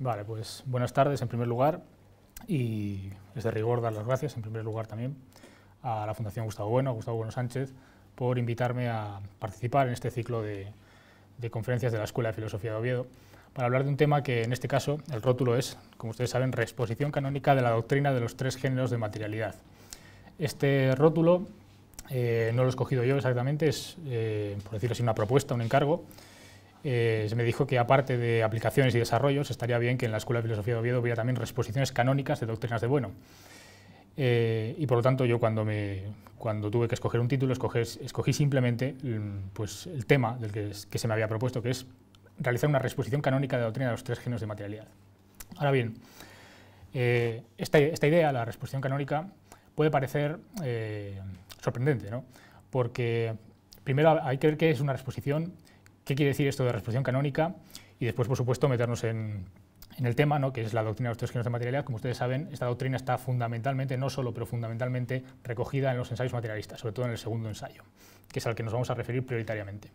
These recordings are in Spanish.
Vale, pues buenas tardes en primer lugar y es de rigor dar las gracias en primer lugar también a la Fundación Gustavo Bueno, a Gustavo Bueno Sánchez, por invitarme a participar en este ciclo de, conferencias de la Escuela de Filosofía de Oviedo para hablar de un tema que en este caso el rótulo es, como ustedes saben, Reexposición canónica de la doctrina de los tres géneros de materialidad. Este rótulo eh, no lo he escogido yo exactamente, es, eh, por decirlo así, una propuesta, un encargo eh, se me dijo que aparte de aplicaciones y desarrollos, estaría bien que en la Escuela de Filosofía de Oviedo hubiera también reposiciones canónicas de doctrinas de Bueno. Eh, y por lo tanto yo cuando, me, cuando tuve que escoger un título, escogí, simplemente mm, pues, el tema que, se me había propuesto, que es realizar una exposición canónica de la doctrina de los tres géneros de materialidad. Ahora bien, eh, esta, idea, la reposición canónica, puede parecer sorprendente, ¿no? porque primero hay que ver que es una exposición qué quiere decir esto de resurrección canónica y después, por supuesto, meternos en, el tema, ¿no? que es la doctrina de los tres géneros de materialidad. Como ustedes saben, esta doctrina está fundamentalmente, no solo, pero fundamentalmente recogida en los ensayos materialistas, sobre todo en el segundo ensayo, que es al que nos vamos a referir prioritariamente.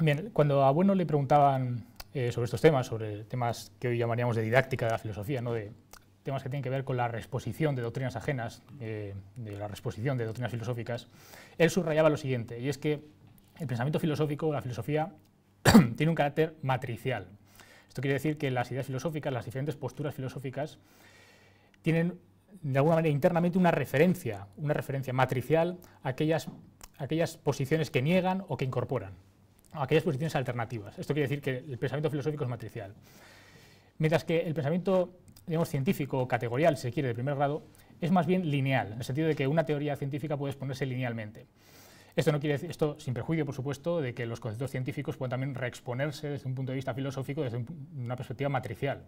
Bien, cuando a Bueno le preguntaban eh, sobre estos temas, sobre temas que hoy llamaríamos de didáctica de la filosofía, ¿no? de temas que tienen que ver con la reposición de doctrinas ajenas, eh, de la reposición de doctrinas filosóficas, él subrayaba lo siguiente, y es que el pensamiento filosófico, la filosofía, tiene un carácter matricial. Esto quiere decir que las ideas filosóficas, las diferentes posturas filosóficas, tienen de alguna manera internamente una referencia, una referencia matricial a aquellas, aquellas posiciones que niegan o que incorporan, a aquellas posiciones alternativas. Esto quiere decir que el pensamiento filosófico es matricial. Mientras que el pensamiento digamos, científico o categorial, si se quiere, de primer grado, es más bien lineal, en el sentido de que una teoría científica puede exponerse linealmente. Esto no quiere decir, esto sin perjuicio, por supuesto, de que los conceptos científicos puedan también reexponerse desde un punto de vista filosófico, desde una perspectiva matricial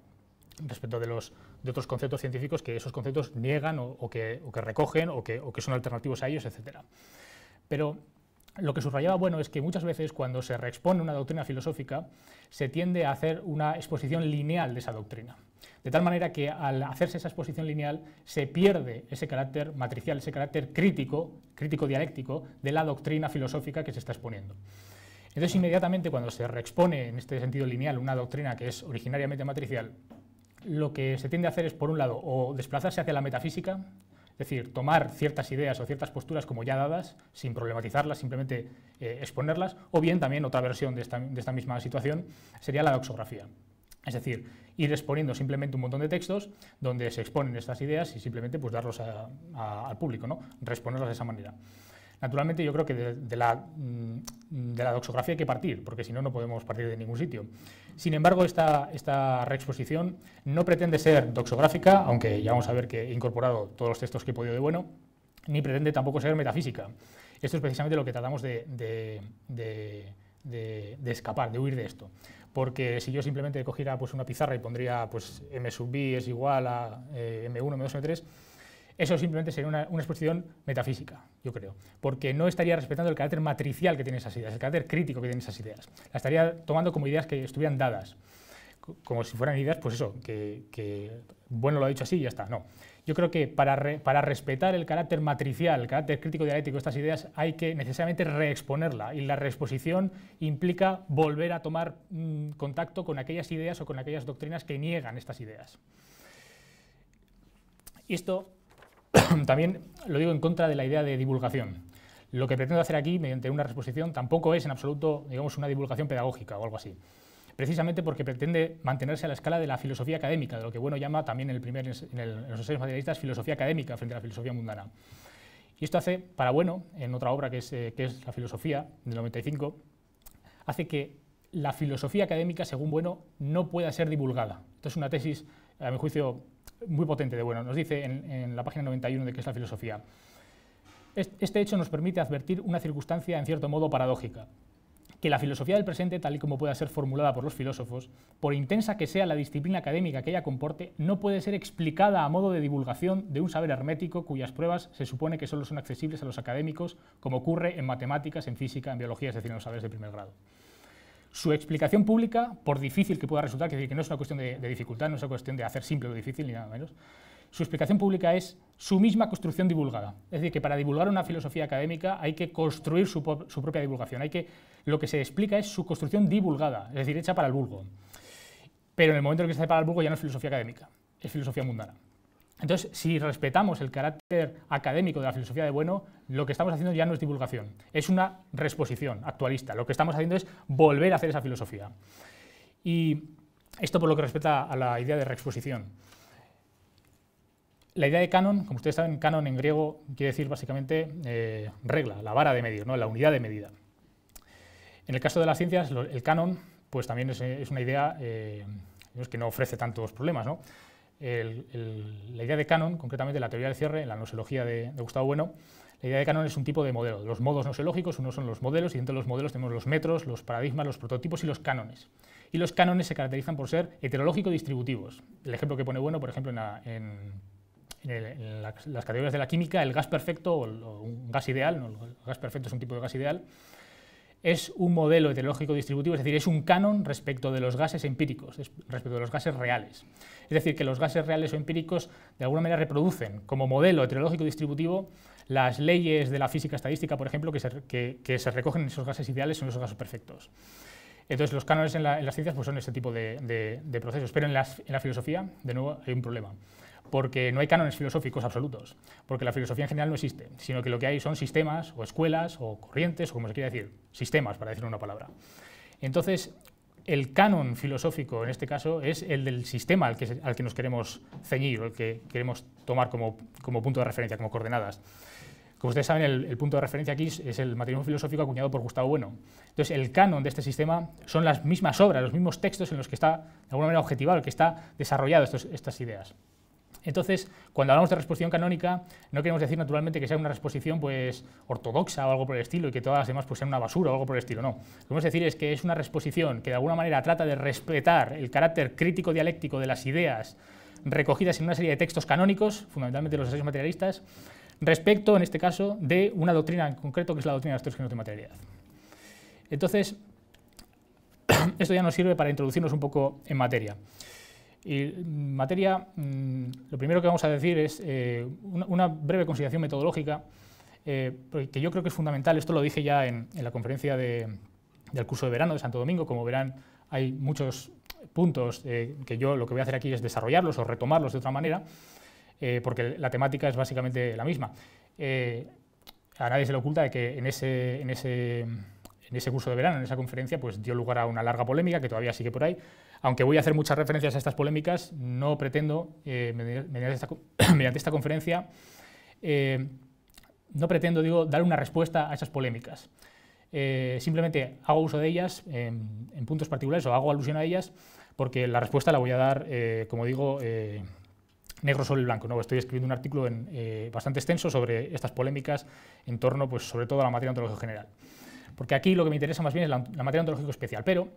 respecto de, los, otros conceptos científicos que esos conceptos niegan o, que, recogen o que, o que son alternativos a ellos, etc. Pero lo que subrayaba bueno es que muchas veces cuando se reexpone una doctrina filosófica se tiende a hacer una exposición lineal de esa doctrina. De tal manera que al hacerse esa exposición lineal se pierde ese carácter matricial, ese carácter crítico, crítico dialéctico de la doctrina filosófica que se está exponiendo. Entonces, inmediatamente cuando se reexpone en este sentido lineal una doctrina que es originariamente matricial, lo que se tiende a hacer es, por un lado, o desplazarse hacia la metafísica, es decir, tomar ciertas ideas o ciertas posturas como ya dadas, sin problematizarlas, simplemente eh, exponerlas, o bien también otra versión de esta, de esta misma situación sería la doxografía. Es decir, ir exponiendo simplemente un montón de textos donde se exponen estas ideas y simplemente pues darlos al público, ¿no? Responderlas de esa manera. Naturalmente yo creo que de, la, mm, de, la, doxografía hay que partir, porque si no, no podemos partir de ningún sitio. Sin embargo, esta, reexposición no pretende ser doxográfica, aunque ya vamos a ver que he incorporado todos los textos que he podido de bueno, ni pretende tampoco ser metafísica. Esto es precisamente lo que tratamos de de, escapar, de huir de esto. Porque si yo simplemente cogiera pues, una pizarra y pondría pues, m sub i es igual a m1, m2, m3, eso simplemente sería una, exposición metafísica, yo creo, porque no estaría respetando el carácter matricial que tienen esas ideas, el carácter crítico que tienen esas ideas. Las estaría tomando como ideas que estuvieran dadas, como si fueran ideas, pues eso, que, que bueno lo ha dicho así y ya está. No, yo creo que para, respetar el carácter matricial, el carácter crítico dialéctico de estas ideas, hay que necesariamente reexponerla. Y la reexposición implica volver a tomar mm, contacto con aquellas ideas o con aquellas doctrinas que niegan estas ideas. Y esto también lo digo en contra de la idea de divulgación. Lo que pretendo hacer aquí, mediante una reexposición, tampoco es en absoluto, digamos, una divulgación pedagógica o algo así precisamente porque pretende mantenerse a la escala de la filosofía académica, de lo que Bueno llama también en, el primer, en, los ensayos materialistas filosofía académica frente a la filosofía mundana. Y esto hace, para Bueno, en otra obra que es, eh, que es La filosofía, del 95, hace que la filosofía académica, según Bueno, no pueda ser divulgada. Esto es una tesis, a mi juicio, muy potente de Bueno. Nos dice en, en la página 91 de qué es la filosofía. Este hecho nos permite advertir una circunstancia en cierto modo paradójica que la filosofía del presente, tal y como pueda ser formulada por los filósofos, por intensa que sea la disciplina académica que ella comporte, no puede ser explicada a modo de divulgación de un saber hermético cuyas pruebas se supone que solo son accesibles a los académicos, como ocurre en matemáticas, en física, en biología, es decir, en los saberes de primer grado. Su explicación pública, por difícil que pueda resultar, que, decir, que no es una cuestión de, de dificultad, no es una cuestión de hacer simple o difícil, ni nada menos, su explicación pública es su misma construcción divulgada. Es decir, que para divulgar una filosofía académica hay que construir su, propia divulgación. Hay que, lo que se explica es su construcción divulgada, es decir, hecha para el vulgo. Pero en el momento en que se hace para el vulgo ya no es filosofía académica, es filosofía mundana. Entonces, si respetamos el carácter académico de la filosofía de bueno, lo que estamos haciendo ya no es divulgación, es una reexposición actualista. Lo que estamos haciendo es volver a hacer esa filosofía. Y esto por lo que respecta a la idea de reexposición la idea de canon, como ustedes saben, canon en griego quiere decir básicamente eh, regla, la vara de medir, ¿no? la unidad de medida. En el caso de las ciencias, el canon pues también es, una idea eh, que no ofrece tantos problemas. la idea de canon, concretamente la teoría del cierre, en la nosología de, Gustavo Bueno, la idea de canon es un tipo de modelo. Los modos nosológicos, uno son los modelos, y dentro de los modelos tenemos los metros, los paradigmas, los prototipos y los cánones. Y los cánones se caracterizan por ser heterológico-distributivos. El ejemplo que pone Bueno, por ejemplo, en en, las categorías de la química, el gas perfecto o, un gas ideal, el gas perfecto es un tipo de gas ideal, es un modelo heterológico distributivo, es decir, es un canon respecto de los gases empíricos, respecto de los gases reales. Es decir, que los gases reales o empíricos de alguna manera reproducen como modelo heterológico distributivo las leyes de la física estadística, por ejemplo, que se, recogen en esos gases ideales o en esos gases perfectos. Entonces, los cánones en, las ciencias pues, son este tipo de, procesos, pero en la filosofía, de nuevo, hay un problema porque no hay cánones filosóficos absolutos, porque la filosofía en general no existe, sino que lo que hay son sistemas o escuelas o corrientes o como se quiere decir, sistemas para decir una palabra. Entonces, el canon filosófico en este caso es el del sistema al que, nos queremos ceñir, el que queremos tomar como, punto de referencia, como coordenadas. Como ustedes saben, el, punto de referencia aquí es el materialismo filosófico acuñado por Gustavo Bueno. Entonces, el canon de este sistema son las mismas obras, los mismos textos en los que está, de alguna manera, objetivado, el que está desarrollado estas ideas. Entonces, cuando hablamos de reposición canónica, no queremos decir naturalmente que sea una resposición, pues, ortodoxa o algo por el estilo y que todas las demás pues, sean una basura o algo por el estilo, no. Lo que queremos decir es que es una resposición que de alguna manera trata de respetar el carácter crítico dialéctico de las ideas recogidas en una serie de textos canónicos, fundamentalmente los ensayos materialistas, respecto, en este caso, de una doctrina en concreto que es la doctrina de los tres de materialidad. Entonces, esto ya nos sirve para introducirnos un poco en materia. Y mm, materia, mm, lo primero que vamos a decir es eh, una, breve consideración metodológica, eh, que yo creo que es fundamental, esto lo dije ya en, la conferencia del curso de verano de Santo Domingo, como verán hay muchos puntos eh, que yo lo que voy a hacer aquí es desarrollarlos o retomarlos de otra manera, porque la temática es básicamente la misma. a nadie se le oculta que en ese, en ese en ese curso de verano, en esa conferencia, pues dio lugar a una larga polémica que todavía sigue por ahí. Aunque voy a hacer muchas referencias a estas polémicas, no pretendo, eh, mediante, esta, conferencia, eh, no pretendo, digo, dar una respuesta a esas polémicas. Eh, simplemente hago uso de ellas en, puntos particulares o hago alusión a ellas porque la respuesta la voy a dar, como digo, negro sobre blanco. ¿no? Estoy escribiendo un artículo en, bastante extenso sobre estas polémicas en torno, pues, sobre todo a la materia ontológica general porque aquí lo que me interesa más bien es la, materia ontológica especial, pero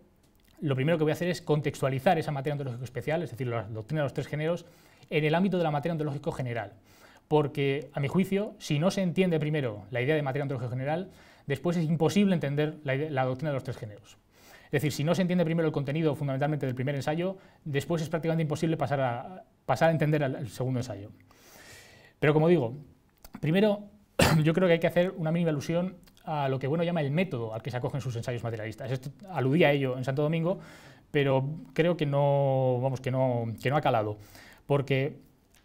lo primero que voy a hacer es contextualizar esa materia ontológica especial, es decir, la doctrina de los tres géneros, en el ámbito de la materia ontológica general. Porque, a mi juicio, si no se entiende primero la idea de materia ontológica general, después es imposible entender la, doctrina de los tres géneros. Es decir, si no se entiende primero el contenido fundamentalmente del primer ensayo, después es prácticamente imposible pasar a, pasar a entender el segundo ensayo. Pero como digo, primero yo creo que hay que hacer una mínima alusión a lo que Bueno llama el método al que se acogen sus ensayos materialistas. Esto, aludía a ello en Santo Domingo, pero creo que no, vamos, que no, que no ha calado, porque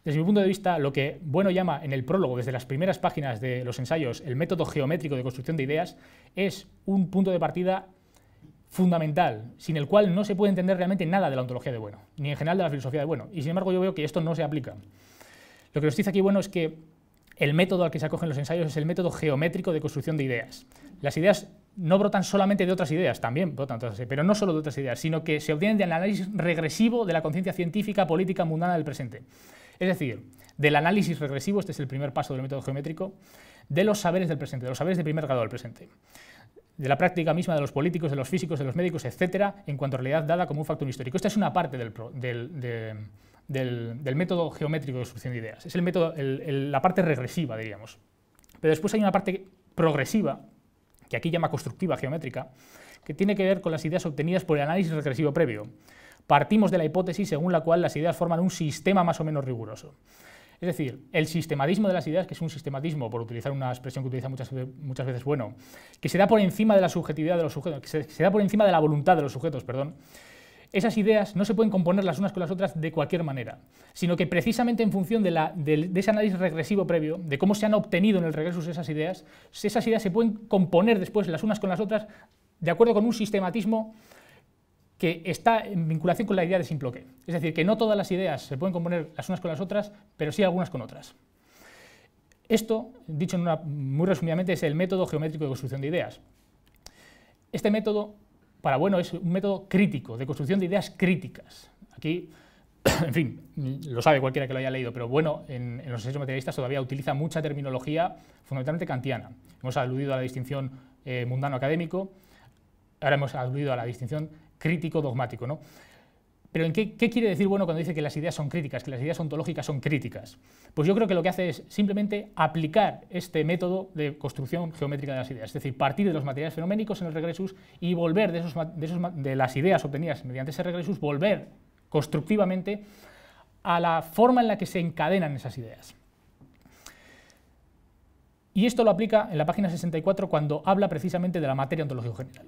desde mi punto de vista, lo que Bueno llama en el prólogo, desde las primeras páginas de los ensayos, el método geométrico de construcción de ideas, es un punto de partida fundamental, sin el cual no se puede entender realmente nada de la ontología de Bueno, ni en general de la filosofía de Bueno, y sin embargo yo veo que esto no se aplica. Lo que nos dice aquí Bueno es que el método al que se acogen los ensayos es el método geométrico de construcción de ideas. Las ideas no brotan solamente de otras ideas, también brotan otras pero no solo de otras ideas, sino que se obtienen del análisis regresivo de la conciencia científica, política, mundana del presente. Es decir, del análisis regresivo, este es el primer paso del método geométrico, de los saberes del presente, de los saberes de primer grado del presente de la práctica misma de los políticos, de los físicos, de los médicos, etcétera, en cuanto a realidad dada como un factor histórico. Esta es una parte del, del, método geométrico de construcción de ideas. Es el método, la parte regresiva, diríamos. Pero después hay una parte progresiva, que aquí llama constructiva geométrica, que tiene que ver con las ideas obtenidas por el análisis regresivo previo. Partimos de la hipótesis según la cual las ideas forman un sistema más o menos riguroso. Es decir, el sistematismo de las ideas, que es un sistematismo, por utilizar una expresión que utiliza muchas, muchas veces bueno, que se da por encima de la subjetividad de los sujetos, que da por encima de la voluntad de los sujetos, perdón, esas ideas no se pueden componer las unas con las otras de cualquier manera, sino que precisamente en función de, ese análisis regresivo previo, de cómo se han obtenido en el regreso esas ideas, esas ideas se pueden componer después las unas con las otras de acuerdo con un sistematismo que está en vinculación con la idea de Simploque. Es decir, que no todas las ideas se pueden componer las unas con las otras, pero sí algunas con otras. Esto, dicho muy resumidamente, es el método geométrico de construcción de ideas. Este método para bueno es un método crítico, de construcción de ideas críticas. Aquí, en fin, lo sabe cualquiera que lo haya leído, pero bueno, en, los ensayos materialistas todavía utiliza mucha terminología fundamentalmente kantiana. Hemos aludido a la distinción eh, mundano-académico, ahora hemos aludido a la distinción crítico-dogmático. ¿no? Pero ¿en qué, quiere decir bueno cuando dice que las ideas son críticas, que las ideas ontológicas son críticas? Pues yo creo que lo que hace es simplemente aplicar este método de construcción geométrica de las ideas, es decir, partir de los materiales fenoménicos en el regresus y volver de, esos, de, las ideas obtenidas mediante ese regresus, volver constructivamente a la forma en la que se encadenan esas ideas. Y esto lo aplica en la página 64 cuando habla precisamente de la materia ontológica general.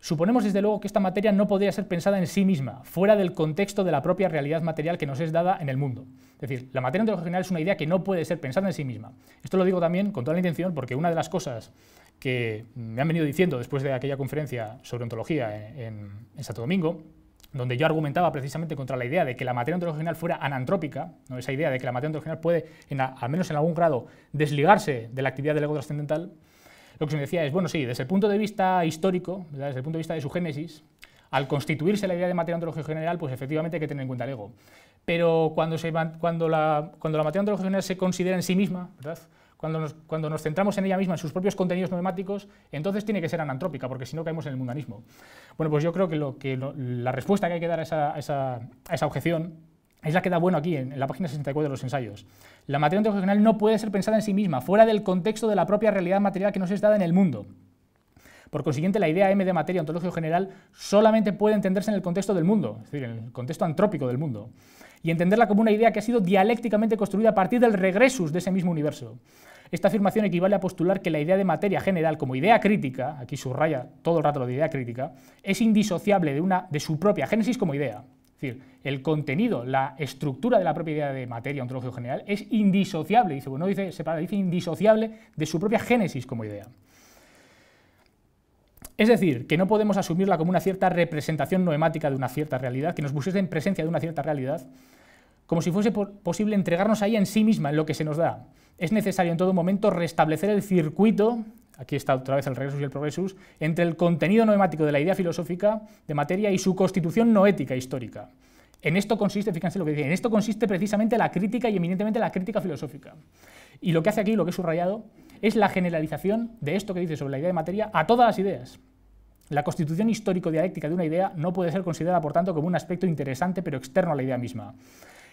Suponemos desde luego que esta materia no podría ser pensada en sí misma, fuera del contexto de la propia realidad material que nos es dada en el mundo. Es decir, la materia ontológica es una idea que no puede ser pensada en sí misma. Esto lo digo también con toda la intención porque una de las cosas que me han venido diciendo después de aquella conferencia sobre ontología en, Santo Domingo, donde yo argumentaba precisamente contra la idea de que la materia ontológica fuera anantrópica, esa idea de que la materia ontológica puede, al menos en algún grado, desligarse de la actividad del ego trascendental, lo que se decía es, bueno, sí, desde el punto de vista histórico, desde el punto de vista de su génesis, al constituirse la idea de materia ontológica general, pues efectivamente hay que tener en cuenta el ego. Pero cuando, se, cuando, la, cuando la materia ontológica general se considera en sí misma, ¿verdad? Cuando nos, cuando nos, centramos en ella misma, en sus propios contenidos neumáticos, entonces tiene que ser anantrópica, porque si no caemos en el mundanismo. Bueno, pues yo creo que, lo, que la respuesta que hay que dar a esa, esa, a esa objeción es la que da bueno aquí, en la página 64 de los ensayos. La materia ontológica no puede ser pensada en sí misma, fuera del contexto de la propia realidad material que nos es dada en el mundo. Por consiguiente, la idea M de materia ontológica general solamente puede entenderse en el contexto del mundo, es decir, en el contexto antrópico del mundo, y entenderla como una idea que ha sido dialécticamente construida a partir del regresus de ese mismo universo. Esta afirmación equivale a postular que la idea de materia general como idea crítica, aquí subraya todo el rato lo de idea crítica, es indisociable de, una, de su propia génesis como idea. Es decir, el contenido, la estructura de la propia idea de materia ontológico general es indisociable, dice, bueno, dice separada, dice indisociable de su propia génesis como idea. Es decir, que no podemos asumirla como una cierta representación noemática de una cierta realidad, que nos pusiese en presencia de una cierta realidad, como si fuese posible entregarnos ahí en sí misma, en lo que se nos da. Es necesario en todo momento restablecer el circuito, aquí está otra vez el regresus y el progresus, entre el contenido neumático de la idea filosófica de materia y su constitución noética histórica. En esto consiste, fíjense lo que dice, en esto consiste precisamente la crítica y eminentemente la crítica filosófica. Y lo que hace aquí, lo que he subrayado, es la generalización de esto que dice sobre la idea de materia a todas las ideas. La constitución histórico-dialéctica de una idea no puede ser considerada, por tanto, como un aspecto interesante pero externo a la idea misma.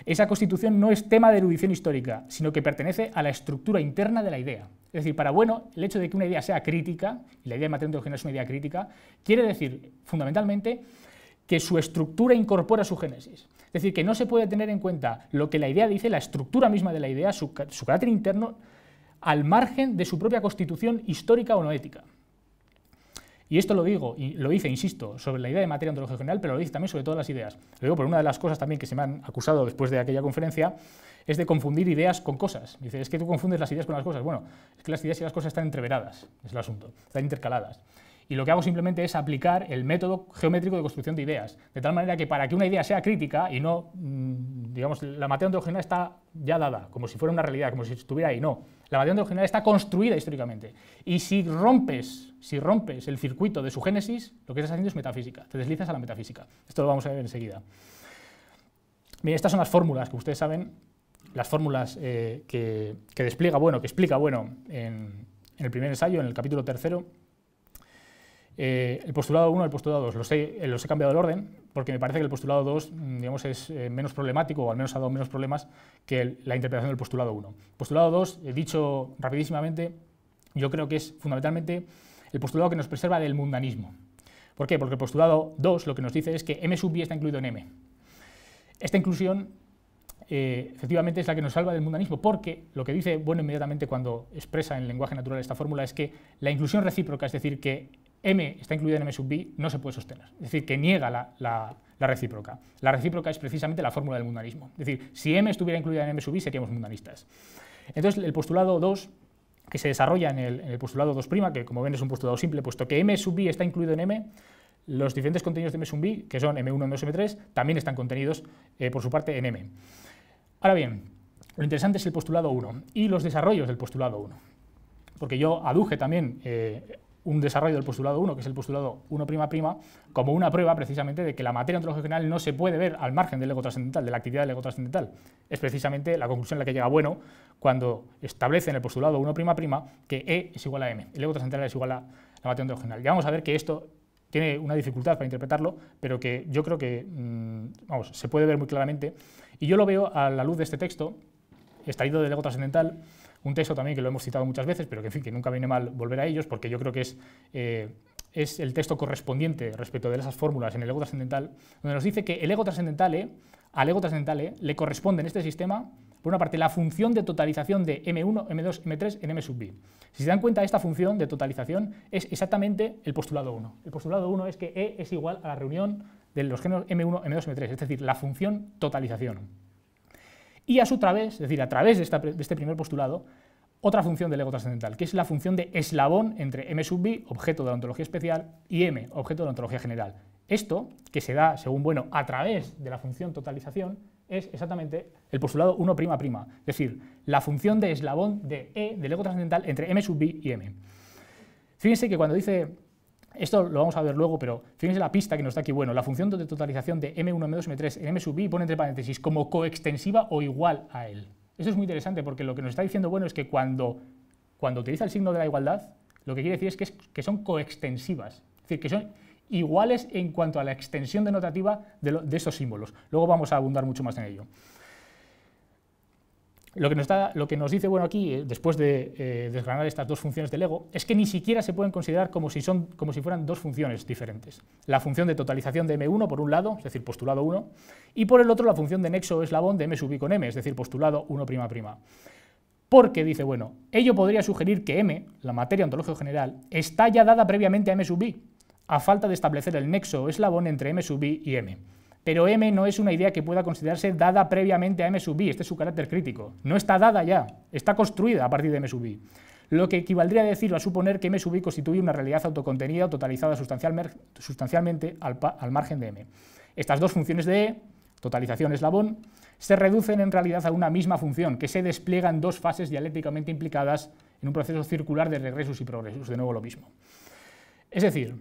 Esa constitución no es tema de erudición histórica, sino que pertenece a la estructura interna de la idea. Es decir, para bueno, el hecho de que una idea sea crítica, y la idea de materia es una idea crítica, quiere decir, fundamentalmente, que su estructura incorpora su génesis. Es decir, que no se puede tener en cuenta lo que la idea dice, la estructura misma de la idea, su carácter interno, al margen de su propia constitución histórica o no ética. Y esto lo digo, y lo hice, insisto, sobre la idea de materia ontológica general, pero lo hice también sobre todas las ideas. Lo digo por una de las cosas también que se me han acusado después de aquella conferencia, es de confundir ideas con cosas. Dice, es que tú confundes las ideas con las cosas. Bueno, es que las ideas y las cosas están entreveradas, es el asunto, están intercaladas. Y lo que hago simplemente es aplicar el método geométrico de construcción de ideas, de tal manera que para que una idea sea crítica y no, mm, digamos, la materia ontológica está ya dada, como si fuera una realidad, como si estuviera ahí, no la variante original está construida históricamente. Y si rompes, si rompes el circuito de su génesis, lo que estás haciendo es metafísica. Te deslizas a la metafísica. Esto lo vamos a ver enseguida. Bien, estas son las fórmulas que ustedes saben, las fórmulas eh, que, despliega, bueno, que explica, bueno, en, el primer ensayo, en el capítulo tercero. Eh, el postulado 1, y el postulado 2, los, eh, los he, cambiado el orden, porque me parece que el postulado 2 mm, digamos, es eh, menos problemático, o al menos ha dado menos problemas que la interpretación del postulado 1. Postulado 2, he dicho rapidísimamente, yo creo que es fundamentalmente el postulado que nos preserva del mundanismo. ¿Por qué? Porque el postulado 2 lo que nos dice es que M sub i está incluido en M. Esta inclusión eh, efectivamente es la que nos salva del mundanismo, porque lo que dice bueno inmediatamente cuando expresa en lenguaje natural esta fórmula es que la inclusión recíproca, es decir, que m está incluida en m sub b, no se puede sostener. Es decir, que niega la, recíproca. La recíproca es precisamente la fórmula del mundanismo. Es decir, si m estuviera incluida en m sub b, seríamos mundanistas. Entonces, el postulado 2 que se desarrolla en el, postulado 2', que como ven es un postulado simple, puesto que m sub b está incluido en m, los diferentes contenidos de m sub b, que son m1, m2, m3, también están contenidos eh, por su parte en m. Ahora bien, lo interesante es el postulado 1 y los desarrollos del postulado 1 porque yo aduje también eh, un desarrollo del postulado 1, que es el postulado 1'', como una prueba precisamente de que la materia ontológica no se puede ver al margen del ego trascendental, de la actividad del ego trascendental. Es precisamente la conclusión a la que llega Bueno cuando establece en el postulado 1'' que E es igual a M, el ego trascendental es igual a la materia ontológica. Ya vamos a ver que esto tiene una dificultad para interpretarlo, pero que yo creo que mm, vamos, se puede ver muy claramente. Y yo lo veo a la luz de este texto, extraído del ego trascendental, un texto también que lo hemos citado muchas veces, pero que en nunca viene mal volver a ellos, porque yo creo que es, eh, es el texto correspondiente respecto de esas fórmulas en el ego trascendental, donde nos dice que el ego trascendental al ego trascendental le corresponde en este sistema, por una parte, la función de totalización de M1, M2, M3 en M sub B. Si se dan cuenta, esta función de totalización es exactamente el postulado 1. El postulado 1 es que E es igual a la reunión de los géneros M1, M2, M3, es decir, la función totalización y a su través, es decir, a través de, este primer postulado, otra función del ego trascendental, que es la función de eslabón entre M sub B, objeto de la ontología especial, y M, objeto de la ontología general. Esto, que se da, según bueno, a través de la función totalización, es exactamente el postulado 1'', es decir, la función de eslabón de E del ego trascendental entre M sub B y M. Fíjense que cuando dice esto lo vamos a ver luego, pero fíjense la pista que nos da aquí. Bueno, la función de totalización de m1, m2, m3 m sub i pone entre paréntesis como coextensiva o igual a él. Esto es muy interesante porque lo que nos está diciendo bueno es que cuando, utiliza el signo de la igualdad, lo que quiere decir es que, son coextensivas. Es decir, que son iguales en cuanto a la extensión denotativa de, esos de estos símbolos. Luego vamos a abundar mucho más en ello. Lo que, nos lo que nos dice bueno aquí, eh, después de eh, desgranar estas dos funciones del ego, es que ni siquiera se pueden considerar como si, son, como si fueran dos funciones diferentes. La función de totalización de M1 por un lado, es decir, postulado 1, y por el otro la función de nexo o eslabón de M sub i con M, es decir, postulado 1'. Porque dice, bueno, ello podría sugerir que M, la materia ontológica general, está ya dada previamente a M sub i, a falta de establecer el nexo o eslabón entre M sub i y M pero m no es una idea que pueda considerarse dada previamente a m sub i, este es su carácter crítico. No está dada ya, está construida a partir de m sub i. Lo que equivaldría a decirlo a suponer que m sub i constituye una realidad autocontenida o totalizada sustancialmente al, margen de m. Estas dos funciones de e, totalización eslabón, se reducen en realidad a una misma función, que se despliega en dos fases dialécticamente implicadas en un proceso circular de regresos y progresos, de nuevo lo mismo. Es decir,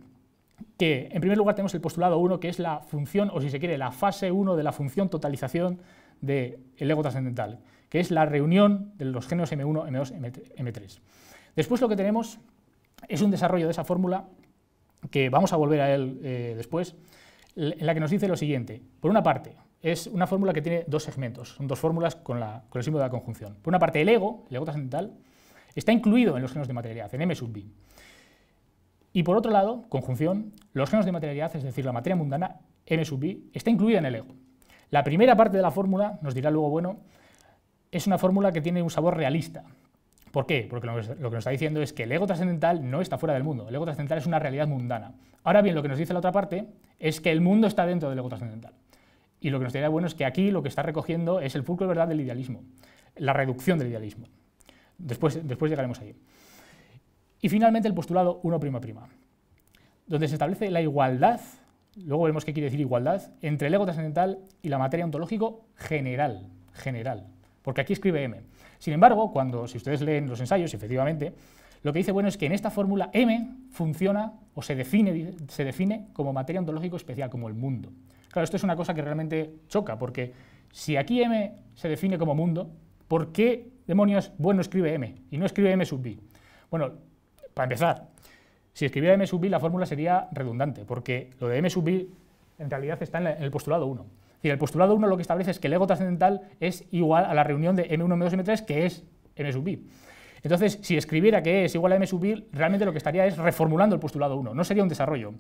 que en primer lugar tenemos el postulado 1, que es la función, o si se quiere, la fase 1 de la función totalización del ego trascendental, que es la reunión de los genos M1, M2, M3. Después lo que tenemos es un desarrollo de esa fórmula, que vamos a volver a él eh, después, en la que nos dice lo siguiente. Por una parte, es una fórmula que tiene dos segmentos, son dos fórmulas con, la, con el símbolo de la conjunción. Por una parte, el ego, el ego trascendental, está incluido en los genos de materialidad, en M sub B. Y por otro lado, conjunción, los genos de materialidad, es decir, la materia mundana, M sub i, está incluida en el ego. La primera parte de la fórmula, nos dirá luego bueno, es una fórmula que tiene un sabor realista. ¿Por qué? Porque lo que nos está diciendo es que el ego trascendental no está fuera del mundo, el ego trascendental es una realidad mundana. Ahora bien, lo que nos dice la otra parte es que el mundo está dentro del ego trascendental. Y lo que nos dirá bueno es que aquí lo que está recogiendo es el fulcro de verdad del idealismo, la reducción del idealismo. Después, después llegaremos ahí. Y finalmente el postulado 1', donde se establece la igualdad, luego vemos qué quiere decir igualdad, entre el ego trascendental y la materia ontológico general, general, porque aquí escribe M. Sin embargo, cuando, si ustedes leen los ensayos, efectivamente, lo que dice bueno es que en esta fórmula M funciona o se define, se define como materia ontológico especial, como el mundo. Claro, esto es una cosa que realmente choca, porque si aquí M se define como mundo, ¿por qué demonios bueno escribe M y no escribe M sub B? Bueno, para empezar, si escribiera m sub i, la fórmula sería redundante, porque lo de m sub i en realidad está en, el postulado 1. Y el postulado 1 lo que establece es que el ego trascendental es igual a la reunión de m1, m2, m3, que es m sub i. Entonces, si escribiera que es igual a m sub i, realmente lo que estaría es reformulando el postulado 1, no sería un desarrollo.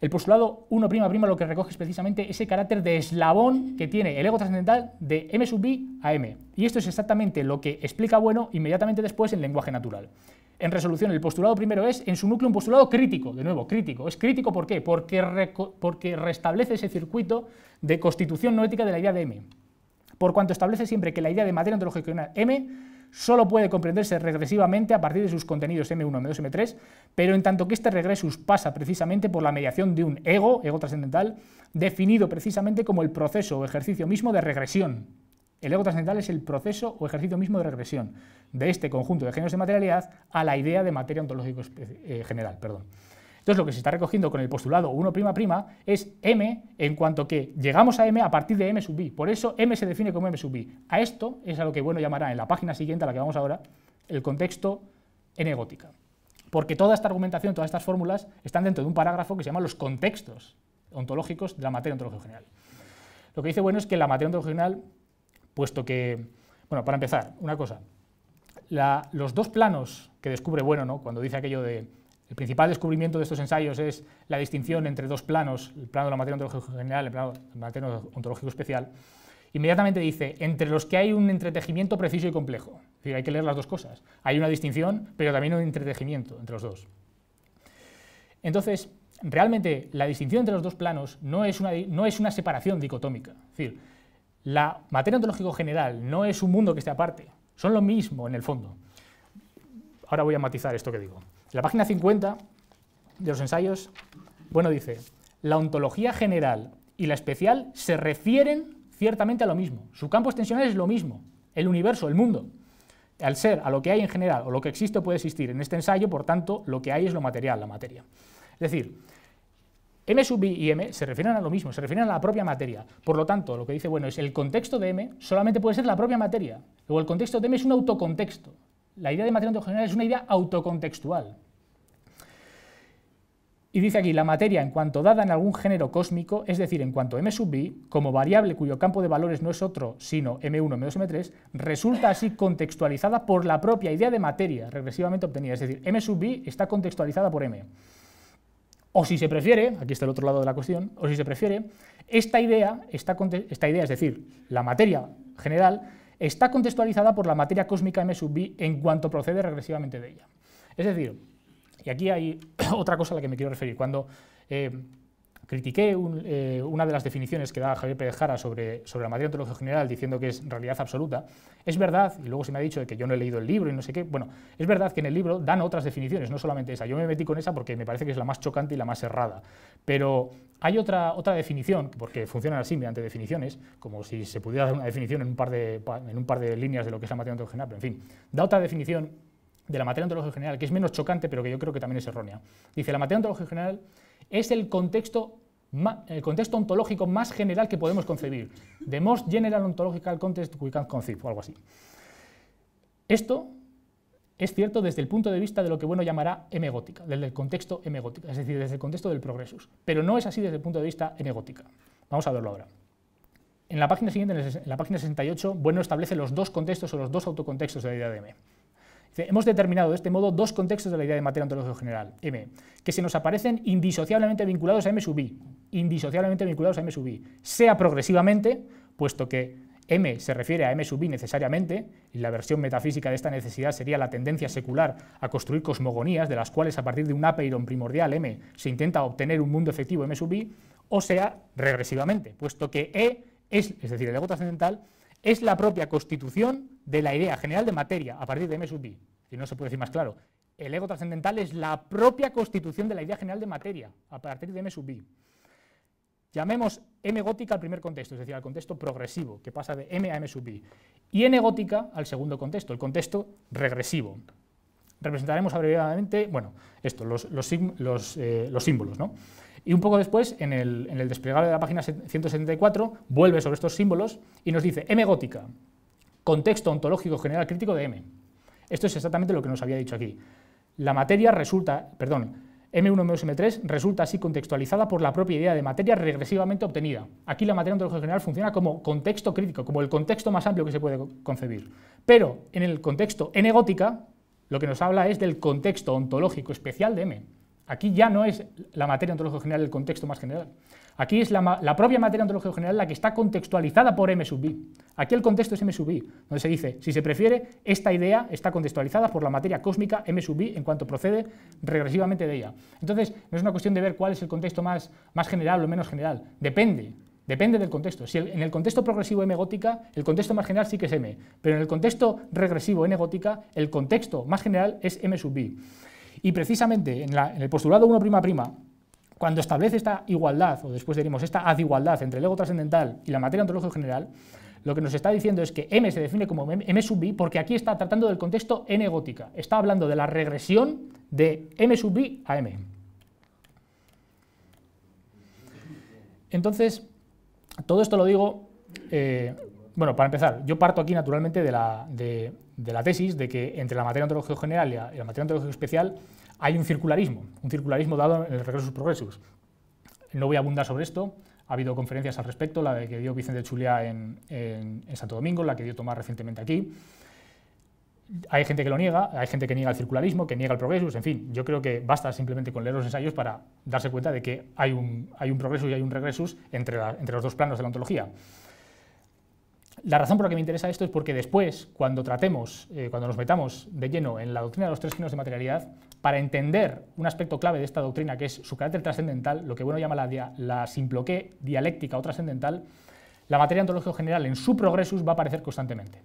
El postulado 1' lo que recoge es precisamente ese carácter de eslabón que tiene el ego trascendental de m sub i a m. Y esto es exactamente lo que explica Bueno inmediatamente después en lenguaje natural en resolución. El postulado primero es, en su núcleo, un postulado crítico, de nuevo, crítico. ¿Es crítico por qué? Porque, porque restablece ese circuito de constitución no ética de la idea de M, por cuanto establece siempre que la idea de materia ontológica M solo puede comprenderse regresivamente a partir de sus contenidos M1, M2, M3, pero en tanto que este regresus pasa precisamente por la mediación de un ego, ego trascendental, definido precisamente como el proceso o ejercicio mismo de regresión, el ego trascendental es el proceso o ejercicio mismo de regresión de este conjunto de géneros de materialidad a la idea de materia ontológico eh, general. Perdón. Entonces lo que se está recogiendo con el postulado 1' es m en cuanto que llegamos a m a partir de m sub i. Por eso m se define como m sub i. A esto es a lo que bueno llamará en la página siguiente a la que vamos ahora el contexto egótica. Porque toda esta argumentación, todas estas fórmulas están dentro de un parágrafo que se llama los contextos ontológicos de la materia ontológica general. Lo que dice bueno es que la materia ontológica general puesto que, bueno, para empezar, una cosa, los dos planos que descubre Bueno, ¿no? cuando dice aquello de el principal descubrimiento de estos ensayos es la distinción entre dos planos, el plano de la materia ontológica general y el plano de la materia ontológica especial, inmediatamente dice, entre los que hay un entretejimiento preciso y complejo. Es decir, hay que leer las dos cosas. Hay una distinción, pero también un entretejimiento entre los dos. Entonces, realmente la distinción entre los dos planos no es una, no es una separación dicotómica. Es decir, la materia ontológica general no es un mundo que esté aparte, son lo mismo en el fondo. Ahora voy a matizar esto que digo. La página 50 de los ensayos, bueno, dice, la ontología general y la especial se refieren ciertamente a lo mismo. Su campo extensional es lo mismo, el universo, el mundo. Al ser a lo que hay en general o lo que existe o puede existir en este ensayo, por tanto, lo que hay es lo material, la materia. Es decir, M sub i y M se refieren a lo mismo, se refieren a la propia materia. Por lo tanto, lo que dice bueno es el contexto de M solamente puede ser la propia materia. Luego el contexto de M es un autocontexto. La idea de materia auto-general es una idea autocontextual. Y dice aquí, la materia en cuanto dada en algún género cósmico, es decir, en cuanto M sub i, como variable cuyo campo de valores no es otro sino M1, M2, M3, resulta así contextualizada por la propia idea de materia regresivamente obtenida. Es decir, M sub i está contextualizada por M. O si se prefiere, aquí está el otro lado de la cuestión, o si se prefiere, esta idea, esta, idea, es decir, la materia general, está contextualizada por la materia cósmica M sub B en cuanto procede regresivamente de ella. Es decir, y aquí hay otra cosa a la que me quiero referir, cuando eh, Critiqué eh, una de las definiciones que da Javier Pérez Jara sobre, sobre la materia de general diciendo que es realidad absoluta. Es verdad, y luego se me ha dicho que yo no he leído el libro y no sé qué, bueno, es verdad que en el libro dan otras definiciones, no solamente esa. Yo me metí con esa porque me parece que es la más chocante y la más errada. Pero hay otra, otra definición, porque funcionan así mediante definiciones, como si se pudiera dar una definición en un par de, en un par de líneas de lo que es la materia ontológica general, pero en fin, da otra definición de la materia ontológica general que es menos chocante, pero que yo creo que también es errónea. Dice, la materia ontológica general es el contexto, ontológico más general que podemos concebir. The most general ontological context we can conceive, o algo así. Esto es cierto desde el punto de vista de lo que bueno llamará emegótica, desde el contexto emegótica, es decir, desde el contexto del progresus. Pero no es así desde el punto de vista emegótica. Vamos a verlo ahora. En la página siguiente, en la página 68, bueno establece los dos contextos o los dos autocontextos de la idea de M hemos determinado de este modo dos contextos de la idea de materia ontológica general, M, que se nos aparecen indisociablemente vinculados a M sub I, indisociablemente vinculados a M sub I, sea progresivamente, puesto que M se refiere a M sub I necesariamente, y la versión metafísica de esta necesidad sería la tendencia secular a construir cosmogonías, de las cuales a partir de un apeiron primordial M se intenta obtener un mundo efectivo M sub I, o sea, regresivamente, puesto que E, es, es decir, el ego trascendental, es la propia constitución de la idea general de materia a partir de M sub i, y no se puede decir más claro, el ego trascendental es la propia constitución de la idea general de materia a partir de M sub B Llamemos M gótica al primer contexto, es decir, al contexto progresivo, que pasa de M a M sub B y N gótica al segundo contexto, el contexto regresivo. Representaremos abreviadamente, bueno, esto, los, los, eh, símbolos, ¿no? Y un poco después, en el, en el desplegable de la página 174, vuelve sobre estos símbolos y nos dice M gótica, contexto ontológico general crítico de M. Esto es exactamente lo que nos había dicho aquí. La materia resulta, perdón, M1, m M3 resulta así contextualizada por la propia idea de materia regresivamente obtenida. Aquí la materia ontológica general funciona como contexto crítico, como el contexto más amplio que se puede concebir. Pero en el contexto N lo que nos habla es del contexto ontológico especial de M. Aquí ya no es la materia ontológica general el contexto más general. Aquí es la, propia materia ontológica general la que está contextualizada por M sub B. Aquí el contexto es M sub B, donde se dice, si se prefiere, esta idea está contextualizada por la materia cósmica M sub B en cuanto procede regresivamente de ella. Entonces, no es una cuestión de ver cuál es el contexto más, más general o menos general. Depende, depende del contexto. Si en el contexto progresivo M gótica, el contexto más general sí que es M, pero en el contexto regresivo N gótica, el contexto más general es M sub B. Y precisamente en, el postulado 1'', cuando establece esta igualdad, o después diríamos esta adigualdad entre el ego trascendental y la materia ontológica general, lo que nos está diciendo es que M se define como M sub b porque aquí está tratando del contexto n gótica. Está hablando de la regresión de M sub b a M. Entonces, todo esto lo digo eh, bueno, para empezar, yo parto aquí naturalmente de la, de, la tesis de que entre la materia de general y la, materia de especial hay un circularismo, un circularismo dado en el regresus progresus. No voy a abundar sobre esto, ha habido conferencias al respecto, la de que dio Vicente Chulia en, en, Santo Domingo, la que dio Tomás recientemente aquí. Hay gente que lo niega, hay gente que niega el circularismo, que niega el progresus, en fin, yo creo que basta simplemente con leer los ensayos para darse cuenta de que hay un, hay un progresus y hay un regresus entre, entre los dos planos de la ontología. La razón por la que me interesa esto es porque después, cuando tratemos, eh, cuando nos metamos de lleno en la doctrina de los tres signos de materialidad, para entender un aspecto clave de esta doctrina, que es su carácter trascendental, lo que bueno llama la, dia la dialéctica o trascendental, la materia ontológica general en su progresus va a aparecer constantemente.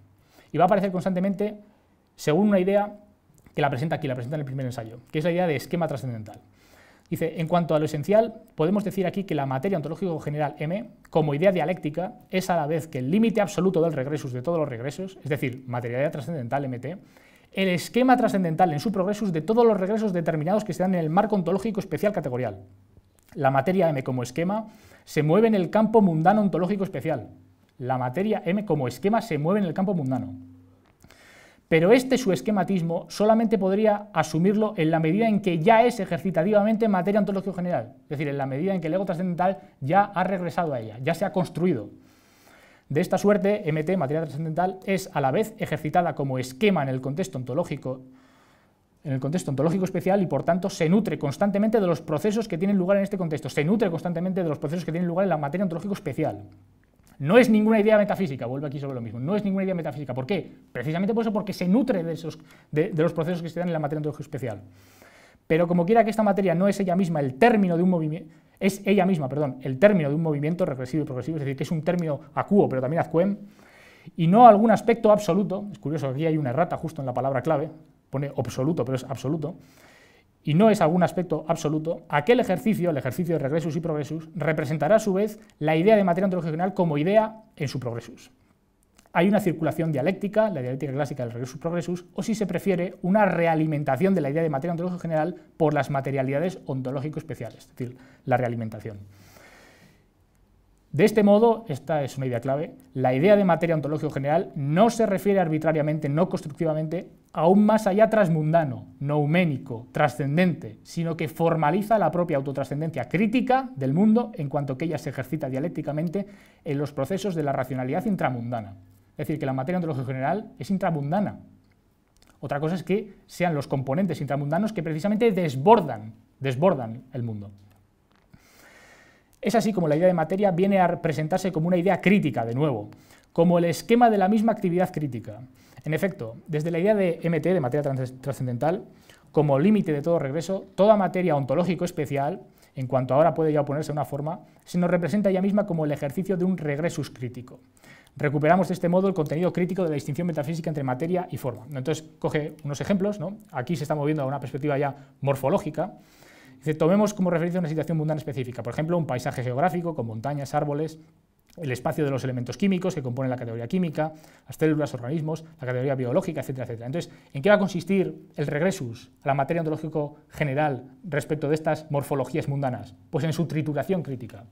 Y va a aparecer constantemente según una idea que la presenta aquí, la presenta en el primer ensayo, que es la idea de esquema trascendental. Dice, en cuanto a lo esencial, podemos decir aquí que la materia ontológico general M, como idea dialéctica, es a la vez que el límite absoluto del regresus de todos los regresos, es decir, materialidad trascendental MT, el esquema trascendental en su progresus de todos los regresos determinados que se dan en el marco ontológico especial categorial. La materia M como esquema se mueve en el campo mundano ontológico especial. La materia M como esquema se mueve en el campo mundano pero este su esquematismo solamente podría asumirlo en la medida en que ya es ejercitativamente materia ontológica general, es decir, en la medida en que el ego trascendental ya ha regresado a ella, ya se ha construido. De esta suerte, MT, materia trascendental, es a la vez ejercitada como esquema en el contexto ontológico en el contexto ontológico especial y por tanto se nutre constantemente de los procesos que tienen lugar en este contexto, se nutre constantemente de los procesos que tienen lugar en la materia ontológica especial. No es ninguna idea metafísica, vuelvo aquí sobre lo mismo, no es ninguna idea metafísica. ¿Por qué? Precisamente por eso, porque se nutre de, esos, de, los procesos que se dan en la materia ontológica especial. Pero como quiera que esta materia no es ella misma el término de un movimiento, es ella misma, perdón, el término de un movimiento regresivo y progresivo, es decir, que es un término acuo, pero también azcuem, y no algún aspecto absoluto, es curioso, aquí hay una errata justo en la palabra clave, pone absoluto, pero es absoluto, y no es algún aspecto absoluto, aquel ejercicio, el ejercicio de regresus y progresus, representará a su vez la idea de materia general como idea en su progresus. Hay una circulación dialéctica, la dialéctica clásica del regresus progresus, o si se prefiere, una realimentación de la idea de materia ontológica general por las materialidades ontológico especiales, es decir, la realimentación. De este modo, esta es una idea clave, la idea de materia ontológico general no se refiere arbitrariamente, no constructivamente, a un más allá transmundano, nouménico, trascendente, sino que formaliza la propia autotrascendencia crítica del mundo en cuanto que ella se ejercita dialécticamente en los procesos de la racionalidad intramundana. Es decir, que la materia ontológica general es intramundana. Otra cosa es que sean los componentes intramundanos que precisamente desbordan, desbordan el mundo. Es así como la idea de materia viene a presentarse como una idea crítica, de nuevo, como el esquema de la misma actividad crítica. En efecto, desde la idea de MT, de materia trascendental, como límite de todo regreso, toda materia ontológico especial, en cuanto ahora puede ya oponerse a una forma, se nos representa ya misma como el ejercicio de un regresus crítico. Recuperamos de este modo el contenido crítico de la distinción metafísica entre materia y forma. Entonces coge unos ejemplos, aquí se está moviendo a una perspectiva ya morfológica, tomemos como referencia una situación mundana específica, por ejemplo, un paisaje geográfico con montañas, árboles, el espacio de los elementos químicos que componen la categoría química, las células, organismos, la categoría biológica, etcétera, etcétera. Entonces, ¿en qué va a consistir el regresus a la materia ontológico general respecto de estas morfologías mundanas? Pues en su trituración crítica.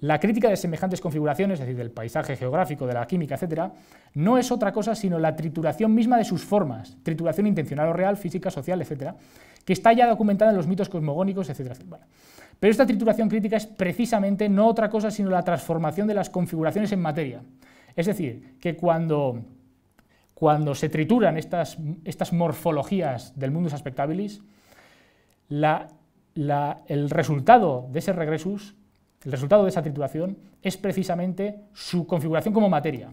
La crítica de semejantes configuraciones, es decir, del paisaje geográfico, de la química, etcétera, no es otra cosa sino la trituración misma de sus formas, trituración intencional o real, física, social, etcétera, que está ya documentada en los mitos cosmogónicos, etc. pero esta trituración crítica es precisamente no otra cosa sino la transformación de las configuraciones en materia. Es decir, que cuando, cuando se trituran estas, estas morfologías del mundus aspectabilis, el resultado de ese regresus, el resultado de esa trituración, es precisamente su configuración como materia.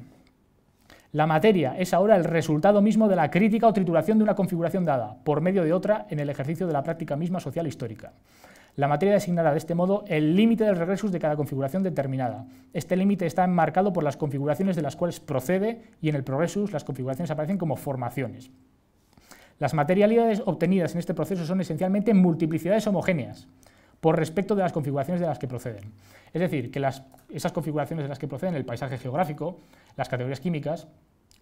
La materia es ahora el resultado mismo de la crítica o trituración de una configuración dada, por medio de otra, en el ejercicio de la práctica misma social e histórica. La materia designará de este modo el límite del regresus de cada configuración determinada. Este límite está enmarcado por las configuraciones de las cuales procede y en el progresus las configuraciones aparecen como formaciones. Las materialidades obtenidas en este proceso son esencialmente multiplicidades homogéneas por respecto de las configuraciones de las que proceden. Es decir, que esas configuraciones de las que proceden, el paisaje geográfico, las categorías químicas,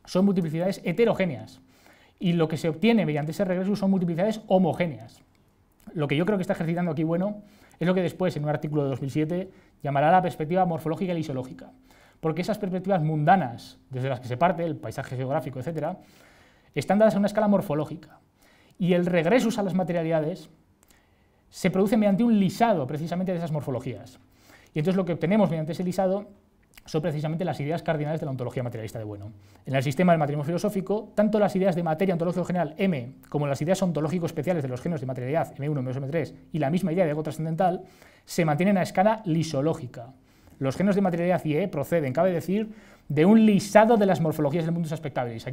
son multiplicidades heterogéneas. Y lo que se obtiene mediante ese regreso son multiplicidades homogéneas. Lo que yo creo que está ejercitando aquí bueno es lo que después, en un artículo de 2007, llamará la perspectiva morfológica y isológica, Porque esas perspectivas mundanas, desde las que se parte, el paisaje geográfico, etc., están dadas a una escala morfológica. Y el regreso a las materialidades se produce mediante un lisado precisamente de esas morfologías. Y entonces lo que obtenemos mediante ese lisado son precisamente las ideas cardinales de la ontología materialista de Bueno. En el sistema del matrimonio filosófico, tanto las ideas de materia ontológico general M como las ideas ontológico especiales de los géneros de materialidad M1, M2, M3 y la misma idea de ego trascendental se mantienen a escala lisológica. Los géneros de materialidad IE proceden, cabe decir, de un lisado de las morfologías del mundo y Aquí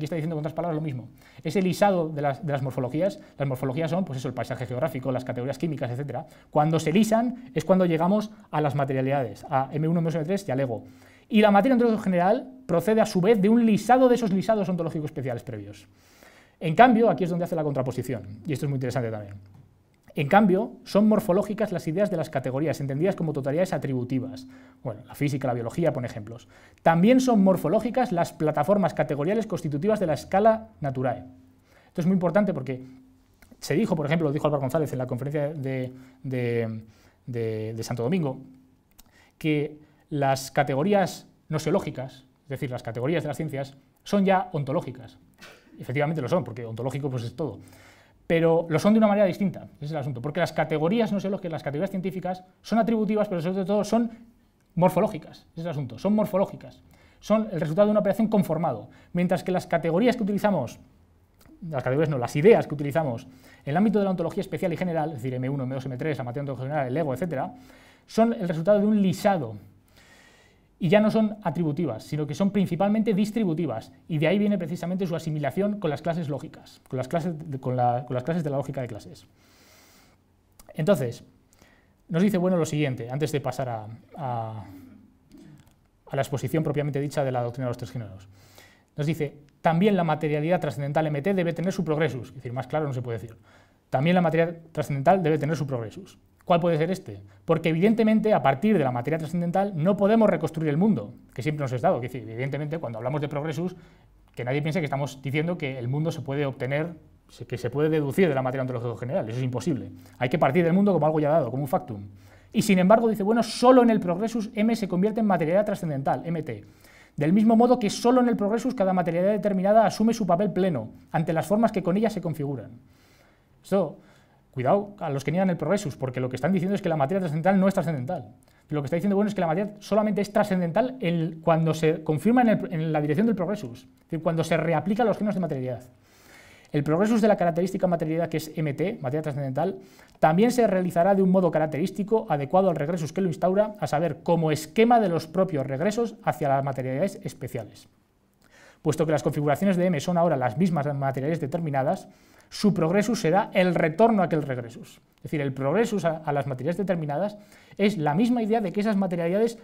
está diciendo con otras palabras lo mismo. Ese lisado de las, de las morfologías, las morfologías son pues eso, el paisaje geográfico, las categorías químicas, etc. Cuando se lisan es cuando llegamos a las materialidades, a M1, M2, M3 y al ego. Y la materia ontológica general procede a su vez de un lisado de esos lisados ontológicos especiales previos. En cambio, aquí es donde hace la contraposición, y esto es muy interesante también. En cambio, son morfológicas las ideas de las categorías, entendidas como totalidades atributivas. Bueno, la física, la biología, por ejemplos. También son morfológicas las plataformas categoriales constitutivas de la escala naturae. Esto es muy importante porque se dijo, por ejemplo, lo dijo Álvaro González en la conferencia de, Santo Domingo, que las categorías no seológicas, es decir, las categorías de las ciencias, son ya ontológicas. Efectivamente lo son, porque ontológico pues es todo pero lo son de una manera distinta, ese es el asunto, porque las categorías no sé lo que las categorías científicas son atributivas, pero sobre todo son morfológicas, ese es el asunto, son morfológicas, son el resultado de una operación conformado, mientras que las categorías que utilizamos las categorías no, las ideas que utilizamos en el ámbito de la ontología especial y general, es decir, M1, M2, M3, la materia ontología general, el ego, etcétera, son el resultado de un lisado y ya no son atributivas, sino que son principalmente distributivas, y de ahí viene precisamente su asimilación con las clases lógicas, con las clases de, con la, las clases de la lógica de clases. Entonces, nos dice bueno lo siguiente, antes de pasar a, la exposición propiamente dicha de la doctrina de los tres géneros. Nos dice, también la materialidad trascendental MT debe tener su progresus, es decir, más claro no se puede decir. También la materialidad trascendental debe tener su progresus. ¿Cuál puede ser este? Porque evidentemente a partir de la materia trascendental no podemos reconstruir el mundo, que siempre nos es dado. evidentemente cuando hablamos de progresus, que nadie piense que estamos diciendo que el mundo se puede obtener, que se puede deducir de la materia ontológica general, eso es imposible. Hay que partir del mundo como algo ya dado, como un factum. Y sin embargo dice, bueno, solo en el progresus M se convierte en materia trascendental, MT. Del mismo modo que solo en el progresus cada materia determinada asume su papel pleno ante las formas que con ella se configuran. Esto Cuidado a los que niegan el progresus, porque lo que están diciendo es que la materia trascendental no es trascendental. Lo que está diciendo bueno es que la materia solamente es trascendental cuando se confirma en, la dirección del progresus, es decir, cuando se reaplica a los genos de materialidad. El progresus de la característica materialidad, que es MT, materia trascendental, también se realizará de un modo característico adecuado al regresus que lo instaura, a saber, como esquema de los propios regresos hacia las materialidades especiales. Puesto que las configuraciones de M son ahora las mismas materiales determinadas, su progresus será el retorno a aquel regresus. Es decir, el progresus a, las materiales determinadas es la misma idea de que esas materialidades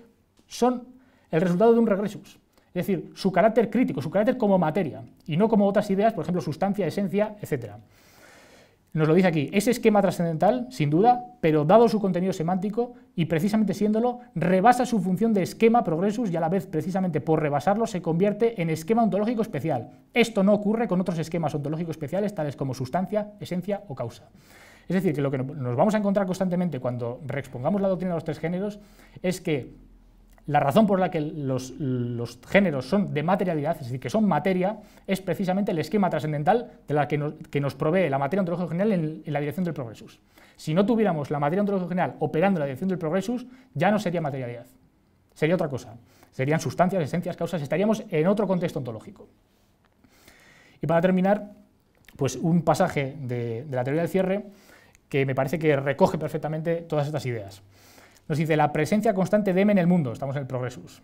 son el resultado de un regresus. Es decir, su carácter crítico, su carácter como materia, y no como otras ideas, por ejemplo, sustancia, esencia, etcétera. Nos lo dice aquí, ese esquema trascendental, sin duda, pero dado su contenido semántico y precisamente siéndolo, rebasa su función de esquema progresus y a la vez, precisamente por rebasarlo, se convierte en esquema ontológico especial. Esto no ocurre con otros esquemas ontológicos especiales, tales como sustancia, esencia o causa. Es decir, que lo que nos vamos a encontrar constantemente cuando reexpongamos la doctrina de los tres géneros es que la razón por la que los, géneros son de materialidad, es decir, que son materia, es precisamente el esquema trascendental de la que nos, provee la materia ontológica general en, la dirección del progresus. Si no tuviéramos la materia ontológica general operando en la dirección del progresus, ya no sería materialidad, sería otra cosa. Serían sustancias, esencias, causas, estaríamos en otro contexto ontológico. Y para terminar, pues un pasaje de la teoría del cierre que me parece que recoge perfectamente todas estas ideas. Nos dice la presencia constante de M en el mundo, estamos en el progresus.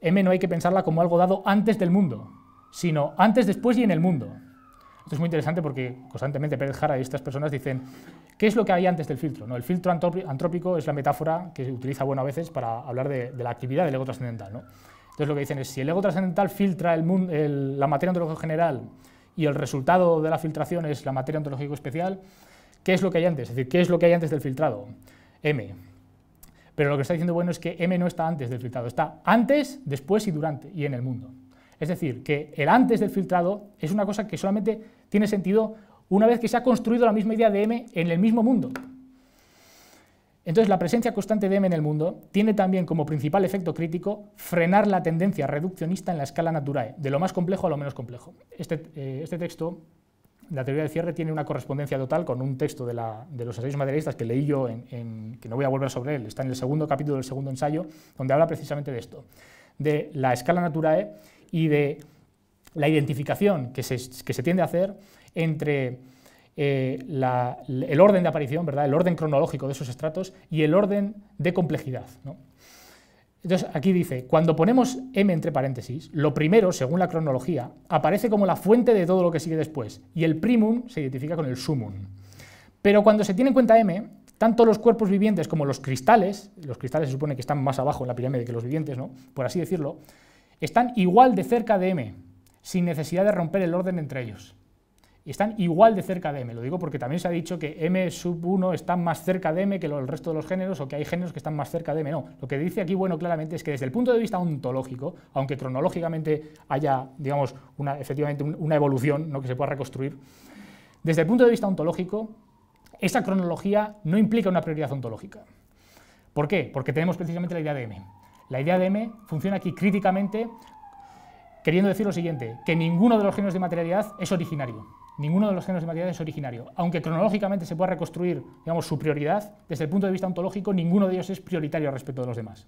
M no hay que pensarla como algo dado antes del mundo, sino antes, después y en el mundo. Esto es muy interesante porque constantemente Pérez Jara y estas personas dicen, ¿qué es lo que hay antes del filtro? No, el filtro antrópico es la metáfora que se utiliza bueno, a veces para hablar de, la actividad del ego trascendental. Entonces lo que dicen es, si el ego trascendental filtra el la materia ontológica general y el resultado de la filtración es la materia ontológica especial, ¿qué es lo que hay antes? Es decir, ¿qué es lo que hay antes del filtrado? M, pero lo que está diciendo bueno es que M no está antes del filtrado, está antes, después y durante y en el mundo. Es decir, que el antes del filtrado es una cosa que solamente tiene sentido una vez que se ha construido la misma idea de M en el mismo mundo. Entonces, la presencia constante de M en el mundo tiene también como principal efecto crítico frenar la tendencia reduccionista en la escala natural, de lo más complejo a lo menos complejo. Este, eh, este texto la teoría del cierre tiene una correspondencia total con un texto de, los ensayos materialistas que leí yo, en, que no voy a volver sobre él, está en el segundo capítulo del segundo ensayo, donde habla precisamente de esto, de la escala naturae y de la identificación que se, tiende a hacer entre eh, el orden de aparición, ¿verdad? el orden cronológico de esos estratos y el orden de complejidad. Entonces, aquí dice, cuando ponemos M entre paréntesis, lo primero, según la cronología, aparece como la fuente de todo lo que sigue después, y el primum se identifica con el sumum. Pero cuando se tiene en cuenta M, tanto los cuerpos vivientes como los cristales, los cristales se supone que están más abajo en la pirámide que los vivientes, ¿no? por así decirlo, están igual de cerca de M, sin necesidad de romper el orden entre ellos están igual de cerca de M. Lo digo porque también se ha dicho que M sub 1 está más cerca de M que el resto de los géneros o que hay géneros que están más cerca de M. No, lo que dice aquí, bueno, claramente es que desde el punto de vista ontológico, aunque cronológicamente haya, digamos, una, efectivamente una evolución ¿no? que se pueda reconstruir, desde el punto de vista ontológico, esa cronología no implica una prioridad ontológica. ¿Por qué? Porque tenemos precisamente la idea de M. La idea de M funciona aquí críticamente queriendo decir lo siguiente, que ninguno de los géneros de materialidad es originario. Ninguno de los géneros de materialidad es originario. Aunque cronológicamente se pueda reconstruir digamos, su prioridad, desde el punto de vista ontológico, ninguno de ellos es prioritario respecto de los demás.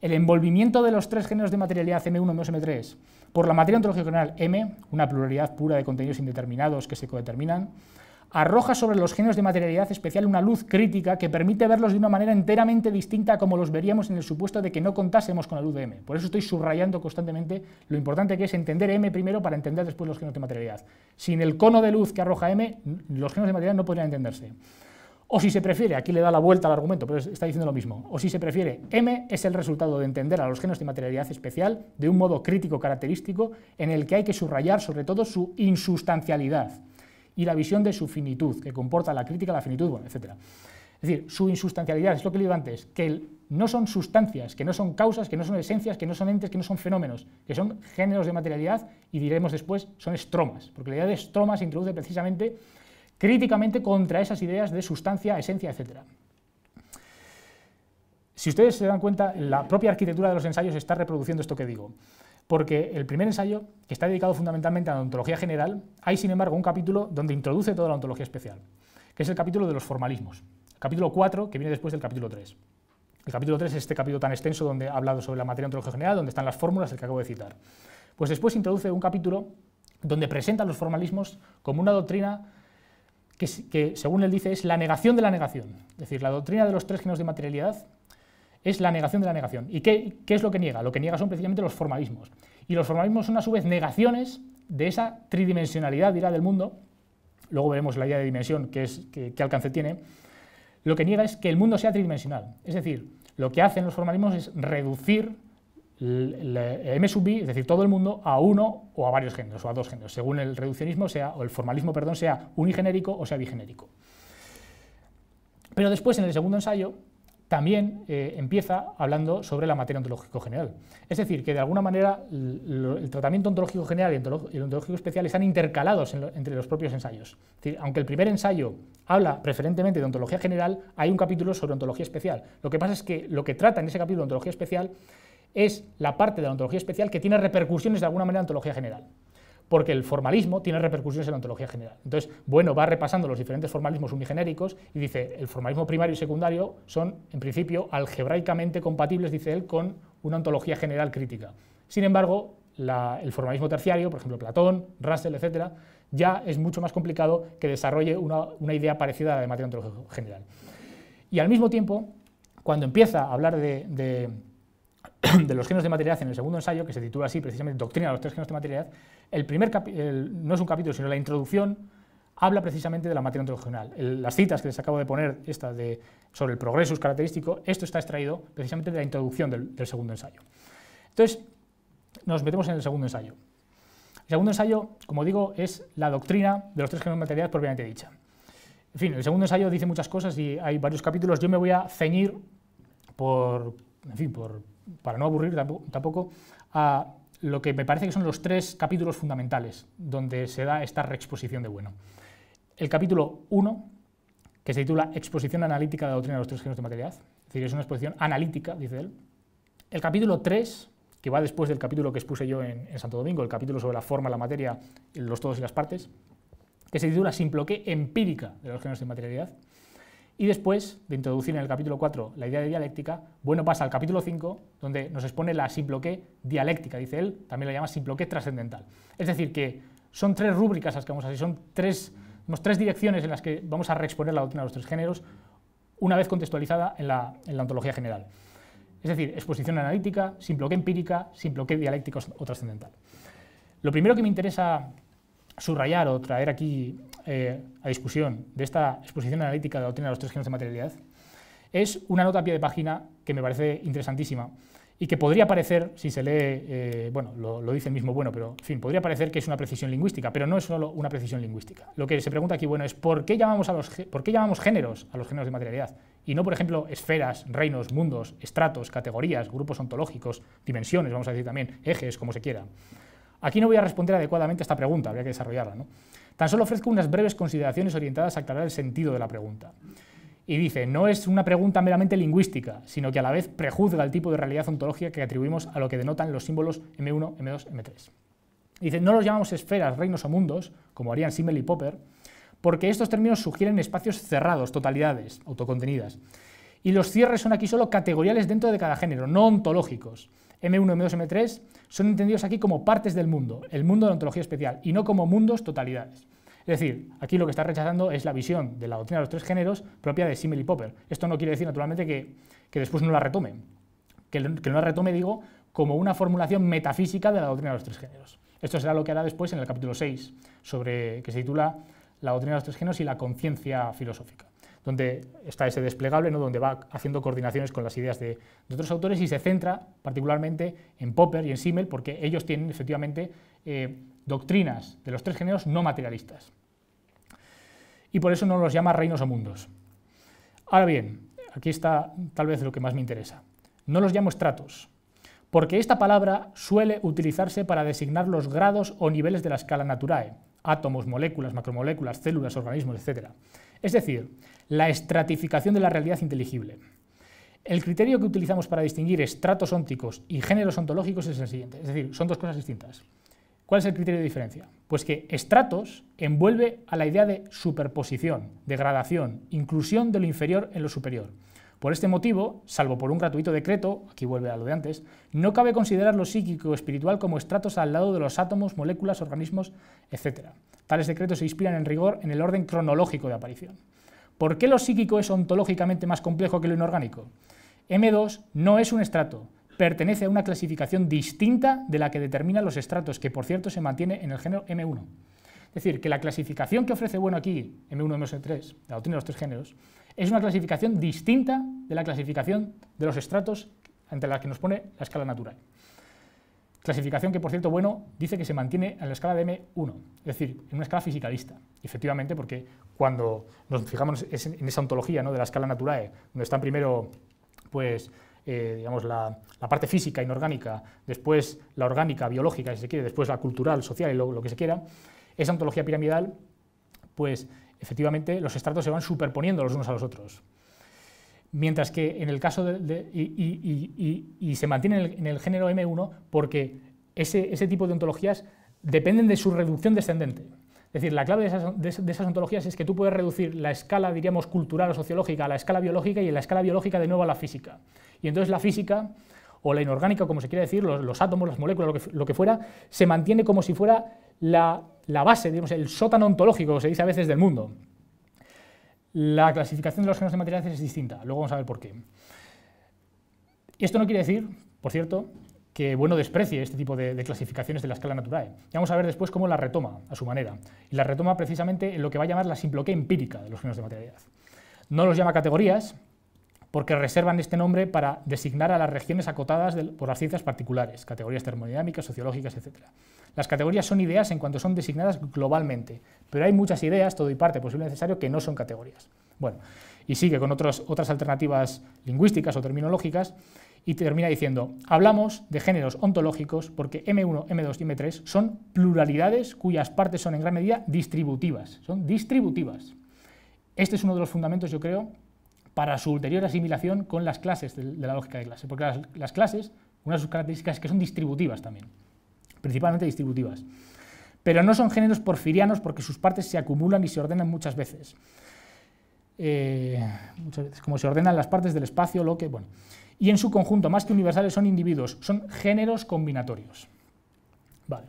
El envolvimiento de los tres géneros de materialidad M1, M2, M3 por la materia ontológica general M, una pluralidad pura de contenidos indeterminados que se codeterminan, arroja sobre los genios de materialidad especial una luz crítica que permite verlos de una manera enteramente distinta a como los veríamos en el supuesto de que no contásemos con la luz de M. Por eso estoy subrayando constantemente lo importante que es entender M primero para entender después los genios de materialidad. Sin el cono de luz que arroja M, los genios de materialidad no podrían entenderse. O si se prefiere, aquí le da la vuelta al argumento, pero está diciendo lo mismo, o si se prefiere, M es el resultado de entender a los genos de materialidad especial de un modo crítico característico en el que hay que subrayar sobre todo su insustancialidad y la visión de su finitud, que comporta la crítica, la finitud, bueno, etc. Es decir, su insustancialidad, es lo que le digo antes, que no son sustancias, que no son causas, que no son esencias, que no son entes, que no son fenómenos, que son géneros de materialidad y diremos después son estromas, porque la idea de estromas se introduce precisamente críticamente contra esas ideas de sustancia, esencia, etc. Si ustedes se dan cuenta, la propia arquitectura de los ensayos está reproduciendo esto que digo porque el primer ensayo, que está dedicado fundamentalmente a la ontología general, hay sin embargo un capítulo donde introduce toda la ontología especial, que es el capítulo de los formalismos, capítulo 4 que viene después del capítulo 3. El capítulo 3 es este capítulo tan extenso donde ha hablado sobre la materia ontológica general, donde están las fórmulas, el que acabo de citar. Pues después introduce un capítulo donde presenta los formalismos como una doctrina que, que, según él dice, es la negación de la negación. Es decir, la doctrina de los tres géneros de materialidad es la negación de la negación. ¿Y qué, es lo que niega? Lo que niega son precisamente los formalismos. Y los formalismos son a su vez negaciones de esa tridimensionalidad, dirá, del mundo. Luego veremos la idea de dimensión, qué que, qué alcance tiene. Lo que niega es que el mundo sea tridimensional. Es decir, lo que hacen los formalismos es reducir M sub i, es decir, todo el mundo, a uno o a varios géneros, o a dos géneros, según el reduccionismo sea, o el formalismo, perdón, sea unigenérico o sea bigenérico. Pero después, en el segundo ensayo, también eh, empieza hablando sobre la materia ontológico general. Es decir, que de alguna manera el, tratamiento ontológico general y el ontológico especial están intercalados entre los propios ensayos. aunque el primer ensayo habla preferentemente de ontología general, hay un capítulo sobre ontología especial. Lo que pasa es que lo que trata en ese capítulo de ontología especial es la parte de la ontología especial que tiene repercusiones de alguna manera en ontología general porque el formalismo tiene repercusiones en la ontología general. Entonces, bueno, va repasando los diferentes formalismos unigenéricos y dice, el formalismo primario y secundario son, en principio, algebraicamente compatibles, dice él, con una ontología general crítica. Sin embargo, el formalismo terciario, por ejemplo, Platón, Russell, etc., ya es mucho más complicado que desarrolle una, idea parecida a la de materia ontológica general. Y al mismo tiempo, cuando empieza a hablar de de los genos de materialidad en el segundo ensayo, que se titula así precisamente Doctrina de los tres genos de materialidad, el primer no es un capítulo, sino la introducción habla precisamente de la materia ontologional. las citas que les acabo de poner, esta de, sobre el progreso característico, esto está extraído precisamente de la introducción del, segundo ensayo. Entonces, nos metemos en el segundo ensayo. El segundo ensayo, como digo, es la doctrina de los tres genos de materialidad propiamente dicha. En fin, el segundo ensayo dice muchas cosas y hay varios capítulos. Yo me voy a ceñir por, en fin, por, para no aburrir tampoco, a lo que me parece que son los tres capítulos fundamentales donde se da esta reexposición de Bueno. El capítulo 1, que se titula Exposición analítica de la doctrina de los tres géneros de materialidad, es decir, es una exposición analítica, dice él. El capítulo 3, que va después del capítulo que expuse yo en, Santo Domingo, el capítulo sobre la forma, la materia, los todos y las partes, que se titula Sin empírica de los géneros de materialidad, y después de introducir en el capítulo 4 la idea de dialéctica, Bueno pasa al capítulo 5, donde nos expone la simple qué dialéctica, dice él, también la llama simple qué trascendental. Es decir, que son tres rúbricas las que vamos a hacer, son tres, tres direcciones en las que vamos a reexponer la doctrina de los tres géneros, una vez contextualizada en la, en ontología general. Es decir, exposición analítica, qué empírica, qué dialéctico o trascendental. Lo primero que me interesa subrayar o traer aquí eh, a discusión de esta exposición analítica de la doctrina de los tres géneros de materialidad es una nota a pie de página que me parece interesantísima y que podría parecer, si se lee, eh, bueno, lo, dice el mismo bueno, pero en fin, podría parecer que es una precisión lingüística, pero no es solo una precisión lingüística. Lo que se pregunta aquí, bueno, es ¿por qué llamamos, a los, por qué llamamos géneros a los géneros de materialidad? Y no, por ejemplo, esferas, reinos, mundos, estratos, categorías, grupos ontológicos, dimensiones, vamos a decir también, ejes, como se quiera. Aquí no voy a responder adecuadamente a esta pregunta, habría que desarrollarla, ¿no? Tan solo ofrezco unas breves consideraciones orientadas a aclarar el sentido de la pregunta. Y dice, no es una pregunta meramente lingüística, sino que a la vez prejuzga el tipo de realidad ontológica que atribuimos a lo que denotan los símbolos M1, M2, M3. Dice, no los llamamos esferas, reinos o mundos, como harían Simmel y Popper, porque estos términos sugieren espacios cerrados, totalidades, autocontenidas. Y los cierres son aquí solo categoriales dentro de cada género, no ontológicos. M1, M2, M3 son entendidos aquí como partes del mundo, el mundo de la ontología especial, y no como mundos totalidades. Es decir, aquí lo que está rechazando es la visión de la doctrina de los tres géneros propia de Simmel y Popper. Esto no quiere decir, naturalmente, que, después no la retome. Que, no la retome, digo, como una formulación metafísica de la doctrina de los tres géneros. Esto será lo que hará después en el capítulo 6, sobre, que se titula La doctrina de los tres géneros y la conciencia filosófica donde está ese desplegable, ¿no? donde va haciendo coordinaciones con las ideas de, otros autores y se centra particularmente en Popper y en Simmel porque ellos tienen efectivamente eh, doctrinas de los tres géneros no materialistas. Y por eso no los llama reinos o mundos. Ahora bien, aquí está tal vez lo que más me interesa. No los llamo estratos, porque esta palabra suele utilizarse para designar los grados o niveles de la escala naturae, átomos, moléculas, macromoléculas, células, organismos, etc. Es decir, la estratificación de la realidad inteligible. El criterio que utilizamos para distinguir estratos ónticos y géneros ontológicos es el siguiente, es decir, son dos cosas distintas. ¿Cuál es el criterio de diferencia? Pues que estratos envuelve a la idea de superposición, degradación, inclusión de lo inferior en lo superior. Por este motivo, salvo por un gratuito decreto, aquí vuelve a lo de antes, no cabe considerar lo psíquico o espiritual como estratos al lado de los átomos, moléculas, organismos, etc. Tales decretos se inspiran en rigor en el orden cronológico de aparición. ¿Por qué lo psíquico es ontológicamente más complejo que lo inorgánico? M2 no es un estrato, pertenece a una clasificación distinta de la que determina los estratos, que por cierto se mantiene en el género M1. Es decir, que la clasificación que ofrece Bueno aquí, M1, m 3 la doctrina de los tres géneros, es una clasificación distinta de la clasificación de los estratos ante la que nos pone la escala natural. Clasificación que, por cierto, bueno, dice que se mantiene en la escala de M1, es decir, en una escala fisicalista. Efectivamente, porque cuando nos fijamos en esa ontología ¿no? de la escala naturae, donde están primero pues, eh, digamos, la, parte física inorgánica, después la orgánica, biológica, si se quiere, después la cultural, social y lo, lo que se quiera, esa ontología piramidal, pues efectivamente los estratos se van superponiendo los unos a los otros. Mientras que en el caso de, y, se mantiene en el, género M1 porque ese, tipo de ontologías dependen de su reducción descendente. Es decir, la clave de esas, ontologías es que tú puedes reducir la escala, diríamos, cultural o sociológica a la escala biológica y en la escala biológica de nuevo a la física. Y entonces la física o la inorgánica, como se quiere decir, los, átomos, las moléculas, lo que, fuera, se mantiene como si fuera la, base, digamos, el sótano ontológico, se dice a veces, del mundo. La clasificación de los genos de materiales es distinta, luego vamos a ver por qué. esto no quiere decir, por cierto, que bueno desprecie este tipo de, clasificaciones de la escala natural. Ya vamos a ver después cómo la retoma a su manera. Y la retoma precisamente en lo que va a llamar la simploque empírica de los genos de materialidad. No los llama categorías, porque reservan este nombre para designar a las regiones acotadas por las ciencias particulares, categorías termodinámicas, sociológicas, etc. Las categorías son ideas en cuanto son designadas globalmente, pero hay muchas ideas, todo y parte posible necesario, que no son categorías. Bueno, y sigue con otras alternativas lingüísticas o terminológicas, y termina diciendo, hablamos de géneros ontológicos porque M1, M2 y M3 son pluralidades cuyas partes son en gran medida distributivas, son distributivas. Este es uno de los fundamentos, yo creo, para su ulterior asimilación con las clases de, la lógica de clases Porque las, clases, una de sus características es que son distributivas también, principalmente distributivas. Pero no son géneros porfirianos porque sus partes se acumulan y se ordenan muchas veces. Eh, muchas veces, como se ordenan las partes del espacio, lo que, bueno. Y en su conjunto, más que universales, son individuos, son géneros combinatorios. Vale.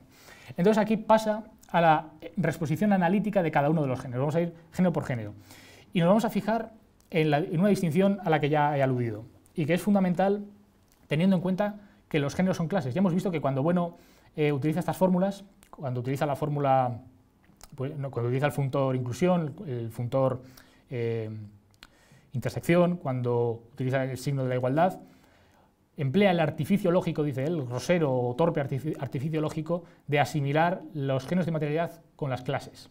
Entonces aquí pasa a la eh, reposición analítica de cada uno de los géneros. Vamos a ir género por género. Y nos vamos a fijar en, una distinción a la que ya he aludido y que es fundamental teniendo en cuenta que los géneros son clases. Ya hemos visto que cuando Bueno eh, utiliza estas fórmulas, cuando utiliza la fórmula, pues, cuando utiliza el funtor inclusión, el functor eh, intersección, cuando utiliza el signo de la igualdad, emplea el artificio lógico, dice él, el grosero o torpe artificio lógico, de asimilar los géneros de materialidad con las clases.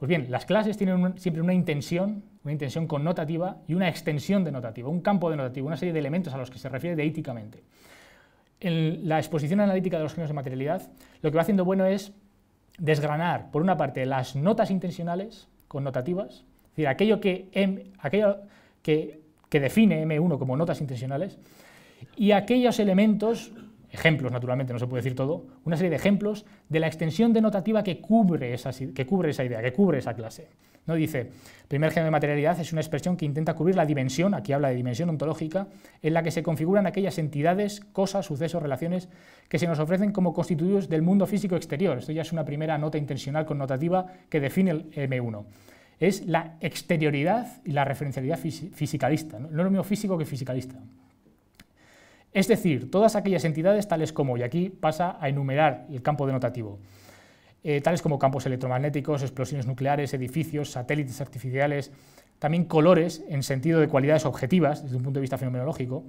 Pues bien, las clases tienen siempre una intención, una intención connotativa y una extensión de denotativa, un campo de denotativo, una serie de elementos a los que se refiere deíticamente. En la exposición analítica de los géneros de materialidad, lo que va haciendo bueno es desgranar, por una parte, las notas intencionales, connotativas, es decir, aquello que, que define M1 como notas intencionales, y aquellos elementos ejemplos, naturalmente, no se puede decir todo, una serie de ejemplos de la extensión denotativa que cubre, esa, que cubre esa idea, que cubre esa clase. ¿no? Dice, primer género de materialidad es una expresión que intenta cubrir la dimensión, aquí habla de dimensión ontológica, en la que se configuran aquellas entidades, cosas, sucesos, relaciones que se nos ofrecen como constituidos del mundo físico exterior. Esto ya es una primera nota intencional connotativa que define el M1 es la exterioridad y la referencialidad fisicalista. ¿no? lo mismo físico que fisicalista. Es decir, todas aquellas entidades tales como, y aquí pasa a enumerar el campo denotativo, eh, tales como campos electromagnéticos, explosiones nucleares, edificios, satélites artificiales, también colores en sentido de cualidades objetivas desde un punto de vista fenomenológico,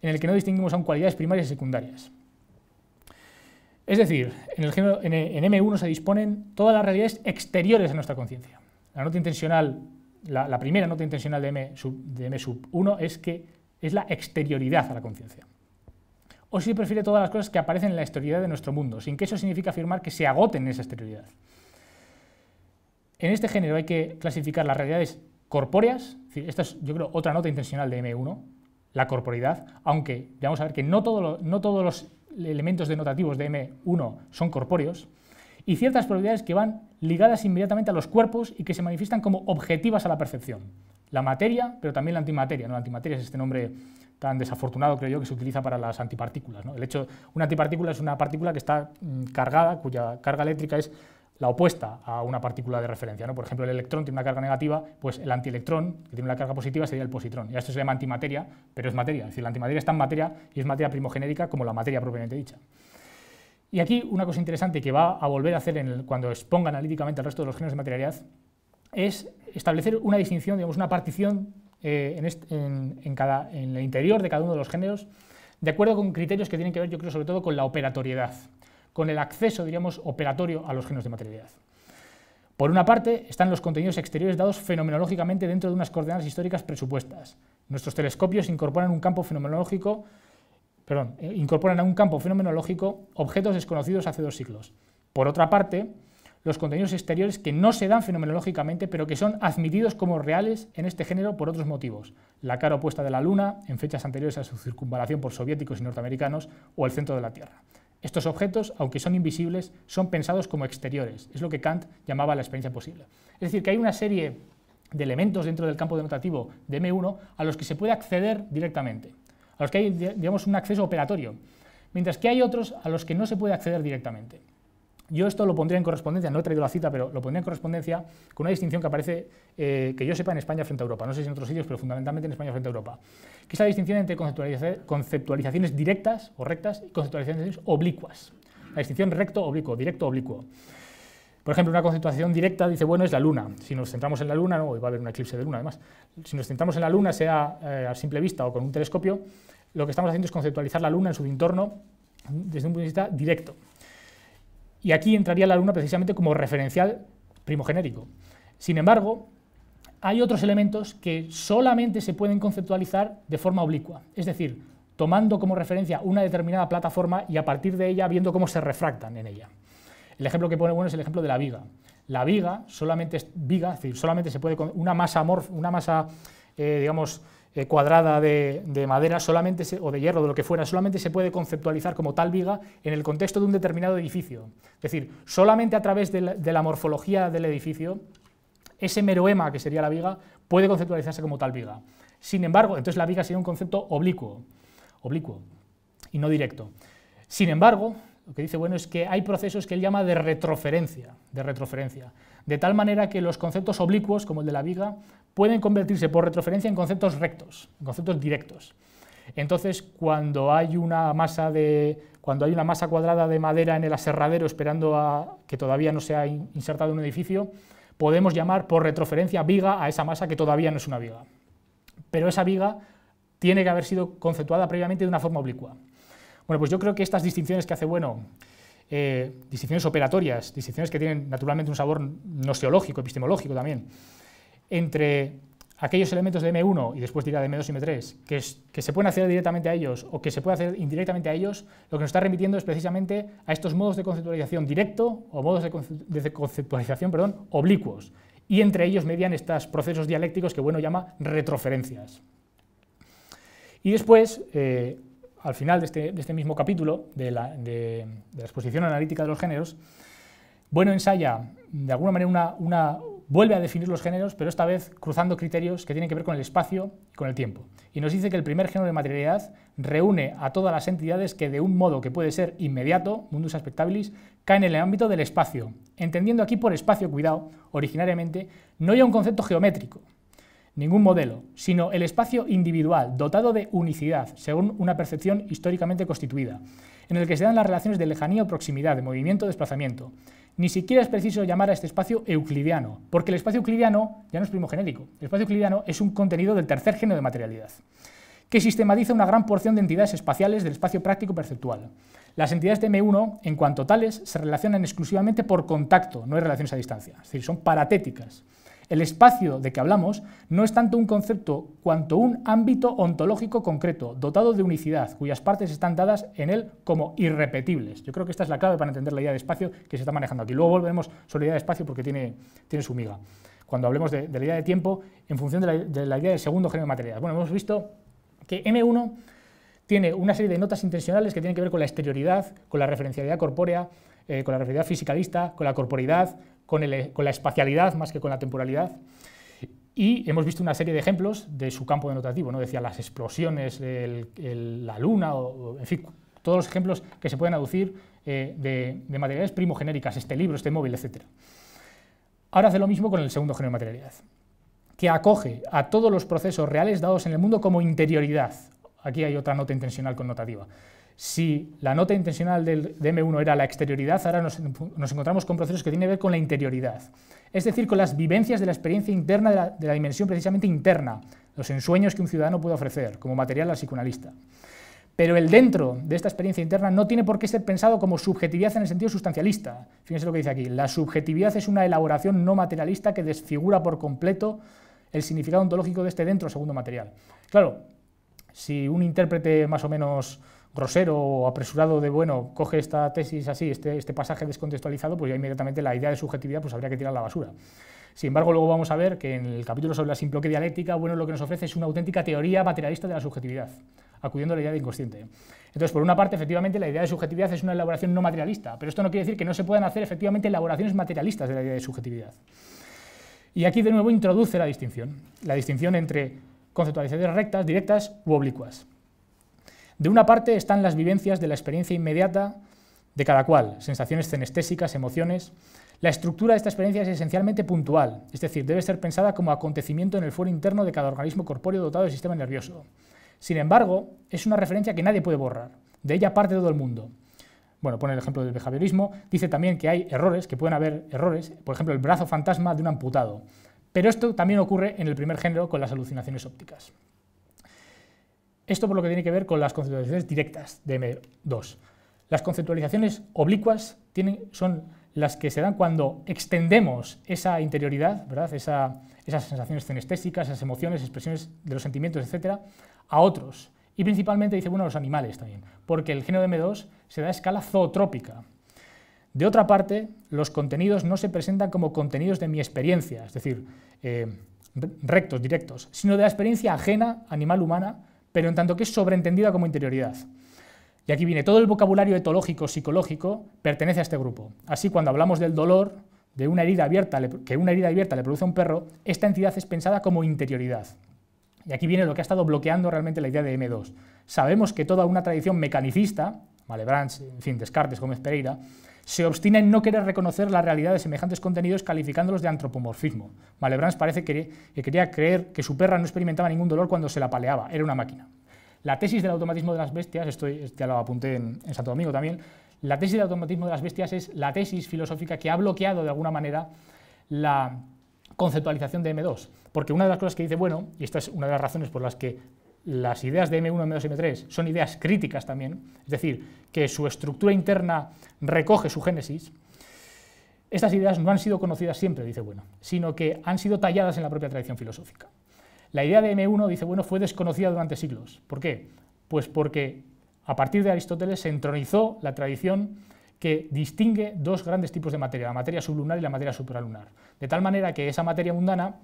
en el que no distinguimos aún cualidades primarias y secundarias. Es decir, en, M1 se disponen todas las realidades exteriores a nuestra conciencia. La nota intencional, la, primera nota intencional de M, 1 es que es la exterioridad a la conciencia o si prefiere todas las cosas que aparecen en la exterioridad de nuestro mundo, sin que eso signifique afirmar que se agoten en esa exterioridad. En este género hay que clasificar las realidades corpóreas, esta es yo creo otra nota intencional de M1, la corporidad, aunque vamos a ver que no, no todos los elementos denotativos de M1 son corpóreos, y ciertas propiedades que van ligadas inmediatamente a los cuerpos y que se manifiestan como objetivas a la percepción. La materia, pero también la antimateria. ¿no? La antimateria es este nombre tan desafortunado, creo yo, que se utiliza para las antipartículas. ¿no? El hecho, una antipartícula es una partícula que está mm, cargada, cuya carga eléctrica es la opuesta a una partícula de referencia. Por ejemplo, el electrón tiene una carga negativa, pues el antielectrón, que tiene una carga positiva, sería el positrón. Y esto se llama antimateria, pero es materia. Es decir, la antimateria está en materia y es materia primogenérica como la materia propiamente dicha. Y aquí una cosa interesante que va a volver a hacer cuando exponga analíticamente el resto de los géneros de materialidad es establecer una distinción, digamos, una partición eh, en, en el interior de cada uno de los géneros de acuerdo con criterios que tienen que ver, yo creo, sobre todo con la operatoriedad, con el acceso, diríamos, operatorio a los géneros de materialidad. Por una parte, están los contenidos exteriores dados fenomenológicamente dentro de unas coordenadas históricas presupuestas. Nuestros telescopios incorporan un campo fenomenológico perdón, eh, incorporan a un campo fenomenológico objetos desconocidos hace dos siglos. Por otra parte, los contenidos exteriores que no se dan fenomenológicamente, pero que son admitidos como reales en este género por otros motivos. La cara opuesta de la Luna, en fechas anteriores a su circunvalación por soviéticos y norteamericanos, o el centro de la Tierra. Estos objetos, aunque son invisibles, son pensados como exteriores. Es lo que Kant llamaba la experiencia posible. Es decir, que hay una serie de elementos dentro del campo denotativo de M1 a los que se puede acceder directamente a los que hay digamos, un acceso operatorio, mientras que hay otros a los que no se puede acceder directamente. Yo esto lo pondría en correspondencia, no he traído la cita, pero lo pondría en correspondencia con una distinción que aparece, eh, que yo sepa, en España frente a Europa. No sé si en otros sitios, pero fundamentalmente en España frente a Europa. Que es la distinción entre conceptualizaciones directas o rectas y conceptualizaciones oblicuas. La distinción recto-oblicuo, directo-oblicuo. Por ejemplo, una concentración directa dice, bueno, es la Luna. Si nos centramos en la Luna, no, va a haber un eclipse de Luna además, si nos centramos en la Luna, sea eh, a simple vista o con un telescopio, lo que estamos haciendo es conceptualizar la Luna en su entorno desde un punto de vista directo. Y aquí entraría la Luna precisamente como referencial primogenérico. Sin embargo, hay otros elementos que solamente se pueden conceptualizar de forma oblicua, es decir, tomando como referencia una determinada plataforma y a partir de ella viendo cómo se refractan en ella. El ejemplo que pone bueno es el ejemplo de la viga. La viga solamente es viga, es decir, solamente se puede, una masa, una masa eh, digamos, eh, cuadrada de, madera solamente o de hierro, de lo que fuera, solamente se puede conceptualizar como tal viga en el contexto de un determinado edificio. Es decir, solamente a través de la, morfología del edificio, ese meroema que sería la viga puede conceptualizarse como tal viga. Sin embargo, entonces la viga sería un concepto oblicuo, oblicuo y no directo. Sin embargo, lo que dice Bueno es que hay procesos que él llama de retroferencia, de retroferencia, de tal manera que los conceptos oblicuos, como el de la viga, pueden convertirse por retroferencia en conceptos rectos, en conceptos directos. Entonces, cuando hay una masa de cuando hay una masa cuadrada de madera en el aserradero esperando a que todavía no se sea insertado un edificio, podemos llamar por retroferencia viga a esa masa que todavía no es una viga. Pero esa viga tiene que haber sido conceptuada previamente de una forma oblicua. Bueno, pues yo creo que estas distinciones que hace bueno, eh, distinciones operatorias, distinciones que tienen naturalmente un sabor seológico, epistemológico también, entre aquellos elementos de M1 y después dirá de M2 y M3, que, se pueden hacer directamente a ellos o que se puede hacer indirectamente a ellos, lo que nos está remitiendo es precisamente a estos modos de conceptualización directo o modos de, conceptualización perdón, oblicuos. Y entre ellos median estos procesos dialécticos que bueno llama retroferencias. Y después, eh, al final de este, este mismo capítulo de la, exposición analítica de los géneros, Bueno ensaya, de alguna manera, una, vuelve a definir los géneros, pero esta vez cruzando criterios que tienen que ver con el espacio y con el tiempo. Y nos dice que el primer género de materialidad reúne a todas las entidades que de un modo que puede ser inmediato, mundus aspectabilis, caen en el ámbito del espacio, entendiendo aquí por espacio, cuidado, originariamente, no ya un concepto geométrico, ningún modelo, sino el espacio individual, dotado de unicidad, según una percepción históricamente constituida, en el que se dan las relaciones de lejanía o proximidad, de movimiento o desplazamiento. Ni siquiera es preciso llamar a este espacio euclidiano, porque el espacio euclidiano ya no es primogenérico, el espacio euclidiano es un contenido del tercer género de materialidad, que sistematiza una gran porción de entidades espaciales del espacio práctico perceptual. Las entidades de M1, en cuanto tales, se relacionan exclusivamente por contacto, no hay relaciones a distancia, es decir, son paratéticas. El espacio de que hablamos no es tanto un concepto cuanto un ámbito ontológico concreto, dotado de unicidad, cuyas partes están dadas en él como irrepetibles. Yo creo que esta es la clave para entender la idea de espacio que se está manejando aquí. Luego volvemos sobre la idea de espacio porque tiene, tiene su miga. Cuando hablemos de, la idea de tiempo, en función de la, idea del segundo género de material. Bueno, hemos visto que M1 tiene una serie de notas intencionales que tienen que ver con la exterioridad, con la referencialidad corpórea, eh, con la referencialidad fisicalista, con la corporidad, con, la espacialidad más que con la temporalidad. Y hemos visto una serie de ejemplos de su campo denotativo, ¿no? decía las explosiones, la luna, o, en fin, todos los ejemplos que se pueden aducir eh, de, de, primogénéricas primogenéricas, este libro, este móvil, etc. Ahora hace lo mismo con el segundo género de materialidad, que acoge a todos los procesos reales dados en el mundo como interioridad. Aquí hay otra nota intencional connotativa. Si la nota intencional del DM1 era la exterioridad, ahora nos, encontramos con procesos que tienen que ver con la interioridad, es decir, con las vivencias de la experiencia interna de la, dimensión precisamente interna, los ensueños que un ciudadano puede ofrecer como material al psicoanalista. Pero el dentro de esta experiencia interna no tiene por qué ser pensado como subjetividad en el sentido sustancialista. Fíjense lo que dice aquí. La subjetividad es una elaboración no materialista que desfigura por completo el significado ontológico de este dentro segundo material. Claro, si un intérprete más o menos grosero o apresurado de, bueno, coge esta tesis así, este, este, pasaje descontextualizado, pues ya inmediatamente la idea de subjetividad pues habría que tirar a la basura. Sin embargo, luego vamos a ver que en el capítulo sobre la simploque dialéctica, bueno, lo que nos ofrece es una auténtica teoría materialista de la subjetividad, acudiendo a la idea de inconsciente. Entonces, por una parte, efectivamente, la idea de subjetividad es una elaboración no materialista, pero esto no quiere decir que no se puedan hacer efectivamente elaboraciones materialistas de la idea de subjetividad. Y aquí de nuevo introduce la distinción, la distinción entre conceptualizaciones rectas, directas u oblicuas. De una parte están las vivencias de la experiencia inmediata de cada cual, sensaciones cenestésicas, emociones. La estructura de esta experiencia es esencialmente puntual, es decir, debe ser pensada como acontecimiento en el fuero interno de cada organismo corpóreo dotado de sistema nervioso. Sin embargo, es una referencia que nadie puede borrar, de ella parte todo el mundo. Bueno, pone el ejemplo del behaviorismo, dice también que hay errores, que pueden haber errores, por ejemplo, el brazo fantasma de un amputado. Pero esto también ocurre en el primer género con las alucinaciones ópticas. Esto por lo que tiene que ver con las conceptualizaciones directas de M2. Las conceptualizaciones oblicuas son las que se dan cuando extendemos esa interioridad, ¿verdad? esas sensaciones cinestésicas, esas emociones, expresiones de los sentimientos, etc., a otros. Y principalmente, dice, bueno, a los animales también, porque el género de M2 se da a escala zootrópica. De otra parte, los contenidos no se presentan como contenidos de mi experiencia, es decir, eh, rectos, directos, sino de la experiencia ajena, animal-humana, pero en tanto que es sobreentendida como interioridad. Y aquí viene, todo el vocabulario etológico, psicológico, pertenece a este grupo. Así, cuando hablamos del dolor, de una herida abierta, que una herida abierta le produce a un perro, esta entidad es pensada como interioridad. Y aquí viene lo que ha estado bloqueando realmente la idea de M2. Sabemos que toda una tradición mecanicista, Malebranche, en fin, Descartes, Gómez Pereira, se obstina en no querer reconocer la realidad de semejantes contenidos calificándolos de antropomorfismo. Malebrans parece que, quería creer que su perra no experimentaba ningún dolor cuando se la paleaba, era una máquina. La tesis del automatismo de las bestias, esto ya lo apunté en, en Santo Domingo también, la tesis del automatismo de las bestias es la tesis filosófica que ha bloqueado de alguna manera la conceptualización de M2. Porque una de las cosas que dice, bueno, y esta es una de las razones por las que las ideas de M1, M2, M3 son ideas críticas también, es decir, que su estructura interna recoge su génesis, estas ideas no han sido conocidas siempre, dice Bueno, sino que han sido talladas en la propia tradición filosófica. La idea de M1, dice Bueno, fue desconocida durante siglos. ¿Por qué? Pues porque a partir de Aristóteles se entronizó la tradición que distingue dos grandes tipos de materia, la materia sublunar y la materia supralunar. De tal manera que esa materia mundana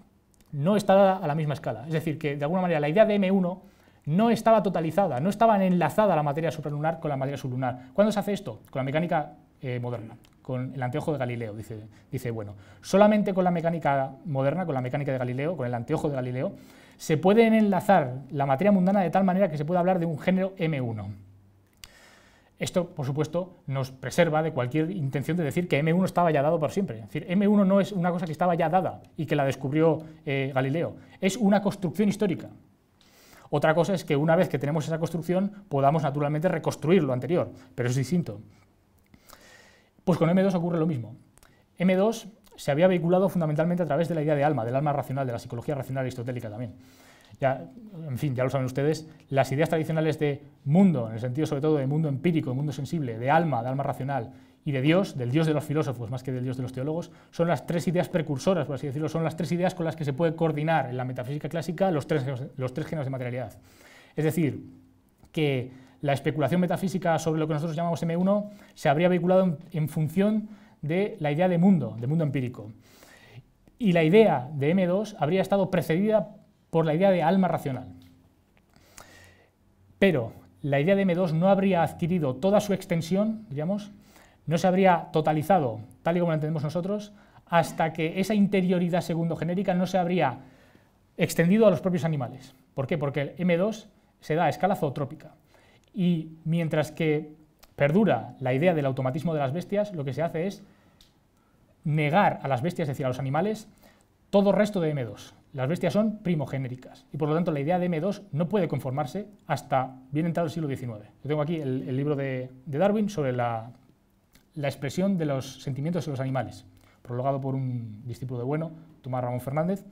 no está dada a la misma escala. Es decir, que de alguna manera la idea de M1 no estaba totalizada, no estaba enlazada la materia supralunar con la materia sublunar. ¿Cuándo se hace esto? Con la mecánica eh, moderna, con el anteojo de Galileo, dice, dice, bueno, solamente con la mecánica moderna, con la mecánica de Galileo, con el anteojo de Galileo, se pueden enlazar la materia mundana de tal manera que se pueda hablar de un género M1. Esto, por supuesto, nos preserva de cualquier intención de decir que M1 estaba ya dado por siempre. Es decir, M1 no es una cosa que estaba ya dada y que la descubrió eh, Galileo. Es una construcción histórica. Otra cosa es que una vez que tenemos esa construcción podamos naturalmente reconstruir lo anterior, pero es distinto. Pues con M2 ocurre lo mismo. M2 se había vehiculado fundamentalmente a través de la idea de alma, del alma racional, de la psicología racional aristotélica también en fin, ya lo saben ustedes, las ideas tradicionales de mundo, en el sentido sobre todo de mundo empírico, de mundo sensible, de alma, de alma racional, y de Dios, del Dios de los filósofos más que del Dios de los teólogos, son las tres ideas precursoras, por así decirlo, son las tres ideas con las que se puede coordinar en la metafísica clásica los tres, géneros de materialidad. Es decir, que la especulación metafísica sobre lo que nosotros llamamos M1 se habría vehiculado en, en función de la idea de mundo, de mundo empírico. Y la idea de M2 habría estado precedida por la idea de alma racional. Pero la idea de M2 no habría adquirido toda su extensión, digamos, no se habría totalizado, tal y como la entendemos nosotros, hasta que esa interioridad segundo genérica no se habría extendido a los propios animales. ¿Por qué? Porque el M2 se da a escala zootrópica. Y mientras que perdura la idea del automatismo de las bestias, lo que se hace es negar a las bestias, es decir, a los animales, todo resto de M2. Las bestias son primogénéricas y por lo tanto la idea de M2 no puede conformarse hasta bien entrado el siglo XIX. Yo tengo aquí el, libro de, Darwin sobre la, expresión de los sentimientos de los animales, prologado por un discípulo de Bueno, Tomás Ramón Fernández,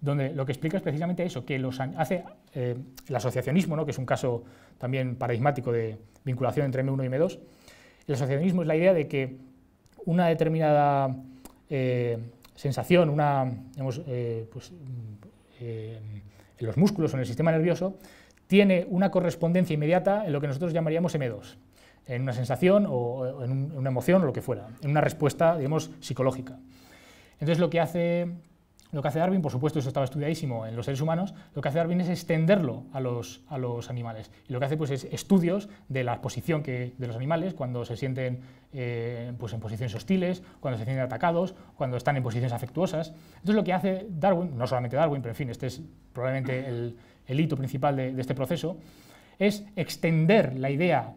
donde lo que explica es precisamente eso, que los, hace eh, el asociacionismo, que es un caso también paradigmático de vinculación entre M1 y M2, el asociacionismo es la idea de que una determinada... Eh, sensación, una, digamos, eh, pues, eh, en los músculos o en el sistema nervioso, tiene una correspondencia inmediata en lo que nosotros llamaríamos M2, en una sensación o en una emoción o lo que fuera, en una respuesta, digamos, psicológica. Entonces lo que hace lo que hace Darwin, por supuesto, eso estaba estudiadísimo en los seres humanos, lo que hace Darwin es extenderlo a los, animales. Y lo que hace pues, es estudios de la posición que, de los animales cuando se sienten eh, pues, en posiciones hostiles, cuando se sienten atacados, cuando están en posiciones afectuosas. Entonces lo que hace Darwin, no solamente Darwin, pero en fin, este es probablemente el, hito principal de, este proceso, es extender la idea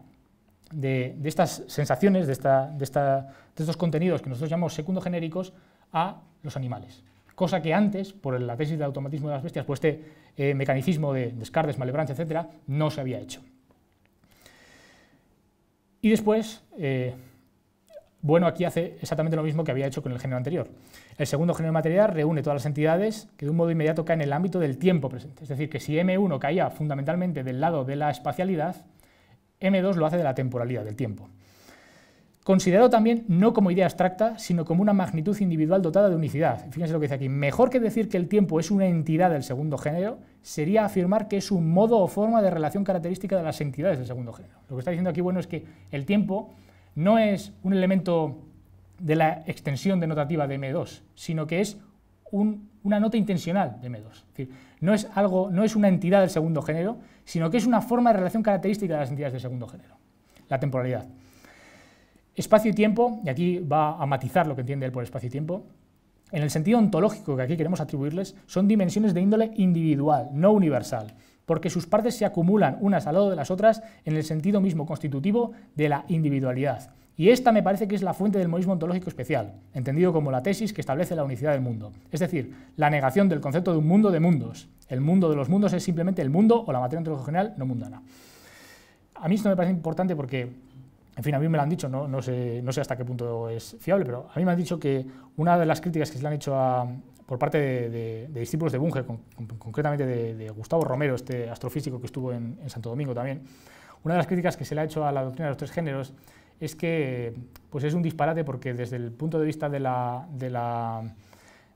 de, de, estas sensaciones, de, esta, de, esta, de, estos contenidos que nosotros llamamos secundogenéricos, a los animales cosa que antes, por la tesis del automatismo de las bestias, por este mecanismo eh, mecanicismo de descartes, Malebranche, etc., no se había hecho. Y después, eh, bueno, aquí hace exactamente lo mismo que había hecho con el género anterior. El segundo género material reúne todas las entidades que de un modo inmediato caen en el ámbito del tiempo presente. Es decir, que si M1 caía fundamentalmente del lado de la espacialidad, M2 lo hace de la temporalidad, del tiempo considerado también no como idea abstracta, sino como una magnitud individual dotada de unicidad. Fíjense lo que dice aquí. Mejor que decir que el tiempo es una entidad del segundo género, sería afirmar que es un modo o forma de relación característica de las entidades del segundo género. Lo que está diciendo aquí, bueno, es que el tiempo no es un elemento de la extensión denotativa de M2, sino que es una nota intencional de M2. no es, algo, no es una entidad del segundo género, sino que es una forma de relación característica de las entidades del segundo género, la temporalidad. Espacio y tiempo, y aquí va a matizar lo que entiende él por espacio y tiempo, en el sentido ontológico que aquí queremos atribuirles, son dimensiones de índole individual, no universal, porque sus partes se acumulan unas al lado de las otras en el sentido mismo constitutivo de la individualidad. Y esta me parece que es la fuente del monismo ontológico especial, entendido como la tesis que establece la unicidad del mundo, es decir, la negación del concepto de un mundo de mundos. El mundo de los mundos es simplemente el mundo o la materia ontológica general no mundana. A mí esto me parece importante porque en fin, a mí me lo han dicho, no, no, sé, no sé hasta qué punto es fiable, pero a mí me han dicho que una de las críticas que se le han hecho por parte de, discípulos de Bunge, concretamente de, Gustavo Romero, este astrofísico que estuvo en, Santo Domingo también, una de las críticas que se le ha hecho a la doctrina de los tres géneros es que pues es un disparate porque desde el punto de vista de la, la,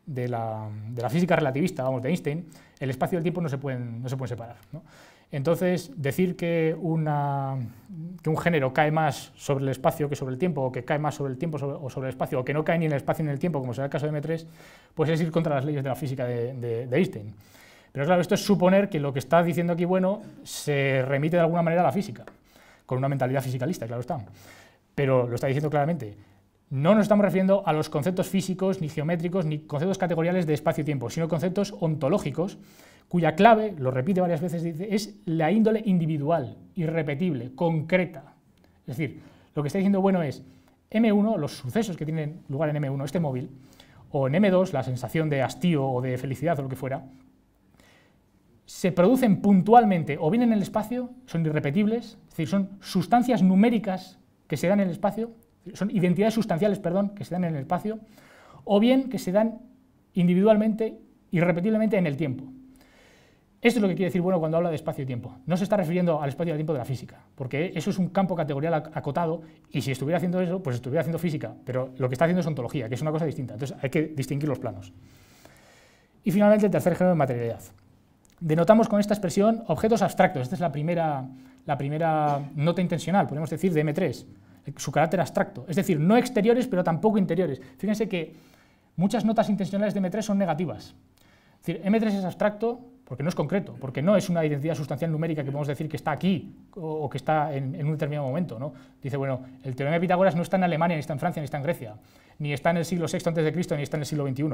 la, la física relativista, vamos, de Einstein, el espacio y el tiempo no se pueden, no se pueden separar. ¿no? Entonces, decir que, un género cae más sobre el espacio que sobre el tiempo, o que cae más sobre el tiempo o sobre el espacio, o que no cae ni en el espacio ni en el tiempo, como será el caso de M3, pues es ir contra las leyes de la física de, de Einstein. Pero claro, esto es suponer que lo que está diciendo aquí bueno se remite de alguna manera a la física, con una mentalidad fisicalista, claro está. Pero lo está diciendo claramente. No nos estamos refiriendo a los conceptos físicos, ni geométricos, ni conceptos categoriales de espacio-tiempo, sino conceptos ontológicos, cuya clave, lo repite varias veces, es la índole individual, irrepetible, concreta. Es decir, lo que está diciendo Bueno es M1, los sucesos que tienen lugar en M1, este móvil, o en M2, la sensación de hastío o de felicidad o lo que fuera, se producen puntualmente o vienen en el espacio, son irrepetibles, es decir, son sustancias numéricas que se dan en el espacio, son identidades sustanciales, perdón, que se dan en el espacio, o bien que se dan individualmente, irrepetiblemente en el tiempo. Esto es lo que quiere decir bueno cuando habla de espacio-tiempo. No se está refiriendo al espacio y al tiempo de la física, porque eso es un campo categorial acotado y si estuviera haciendo eso, pues estuviera haciendo física, pero lo que está haciendo es ontología, que es una cosa distinta. Entonces hay que distinguir los planos. Y finalmente el tercer género de materialidad. Denotamos con esta expresión objetos abstractos. Esta es la primera, la primera nota intencional, podemos decir, de M3 su carácter abstracto. Es decir, no exteriores, pero tampoco interiores. Fíjense que muchas notas intencionales de M3 son negativas. Es decir, M3 es abstracto porque no es concreto, porque no es una identidad sustancial numérica que podemos decir que está aquí o, que está en, un determinado momento. ¿no? Dice, bueno, el teorema de Pitágoras no está en Alemania, ni está en Francia, ni está en Grecia, ni está en el siglo VI a.C., ni está en el siglo XXI.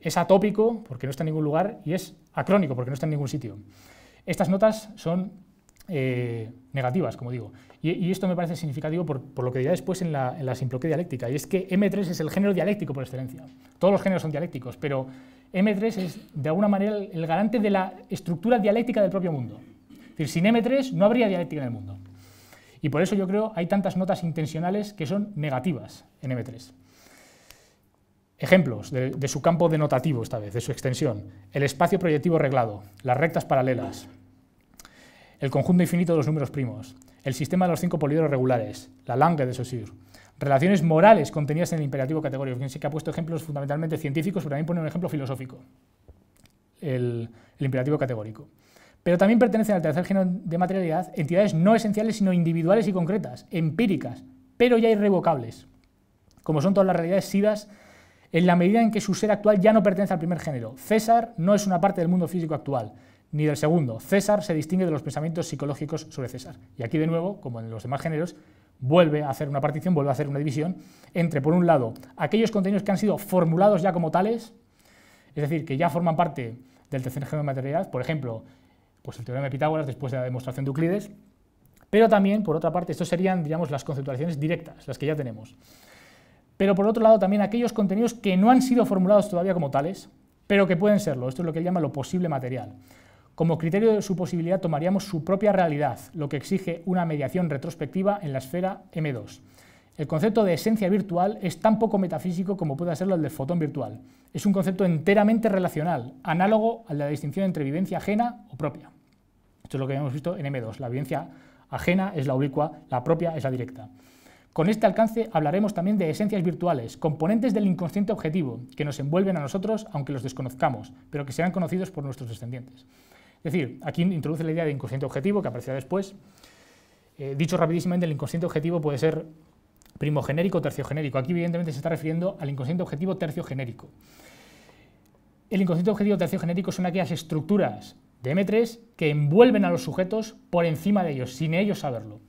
Es atópico porque no está en ningún lugar y es acrónico porque no está en ningún sitio. Estas notas son eh, negativas, como digo. Y, esto me parece significativo por, lo que diré después en la, en dialéctica, y es que M3 es el género dialéctico por excelencia. Todos los géneros son dialécticos, pero M3 es de alguna manera el garante de la estructura dialéctica del propio mundo. Es decir, sin M3 no habría dialéctica en el mundo. Y por eso yo creo hay tantas notas intencionales que son negativas en M3. Ejemplos de, de su campo denotativo esta vez, de su extensión. El espacio proyectivo reglado, las rectas paralelas, el conjunto infinito de los números primos, el sistema de los cinco poliedros regulares, la Lange de Saussure, relaciones morales contenidas en el imperativo categórico. Fíjense que ha puesto ejemplos fundamentalmente científicos, pero también pone un ejemplo filosófico, el, el imperativo categórico. Pero también pertenecen al tercer género de materialidad entidades no esenciales, sino individuales y concretas, empíricas, pero ya irrevocables, como son todas las realidades sidas en la medida en que su ser actual ya no pertenece al primer género. César no es una parte del mundo físico actual, ni del segundo. César se distingue de los pensamientos psicológicos sobre César. Y aquí de nuevo, como en los demás géneros, vuelve a hacer una partición, vuelve a hacer una división entre, por un lado, aquellos contenidos que han sido formulados ya como tales, es decir, que ya forman parte del tercer género de materialidad, por ejemplo, pues el teorema de Pitágoras después de la demostración de Euclides, pero también, por otra parte, estos serían, digamos, las conceptualizaciones directas, las que ya tenemos. Pero por otro lado, también aquellos contenidos que no han sido formulados todavía como tales, pero que pueden serlo. Esto es lo que él llama lo posible material. Como criterio de su posibilidad tomaríamos su propia realidad, lo que exige una mediación retrospectiva en la esfera M2. El concepto de esencia virtual es tan poco metafísico como puede serlo el del fotón virtual. Es un concepto enteramente relacional, análogo a la distinción entre vivencia ajena o propia. Esto es lo que hemos visto en M2. La vivencia ajena es la oblicua, la propia es la directa. Con este alcance hablaremos también de esencias virtuales, componentes del inconsciente objetivo, que nos envuelven a nosotros aunque los desconozcamos, pero que serán conocidos por nuestros descendientes. Es decir, aquí introduce la idea de inconsciente objetivo, que aparecerá después. Eh, dicho rapidísimamente, el inconsciente objetivo puede ser primogenérico o terciogenérico. Aquí, evidentemente, se está refiriendo al inconsciente objetivo terciogenérico. El inconsciente objetivo terciogenérico son aquellas estructuras de M3 que envuelven a los sujetos por encima de ellos, sin ellos saberlo.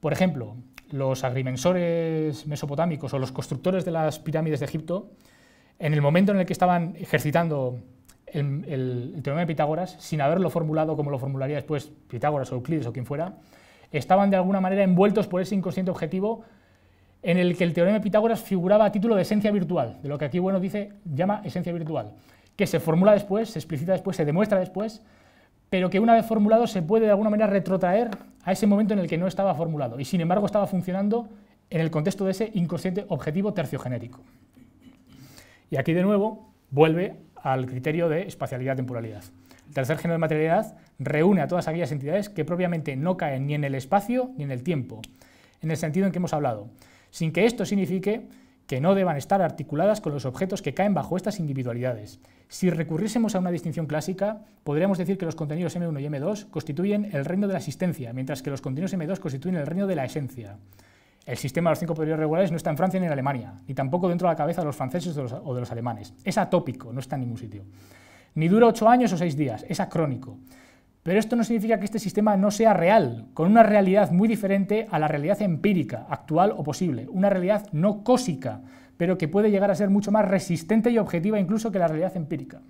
Por ejemplo, los agrimensores mesopotámicos o los constructores de las pirámides de Egipto, en el momento en el que estaban ejercitando el, teorema de Pitágoras, sin haberlo formulado como lo formularía después Pitágoras o Euclides o quien fuera, estaban de alguna manera envueltos por ese inconsciente objetivo en el que el teorema de Pitágoras figuraba a título de esencia virtual, de lo que aquí bueno dice llama esencia virtual, que se formula después, se explicita después, se demuestra después, pero que una vez formulado se puede de alguna manera retrotraer a ese momento en el que no estaba formulado y sin embargo estaba funcionando en el contexto de ese inconsciente objetivo terciogenérico. Y aquí de nuevo vuelve al criterio de espacialidad-temporalidad. El tercer género de materialidad reúne a todas aquellas entidades que propiamente no caen ni en el espacio ni en el tiempo, en el sentido en que hemos hablado, sin que esto signifique que no deban estar articuladas con los objetos que caen bajo estas individualidades. Si recurriésemos a una distinción clásica, podríamos decir que los contenidos M1 y M2 constituyen el reino de la existencia, mientras que los contenidos M2 constituyen el reino de la esencia. El sistema de los cinco periodos regulares no está en Francia ni en Alemania, ni tampoco dentro de la cabeza de los franceses o de los, o de los alemanes. Es atópico, no está en ningún sitio. Ni dura ocho años o seis días, es acrónico. Pero esto no significa que este sistema no sea real, con una realidad muy diferente a la realidad empírica, actual o posible, una realidad no cósica, pero que puede llegar a ser mucho más resistente y objetiva incluso que la realidad empírica.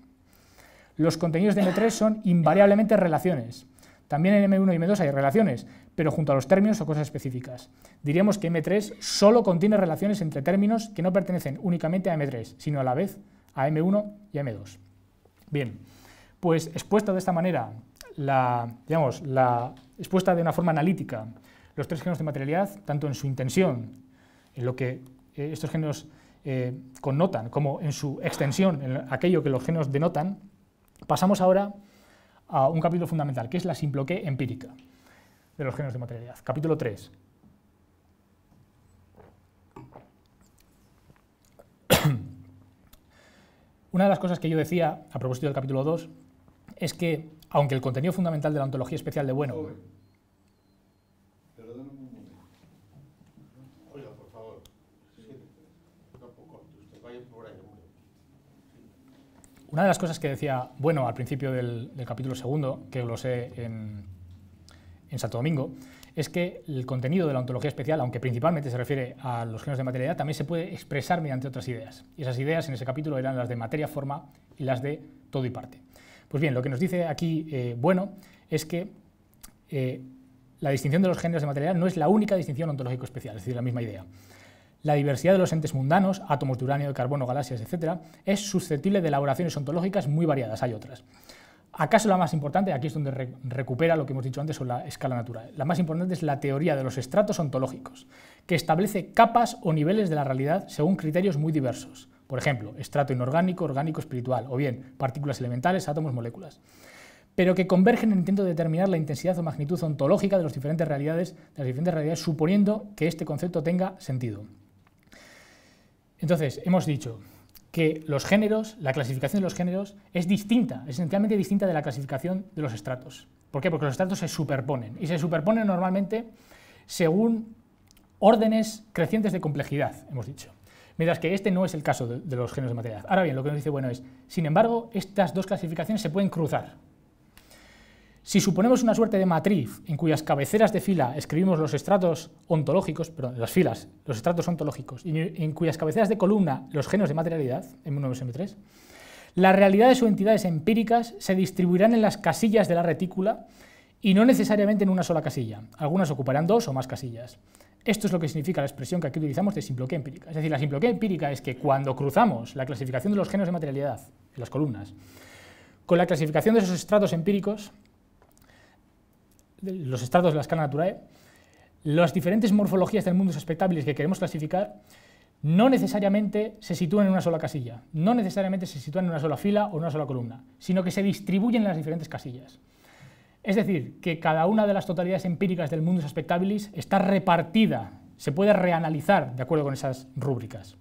Los contenidos de M3 son invariablemente relaciones. También en M1 y M2 hay relaciones, pero junto a los términos o cosas específicas. Diríamos que M3 solo contiene relaciones entre términos que no pertenecen únicamente a M3, sino a la vez a M1 y a M2. Bien, pues expuesta de esta manera, la, digamos, la, expuesta de una forma analítica, los tres géneros de materialidad, tanto en su intención, en lo que eh, estos géneros eh, connotan, como en su extensión, en aquello que los géneros denotan, pasamos ahora a un capítulo fundamental, que es la simploque empírica de los géneros de materialidad. Capítulo 3. Una de las cosas que yo decía a propósito del capítulo 2 es que, aunque el contenido fundamental de la ontología especial de bueno Una de las cosas que decía, bueno, al principio del, capítulo segundo, que lo sé en, Santo Domingo, es que el contenido de la ontología especial, aunque principalmente se refiere a los géneros de materialidad, también se puede expresar mediante otras ideas. Y esas ideas en ese capítulo eran las de materia, forma y las de todo y parte. Pues bien, lo que nos dice aquí eh, Bueno es que eh, la distinción de los géneros de materialidad no es la única distinción ontológico especial, es decir, la misma idea. La diversidad de los entes mundanos, átomos de uranio, de carbono, galaxias, etc., es susceptible de elaboraciones ontológicas muy variadas, hay otras. ¿Acaso la más importante? Aquí es donde recupera lo que hemos dicho antes sobre la escala natural. La más importante es la teoría de los estratos ontológicos, que establece capas o niveles de la realidad según criterios muy diversos. Por ejemplo, estrato inorgánico, orgánico, espiritual, o bien partículas elementales, átomos, moléculas. Pero que convergen en el intento de determinar la intensidad o magnitud ontológica de, diferentes realidades, de las diferentes realidades, suponiendo que este concepto tenga sentido. Entonces, hemos dicho que los géneros, la clasificación de los géneros es distinta, esencialmente distinta de la clasificación de los estratos. ¿Por qué? Porque los estratos se superponen y se superponen normalmente según órdenes crecientes de complejidad, hemos dicho. Mientras que este no es el caso de, los géneros de materia. Ahora bien, lo que nos dice bueno es, sin embargo, estas dos clasificaciones se pueden cruzar. Si suponemos una suerte de matriz en cuyas cabeceras de fila escribimos los estratos ontológicos, perdón, las filas, los estratos ontológicos, y en cuyas cabeceras de columna los genos de materialidad, M1, M3, las realidades o entidades empíricas se distribuirán en las casillas de la retícula y no necesariamente en una sola casilla. Algunas ocuparán dos o más casillas. Esto es lo que significa la expresión que aquí utilizamos de simploquía empírica. Es decir, la simploquía empírica es que cuando cruzamos la clasificación de los genos de materialidad en las columnas con la clasificación de esos estratos empíricos, los estados de la escala naturae, las diferentes morfologías del mundo susceptibles que queremos clasificar no necesariamente se sitúan en una sola casilla, no necesariamente se sitúan en una sola fila o en una sola columna, sino que se distribuyen en las diferentes casillas. Es decir, que cada una de las totalidades empíricas del mundo espectabilis está repartida, se puede reanalizar de acuerdo con esas rúbricas.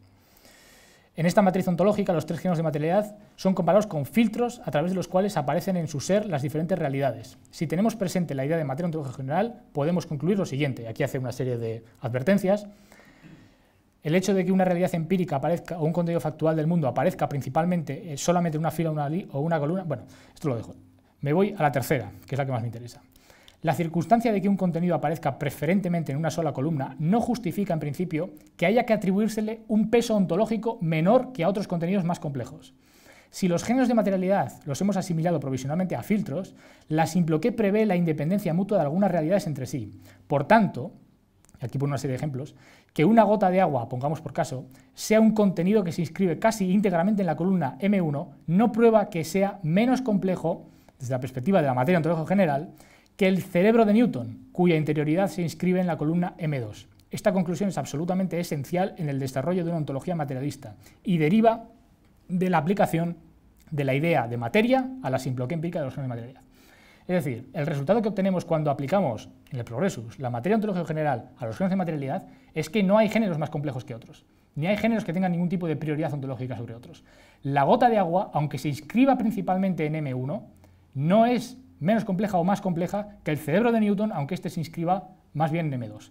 En esta matriz ontológica, los tres géneros de materialidad son comparados con filtros a través de los cuales aparecen en su ser las diferentes realidades. Si tenemos presente la idea de materia ontológica general, podemos concluir lo siguiente. Aquí hace una serie de advertencias. El hecho de que una realidad empírica aparezca o un contenido factual del mundo aparezca principalmente eh, solamente en una fila una o una columna, bueno, esto lo dejo. Me voy a la tercera, que es la que más me interesa. La circunstancia de que un contenido aparezca preferentemente en una sola columna no justifica en principio que haya que atribuírsele un peso ontológico menor que a otros contenidos más complejos. Si los géneros de materialidad los hemos asimilado provisionalmente a filtros, la que prevé la independencia mutua de algunas realidades entre sí. Por tanto, aquí pongo una serie de ejemplos, que una gota de agua, pongamos por caso, sea un contenido que se inscribe casi íntegramente en la columna M1, no prueba que sea menos complejo, desde la perspectiva de la materia ontológica general, que el cerebro de Newton, cuya interioridad se inscribe en la columna M2. Esta conclusión es absolutamente esencial en el desarrollo de una ontología materialista y deriva de la aplicación de la idea de materia a la simple empírica de los géneros de materialidad. Es decir, el resultado que obtenemos cuando aplicamos en el progresus la materia ontológica general a los fenómenos de materialidad es que no hay géneros más complejos que otros, ni hay géneros que tengan ningún tipo de prioridad ontológica sobre otros. La gota de agua, aunque se inscriba principalmente en M1, no es menos compleja o más compleja que el cerebro de Newton, aunque éste se inscriba más bien en M2.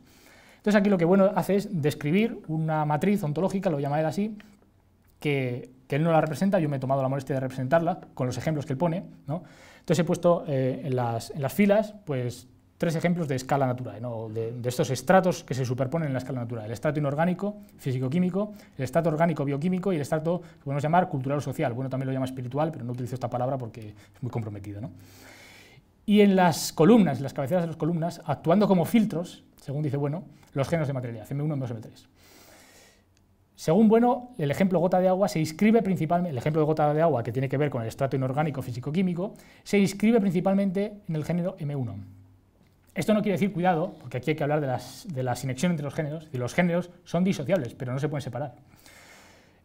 Entonces aquí lo que bueno hace es describir una matriz ontológica, lo llama él así, que, él no la representa, yo me he tomado la molestia de representarla con los ejemplos que él pone. Entonces he puesto eh, en, las, filas pues, tres ejemplos de escala natural, de, estos estratos que se superponen en la escala natural, el estrato inorgánico, físico-químico, el estrato orgánico, bioquímico y el estrato que podemos llamar cultural o social. Bueno, también lo llama espiritual, pero no utilizo esta palabra porque es muy comprometido, ¿no? y en las columnas, en las cabeceras de las columnas, actuando como filtros, según dice Bueno, los géneros de materialidad, M1, M2, M3. Según Bueno, el ejemplo gota de agua se inscribe principalmente, el ejemplo de gota de agua que tiene que ver con el estrato inorgánico físico-químico, se inscribe principalmente en el género M1. Esto no quiere decir cuidado, porque aquí hay que hablar de, las, de la sinexión entre los géneros, y los géneros son disociables, pero no se pueden separar.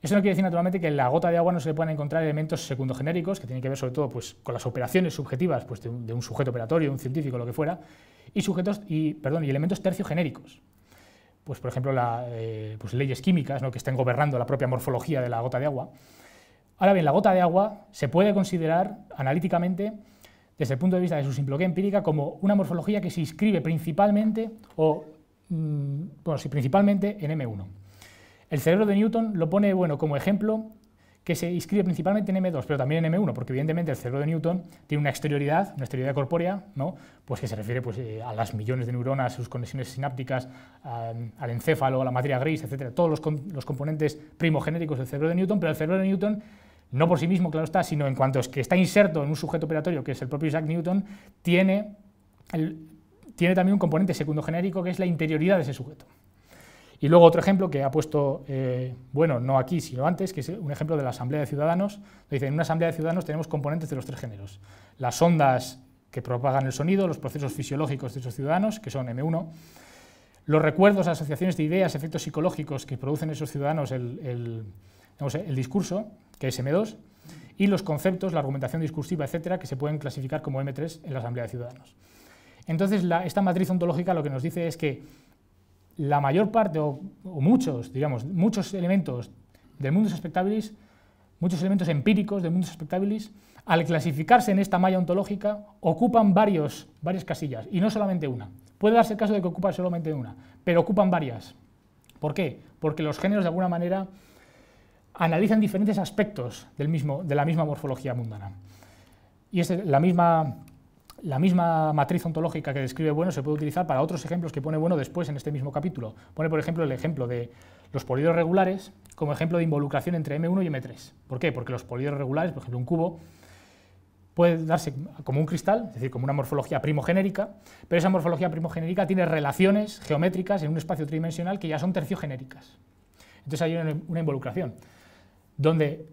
Eso no quiere decir naturalmente que en la gota de agua no se puedan encontrar elementos secundogenéricos, que tienen que ver sobre todo pues, con las operaciones subjetivas pues, de, un, sujeto operatorio, un científico, lo que fuera, y, sujetos, y, perdón, y elementos terciogenéricos. Pues, por ejemplo, las eh, pues, leyes químicas que estén gobernando la propia morfología de la gota de agua. Ahora bien, la gota de agua se puede considerar analíticamente desde el punto de vista de su simploquía empírica como una morfología que se inscribe principalmente o mm, bueno, principalmente en M1. El cerebro de Newton lo pone bueno, como ejemplo que se inscribe principalmente en M2, pero también en M1, porque evidentemente el cerebro de Newton tiene una exterioridad, una exterioridad corpórea, ¿no? pues que se refiere pues, eh, a las millones de neuronas, sus conexiones sinápticas, al encéfalo, a la materia gris, etcétera, todos los, componentes primogenéricos del cerebro de Newton, pero el cerebro de Newton no por sí mismo, claro está, sino en cuanto es que está inserto en un sujeto operatorio, que es el propio Isaac Newton, tiene, tiene también un componente secundogenérico que es la interioridad de ese sujeto. Y luego otro ejemplo que ha puesto, eh, bueno, no aquí, sino antes, que es un ejemplo de la Asamblea de Ciudadanos. Dice, en una Asamblea de Ciudadanos tenemos componentes de los tres géneros. Las ondas que propagan el sonido, los procesos fisiológicos de esos ciudadanos, que son M1, los recuerdos, asociaciones de ideas, efectos psicológicos que producen esos ciudadanos el, discurso, que es M2, y los conceptos, la argumentación discursiva, etcétera, que se pueden clasificar como M3 en la Asamblea de Ciudadanos. Entonces, esta matriz ontológica lo que nos dice es que la mayor parte, o, muchos, digamos, muchos elementos del mundo espectábilis muchos elementos empíricos del mundo espectábilis al clasificarse en esta malla ontológica, ocupan varios, varias casillas, y no solamente una. Puede darse el caso de que ocupan solamente una, pero ocupan varias. ¿Por qué? Porque los géneros, de alguna manera, analizan diferentes aspectos del mismo, de la misma morfología mundana. Y es la misma la misma matriz ontológica que describe bueno se puede utilizar para otros ejemplos que pone bueno después en este mismo capítulo. Pone, por ejemplo, el ejemplo de los poliedros regulares como ejemplo de involucración entre M1 y M3. ¿Por qué? Porque los poliedros regulares, por ejemplo, un cubo, puede darse como un cristal, es decir, como una morfología primogenérica, pero esa morfología primogenérica tiene relaciones geométricas en un espacio tridimensional que ya son terciogenéricas. Entonces hay una involucración, donde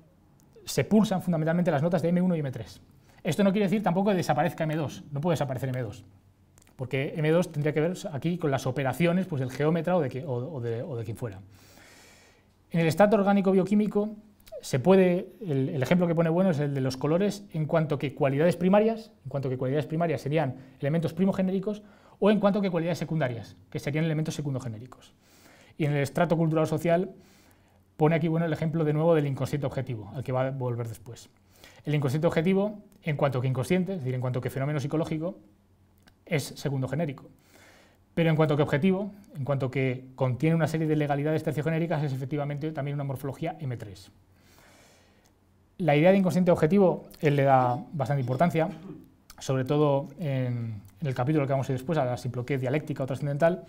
se pulsan fundamentalmente las notas de M1 y M3. Esto no quiere decir tampoco que desaparezca M2, no puede desaparecer M2, porque M2 tendría que ver aquí con las operaciones pues, del geómetra o de, de, quien fuera. En el estrato orgánico bioquímico se puede, el, ejemplo que pone bueno es el de los colores, en cuanto que cualidades primarias, en cuanto que cualidades primarias serían elementos primogenéricos, o en cuanto que cualidades secundarias, que serían elementos secundogenéricos. Y en el estrato cultural social pone aquí bueno el ejemplo de nuevo del inconsciente objetivo, al que va a volver después. El inconsciente objetivo, en cuanto que inconsciente, es decir, en cuanto que fenómeno psicológico, es segundo genérico. Pero en cuanto que objetivo, en cuanto que contiene una serie de legalidades terciogenéricas, es efectivamente también una morfología M3. La idea de inconsciente objetivo él le da bastante importancia, sobre todo en, el capítulo que vamos a ir después, a la simploquía dialéctica o trascendental,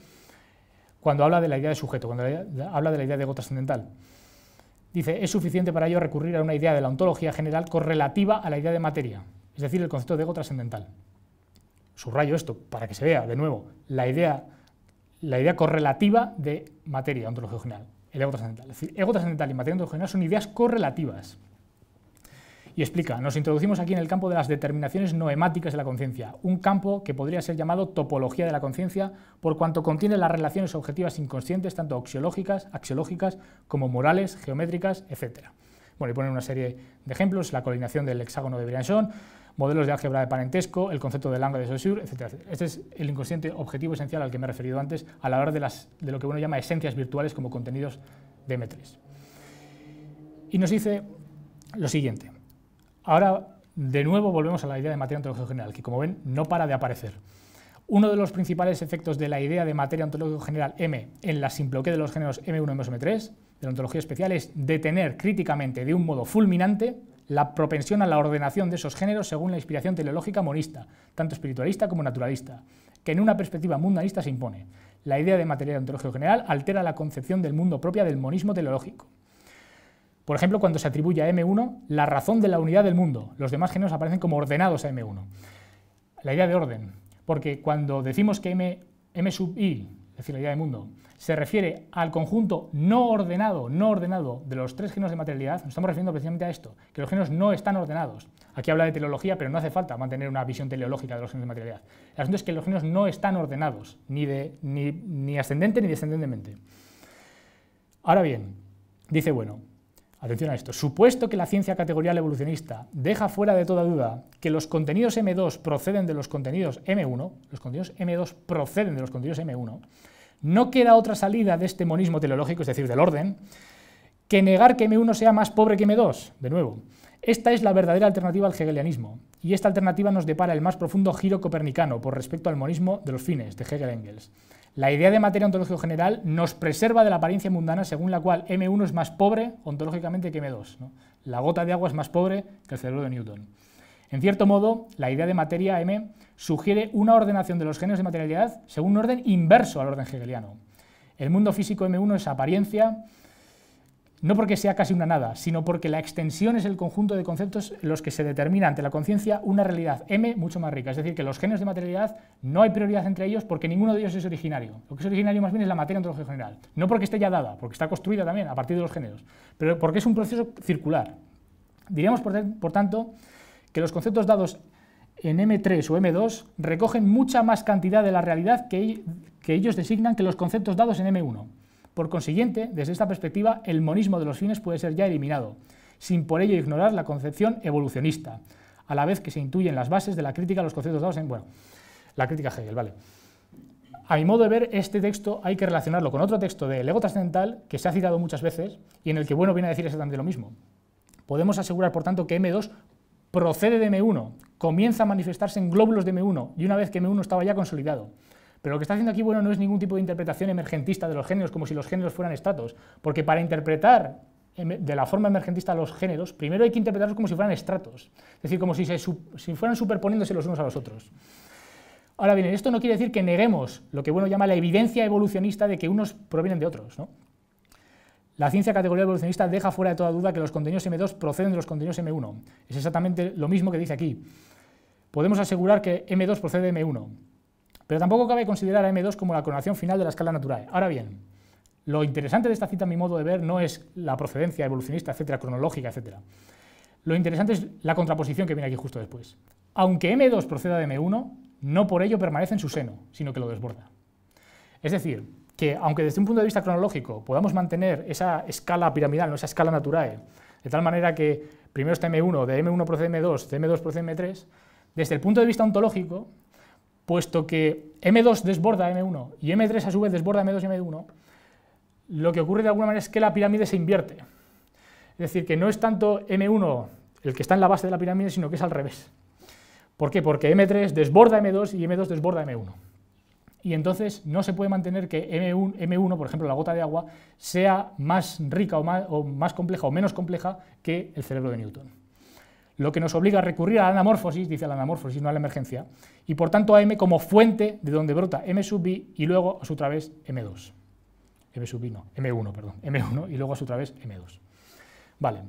cuando habla de la idea de sujeto, cuando habla de la idea de ego trascendental. Dice, es suficiente para ello recurrir a una idea de la ontología general correlativa a la idea de materia, es decir, el concepto de ego trascendental. Subrayo esto para que se vea, de nuevo, la idea, la idea correlativa de materia ontología general, el ego trascendental. Es decir, ego trascendental y materia ontología son ideas correlativas. Y explica, nos introducimos aquí en el campo de las determinaciones noemáticas de la conciencia, un campo que podría ser llamado topología de la conciencia por cuanto contiene las relaciones objetivas inconscientes, tanto axiológicas, axiológicas como morales, geométricas, etc. Bueno, y ponen una serie de ejemplos, la coordinación del hexágono de Briançon, modelos de álgebra de parentesco, el concepto de Lange de Saussure, etc. Este es el inconsciente objetivo esencial al que me he referido antes a la de, de lo que uno llama esencias virtuales como contenidos de m Y nos dice lo siguiente. Ahora, de nuevo, volvemos a la idea de materia ontológico-general, que como ven, no para de aparecer. Uno de los principales efectos de la idea de materia ontológico-general M en la simploquía de los géneros M1 M2M3, de la ontología especial, es detener críticamente de un modo fulminante la propensión a la ordenación de esos géneros según la inspiración teleológica monista, tanto espiritualista como naturalista, que en una perspectiva mundanista se impone. La idea de materia ontológica general altera la concepción del mundo propia del monismo teleológico. Por ejemplo, cuando se atribuye a M1 la razón de la unidad del mundo. Los demás géneros aparecen como ordenados a M1. La idea de orden, porque cuando decimos que M, sub i, es decir, la idea de mundo, se refiere al conjunto no ordenado, no ordenado de los tres géneros de materialidad, nos estamos refiriendo precisamente a esto, que los géneros no están ordenados. Aquí habla de teleología, pero no hace falta mantener una visión teleológica de los géneros de materialidad. El asunto es que los géneros no están ordenados, ni, de, ni, ni ascendente ni descendentemente. Ahora bien, dice, bueno, Atención a esto. Supuesto que la ciencia categorial evolucionista deja fuera de toda duda que los contenidos M2 proceden de los contenidos M1, los contenidos M2 proceden de los contenidos M1, no queda otra salida de este monismo teleológico, es decir, del orden, que negar que M1 sea más pobre que M2, de nuevo. Esta es la verdadera alternativa al hegelianismo, y esta alternativa nos depara el más profundo giro copernicano por respecto al monismo de los fines de Hegel Engels. La idea de materia ontológico general nos preserva de la apariencia mundana según la cual M1 es más pobre ontológicamente que M2. La gota de agua es más pobre que el cerebro de Newton. En cierto modo, la idea de materia M sugiere una ordenación de los géneros de materialidad según un orden inverso al orden hegeliano. El mundo físico M1 es apariencia, no porque sea casi una nada, sino porque la extensión es el conjunto de conceptos en los que se determina ante la conciencia una realidad M mucho más rica. Es decir, que los géneros de materialidad no hay prioridad entre ellos porque ninguno de ellos es originario. Lo que es originario más bien es la materia ontológica general. No porque esté ya dada, porque está construida también a partir de los géneros, pero porque es un proceso circular. Diríamos, por, tanto, que los conceptos dados en M3 o M2 recogen mucha más cantidad de la realidad que, que ellos designan que los conceptos dados en M1. Por consiguiente, desde esta perspectiva, el monismo de los fines puede ser ya eliminado, sin por ello ignorar la concepción evolucionista, a la vez que se intuyen las bases de la crítica a los conceptos dados en... Bueno, la crítica Hegel, vale. A mi modo de ver, este texto hay que relacionarlo con otro texto del ego trascendental que se ha citado muchas veces y en el que Bueno viene a decir exactamente lo mismo. Podemos asegurar, por tanto, que M2 procede de M1, comienza a manifestarse en glóbulos de M1 y una vez que M1 estaba ya consolidado. Pero lo que está haciendo aquí bueno no es ningún tipo de interpretación emergentista de los géneros, como si los géneros fueran estratos, porque para interpretar em, de la forma emergentista los géneros, primero hay que interpretarlos como si fueran estratos, es decir, como si, si fueran superponiéndose los unos a los otros. Ahora bien, esto no quiere decir que neguemos lo que bueno llama la evidencia evolucionista de que unos provienen de otros. La ciencia categoría evolucionista deja fuera de toda duda que los contenidos M2 proceden de los contenidos M1. Es exactamente lo mismo que dice aquí. Podemos asegurar que M2 procede de M1. Pero tampoco cabe considerar a M2 como la coronación final de la escala natural. Ahora bien, lo interesante de esta cita, a mi modo de ver, no es la procedencia evolucionista, etcétera, cronológica, etcétera. Lo interesante es la contraposición que viene aquí justo después. Aunque M2 proceda de M1, no por ello permanece en su seno, sino que lo desborda. Es decir, que aunque desde un punto de vista cronológico podamos mantener esa escala piramidal, no esa escala natural, de tal manera que primero está M1, de M1 procede M2, de M2 procede M3, desde el punto de vista ontológico, puesto que M2 desborda M1 y M3 a su vez desborda M2 y M1, lo que ocurre de alguna manera es que la pirámide se invierte. Es decir, que no es tanto M1 el que está en la base de la pirámide, sino que es al revés. ¿Por qué? Porque M3 desborda M2 y M2 desborda M1. Y entonces no se puede mantener que M1, M1 por ejemplo, la gota de agua, sea más rica o más, o más compleja o menos compleja que el cerebro de Newton lo que nos obliga a recurrir a la anamorfosis, dice la anamorfosis, no a la emergencia, y por tanto a M como fuente de donde brota M sub B y luego a su través M2. M sub B no, M1, perdón, M1 y luego a su través M2. Vale,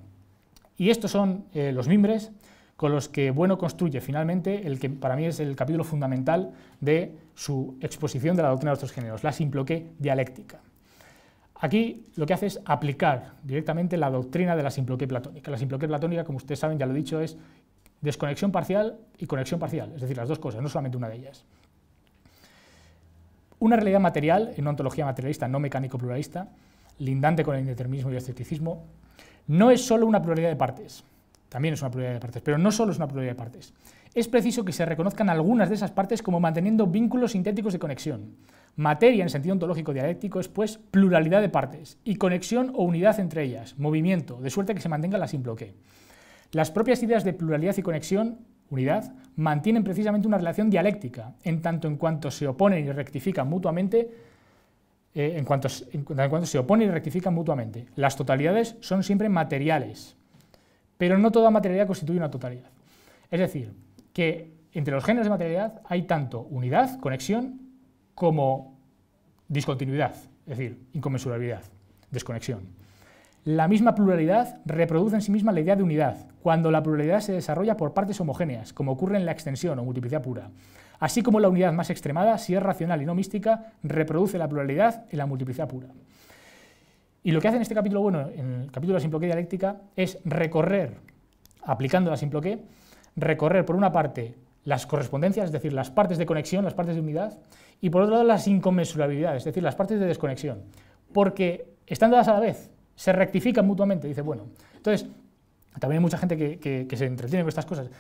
y estos son eh, los mimbres con los que Bueno construye finalmente el que para mí es el capítulo fundamental de su exposición de la doctrina de los géneros, la simploque dialéctica. Aquí lo que hace es aplicar directamente la doctrina de la simploquía platónica. La simploquía platónica, como ustedes saben, ya lo he dicho, es desconexión parcial y conexión parcial, es decir, las dos cosas, no solamente una de ellas. Una realidad material, en una ontología materialista no mecánico-pluralista, lindante con el indeterminismo y el escepticismo, no es solo una pluralidad de partes, también es una pluralidad de partes, pero no solo es una pluralidad de partes. Es preciso que se reconozcan algunas de esas partes como manteniendo vínculos sintéticos de conexión, Materia, en sentido ontológico dialéctico, es pues pluralidad de partes y conexión o unidad entre ellas, movimiento, de suerte que se mantenga la sin bloque. Las propias ideas de pluralidad y conexión, unidad, mantienen precisamente una relación dialéctica, en tanto en cuanto se oponen y rectifican mutuamente, eh, en, cuanto, en cuanto se oponen y rectifican mutuamente. Las totalidades son siempre materiales, pero no toda materialidad constituye una totalidad. Es decir, que entre los géneros de materialidad hay tanto unidad, conexión como discontinuidad, es decir, inconmensurabilidad, desconexión. La misma pluralidad reproduce en sí misma la idea de unidad, cuando la pluralidad se desarrolla por partes homogéneas, como ocurre en la extensión o multiplicidad pura. Así como la unidad más extremada, si es racional y no mística, reproduce la pluralidad en la multiplicidad pura. Y lo que hace en este capítulo, bueno, en el capítulo de la dialéctica, es recorrer, aplicando la Simploqué, recorrer por una parte las correspondencias, es decir, las partes de conexión, las partes de unidad, y por otro lado, las inconmensurabilidades, es decir, las partes de desconexión, porque están dadas a la vez, se rectifican mutuamente, dice, bueno, entonces, también hay mucha gente que, se entretiene con estas cosas.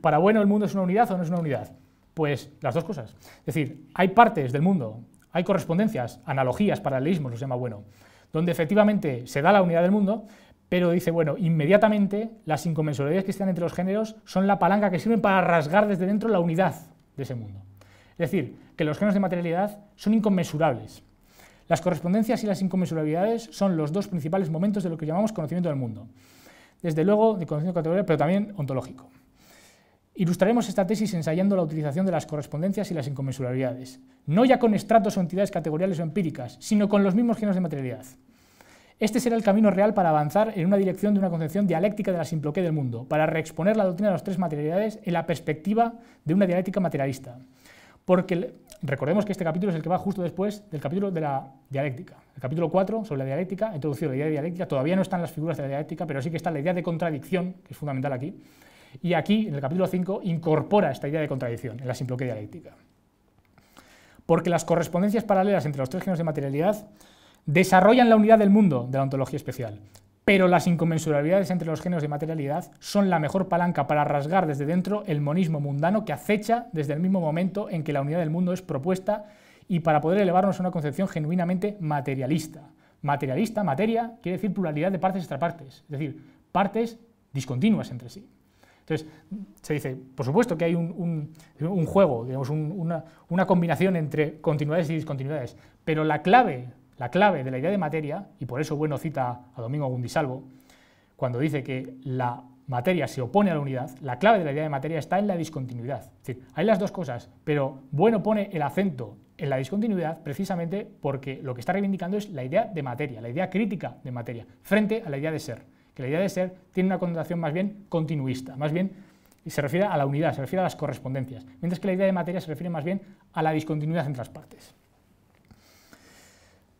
Para bueno, el mundo es una unidad o no es una unidad. Pues las dos cosas. Es decir, hay partes del mundo, hay correspondencias, analogías, paralelismos, lo llama bueno, donde efectivamente se da la unidad del mundo, pero dice, bueno, inmediatamente las inconmensurabilidades que están entre los géneros son la palanca que sirven para rasgar desde dentro la unidad de ese mundo. Es decir, que los genos de materialidad son inconmensurables. Las correspondencias y las inconmensurabilidades son los dos principales momentos de lo que llamamos conocimiento del mundo. Desde luego, de conocimiento categorial, pero también ontológico. Ilustraremos esta tesis ensayando la utilización de las correspondencias y las inconmensurabilidades, no ya con estratos o entidades categoriales o empíricas, sino con los mismos genos de materialidad. Este será el camino real para avanzar en una dirección de una concepción dialéctica de la simploqué del mundo, para reexponer la doctrina de las tres materialidades en la perspectiva de una dialéctica materialista. Porque recordemos que este capítulo es el que va justo después del capítulo de la dialéctica. El capítulo 4 sobre la dialéctica, introducido la idea de dialéctica, todavía no están las figuras de la dialéctica, pero sí que está la idea de contradicción, que es fundamental aquí. Y aquí, en el capítulo 5, incorpora esta idea de contradicción en la simploquía dialéctica. Porque las correspondencias paralelas entre los tres géneros de materialidad desarrollan la unidad del mundo de la ontología especial pero las inconmensurabilidades entre los géneros de materialidad son la mejor palanca para rasgar desde dentro el monismo mundano que acecha desde el mismo momento en que la unidad del mundo es propuesta y para poder elevarnos a una concepción genuinamente materialista. Materialista, materia, quiere decir pluralidad de partes extrapartes, es decir, partes discontinuas entre sí. Entonces, se dice, por supuesto que hay un, juego, digamos, una combinación entre continuidades y discontinuidades, pero la clave la clave de la idea de materia, y por eso Bueno cita a Domingo Gundisalvo, cuando dice que la materia se opone a la unidad, la clave de la idea de materia está en la discontinuidad. hay las dos cosas, pero Bueno pone el acento en la discontinuidad precisamente porque lo que está reivindicando es la idea de materia, la idea crítica de materia, frente a la idea de ser, que la idea de ser tiene una connotación más bien continuista, más bien se refiere a la unidad, se refiere a las correspondencias, mientras que la idea de materia se refiere más bien a la discontinuidad entre las partes.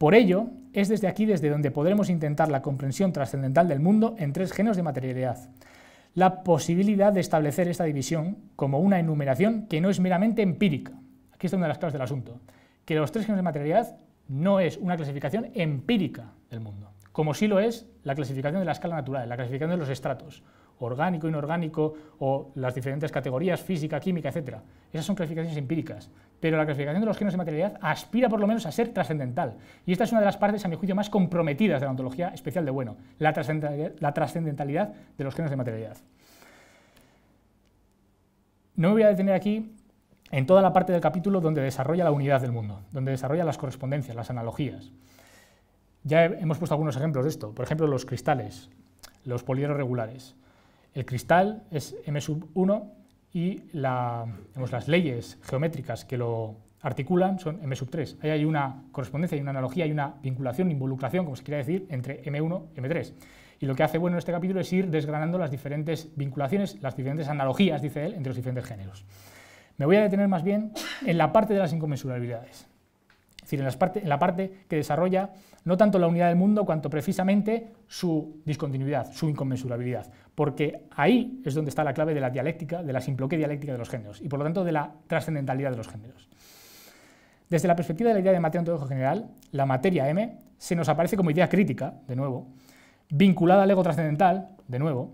Por ello, es desde aquí desde donde podremos intentar la comprensión trascendental del mundo en tres genos de materialidad. La posibilidad de establecer esta división como una enumeración que no es meramente empírica. Aquí está una de las claves del asunto. Que los tres genos de materialidad no es una clasificación empírica del mundo, como sí lo es la clasificación de la escala natural, la clasificación de los estratos, orgánico, inorgánico o las diferentes categorías, física, química, etc. Esas son clasificaciones empíricas, pero la clasificación de los genes de materialidad aspira por lo menos a ser trascendental. Y esta es una de las partes, a mi juicio, más comprometidas de la ontología especial de Bueno, la trascendentalidad de los genes de materialidad. No me voy a detener aquí en toda la parte del capítulo donde desarrolla la unidad del mundo, donde desarrolla las correspondencias, las analogías. Ya hemos puesto algunos ejemplos de esto, por ejemplo, los cristales, los polímeros regulares el cristal es M 1 y las leyes geométricas que lo articulan son M 3. Ahí hay una correspondencia, hay una analogía, hay una vinculación, involucración, como se quiere decir, entre M1 y M3. Y lo que hace bueno en este capítulo es ir desgranando las diferentes vinculaciones, las diferentes analogías, dice él, entre los diferentes géneros. Me voy a detener más bien en la parte de las inconmensurabilidades. Es decir, en, en la parte que desarrolla no tanto la unidad del mundo cuanto precisamente su discontinuidad, su inconmensurabilidad porque ahí es donde está la clave de la dialéctica, de la simploque dialéctica de los géneros y por lo tanto de la trascendentalidad de los géneros. Desde la perspectiva de la idea de materia ontológica general, la materia M se nos aparece como idea crítica, de nuevo, vinculada al ego trascendental, de nuevo,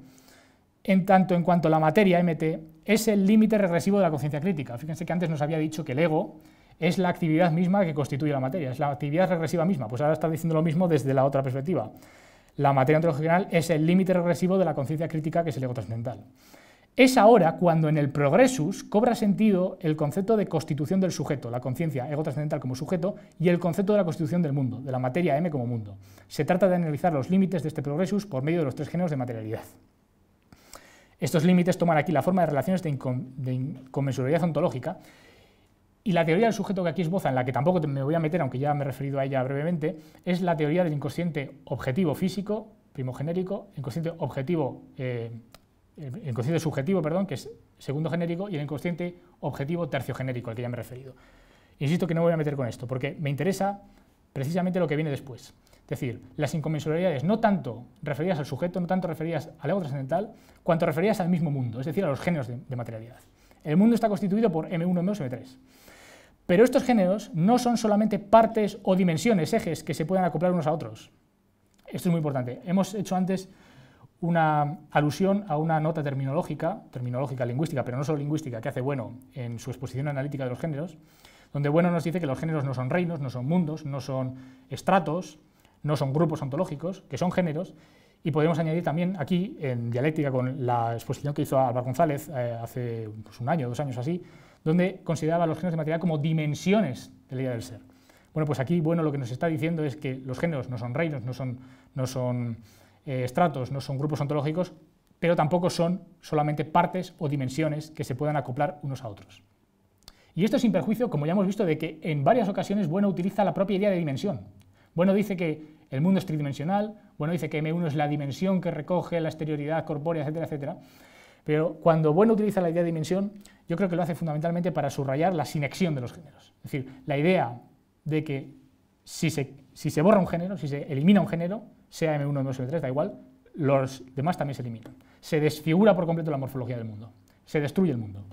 en tanto en cuanto la materia MT es el límite regresivo de la conciencia crítica. Fíjense que antes nos había dicho que el ego es la actividad misma que constituye la materia, es la actividad regresiva misma, pues ahora está diciendo lo mismo desde la otra perspectiva la materia ontológica es el límite regresivo de la conciencia crítica que es el ego trascendental. Es ahora cuando en el progresus cobra sentido el concepto de constitución del sujeto, la conciencia ego trascendental como sujeto, y el concepto de la constitución del mundo, de la materia M como mundo. Se trata de analizar los límites de este progresus por medio de los tres géneros de materialidad. Estos límites toman aquí la forma de relaciones de, de inconmensurabilidad ontológica y la teoría del sujeto que aquí esboza, en la que tampoco me voy a meter, aunque ya me he referido a ella brevemente, es la teoría del inconsciente objetivo físico, primogenérico, inconsciente objetivo, eh, inconsciente subjetivo, perdón, que es segundo genérico, y el inconsciente objetivo terciogenérico, al que ya me he referido. Insisto que no me voy a meter con esto, porque me interesa precisamente lo que viene después. Es decir, las inconmensurabilidades, no tanto referidas al sujeto, no tanto referidas al ego trascendental, cuanto referidas al mismo mundo, es decir, a los géneros de, materialidad. El mundo está constituido por M1, M2, M3. Pero estos géneros no son solamente partes o dimensiones, ejes que se puedan acoplar unos a otros. Esto es muy importante. Hemos hecho antes una alusión a una nota terminológica, terminológica lingüística, pero no solo lingüística, que hace Bueno en su exposición analítica de los géneros, donde Bueno nos dice que los géneros no son reinos, no son mundos, no son estratos, no son grupos ontológicos, que son géneros, y podemos añadir también aquí, en dialéctica, con la exposición que hizo Álvaro González eh, hace pues, un año, dos años así, donde consideraba los géneros de materia como dimensiones de la idea del ser. Bueno, pues aquí bueno, lo que nos está diciendo es que los géneros no son reinos, no son, no son eh, estratos, no son grupos ontológicos, pero tampoco son solamente partes o dimensiones que se puedan acoplar unos a otros. Y esto sin perjuicio, como ya hemos visto, de que en varias ocasiones Bueno utiliza la propia idea de dimensión. Bueno dice que el mundo es tridimensional, Bueno dice que M1 es la dimensión que recoge la exterioridad corpórea, etcétera, etcétera. Pero cuando Bueno utiliza la idea de dimensión, yo creo que lo hace fundamentalmente para subrayar la sinexión de los géneros. Es decir, la idea de que si se, borra un género, si se elimina un género, sea M1, M2, M3, da igual, los demás también se eliminan. Se desfigura por completo la morfología del mundo. Se destruye el mundo.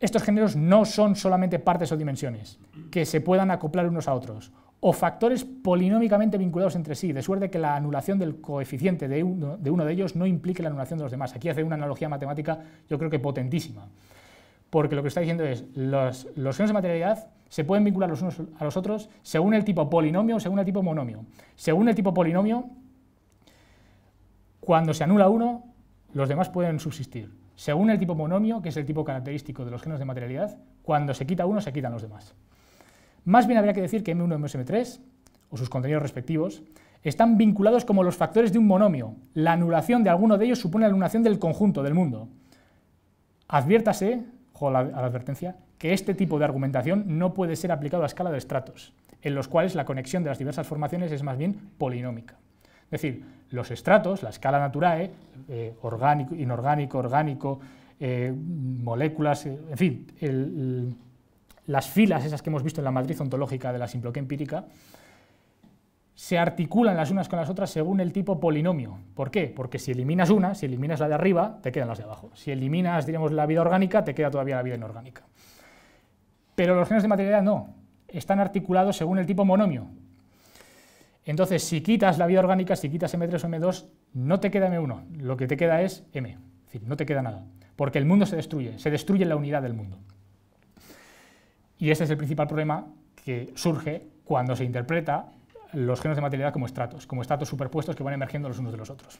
Estos géneros no son solamente partes o dimensiones, que se puedan acoplar unos a otros o factores polinómicamente vinculados entre sí, de suerte que la anulación del coeficiente de uno, de ellos no implique la anulación de los demás. Aquí hace una analogía matemática yo creo que potentísima, porque lo que está diciendo es, los, los genes de materialidad se pueden vincular los unos a los otros según el tipo polinomio o según el tipo monomio. Según el tipo polinomio, cuando se anula uno, los demás pueden subsistir. Según el tipo monomio, que es el tipo característico de los genes de materialidad, cuando se quita uno, se quitan los demás. Más bien habría que decir que M1 y m 3 o sus contenidos respectivos, están vinculados como los factores de un monomio. La anulación de alguno de ellos supone la anulación del conjunto del mundo. Adviértase, ojo a la, advertencia, que este tipo de argumentación no puede ser aplicado a escala de estratos, en los cuales la conexión de las diversas formaciones es más bien polinómica. Es decir, los estratos, la escala naturae, eh, orgánico, inorgánico, orgánico, eh, moléculas, eh, en fin, el las filas, esas que hemos visto en la matriz ontológica de la simploquia empírica, se articulan las unas con las otras según el tipo polinomio. ¿Por qué? Porque si eliminas una, si eliminas la de arriba, te quedan las de abajo. Si eliminas, diríamos, la vida orgánica, te queda todavía la vida inorgánica. Pero los genes de materialidad no, están articulados según el tipo monomio. Entonces, si quitas la vida orgánica, si quitas M3 o M2, no te queda M1, lo que te queda es M, es decir, no te queda nada, porque el mundo se destruye, se destruye la unidad del mundo. Y ese es el principal problema que surge cuando se interpreta los genos de materialidad como estratos, como estratos superpuestos que van emergiendo los unos de los otros.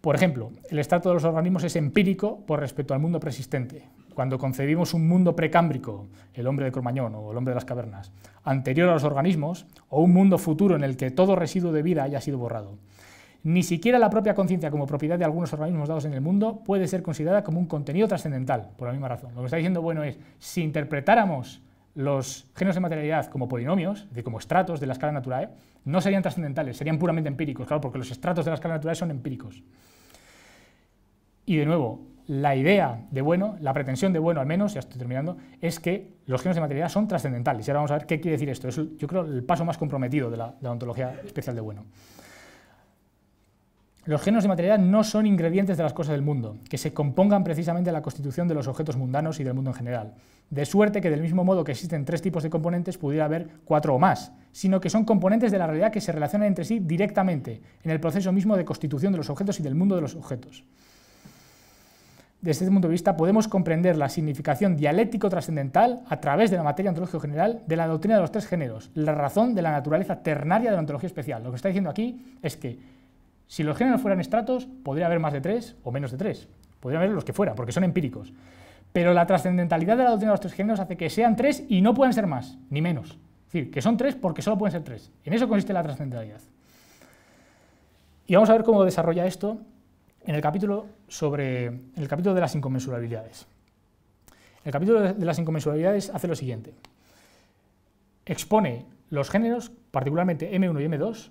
Por ejemplo, el estrato de los organismos es empírico por respecto al mundo preexistente. Cuando concebimos un mundo precámbrico, el hombre de Cromañón o el hombre de las cavernas, anterior a los organismos, o un mundo futuro en el que todo residuo de vida haya sido borrado. Ni siquiera la propia conciencia como propiedad de algunos organismos dados en el mundo puede ser considerada como un contenido trascendental, por la misma razón. Lo que está diciendo Bueno es, si interpretáramos los genes de materialidad como polinomios, es como estratos de la escala natural, ¿eh? no serían trascendentales, serían puramente empíricos, claro, porque los estratos de la escala natural son empíricos. Y de nuevo, la idea de bueno, la pretensión de bueno al menos, ya estoy terminando, es que los genes de materialidad son trascendentales. Y ahora vamos a ver qué quiere decir esto. Es, yo creo, el paso más comprometido de la ontología especial de bueno. Los géneros de materialidad no son ingredientes de las cosas del mundo, que se compongan precisamente de la constitución de los objetos mundanos y del mundo en general. De suerte que del mismo modo que existen tres tipos de componentes pudiera haber cuatro o más, sino que son componentes de la realidad que se relacionan entre sí directamente, en el proceso mismo de constitución de los objetos y del mundo de los objetos. Desde este punto de vista podemos comprender la significación dialéctico-trascendental a través de la materia ontológica general de la doctrina de los tres géneros, la razón de la naturaleza ternaria de la ontología especial. Lo que está diciendo aquí es que si los géneros fueran estratos, podría haber más de tres o menos de tres. Podría haber los que fuera, porque son empíricos. Pero la trascendentalidad de la doctrina de los tres géneros hace que sean tres y no pueden ser más, ni menos. Es decir, que son tres porque solo pueden ser tres. En eso consiste la trascendentalidad. Y vamos a ver cómo desarrolla esto en el capítulo, sobre, en el capítulo de las inconmensurabilidades. El capítulo de las inconmensurabilidades hace lo siguiente. Expone los géneros, particularmente M1 y M2,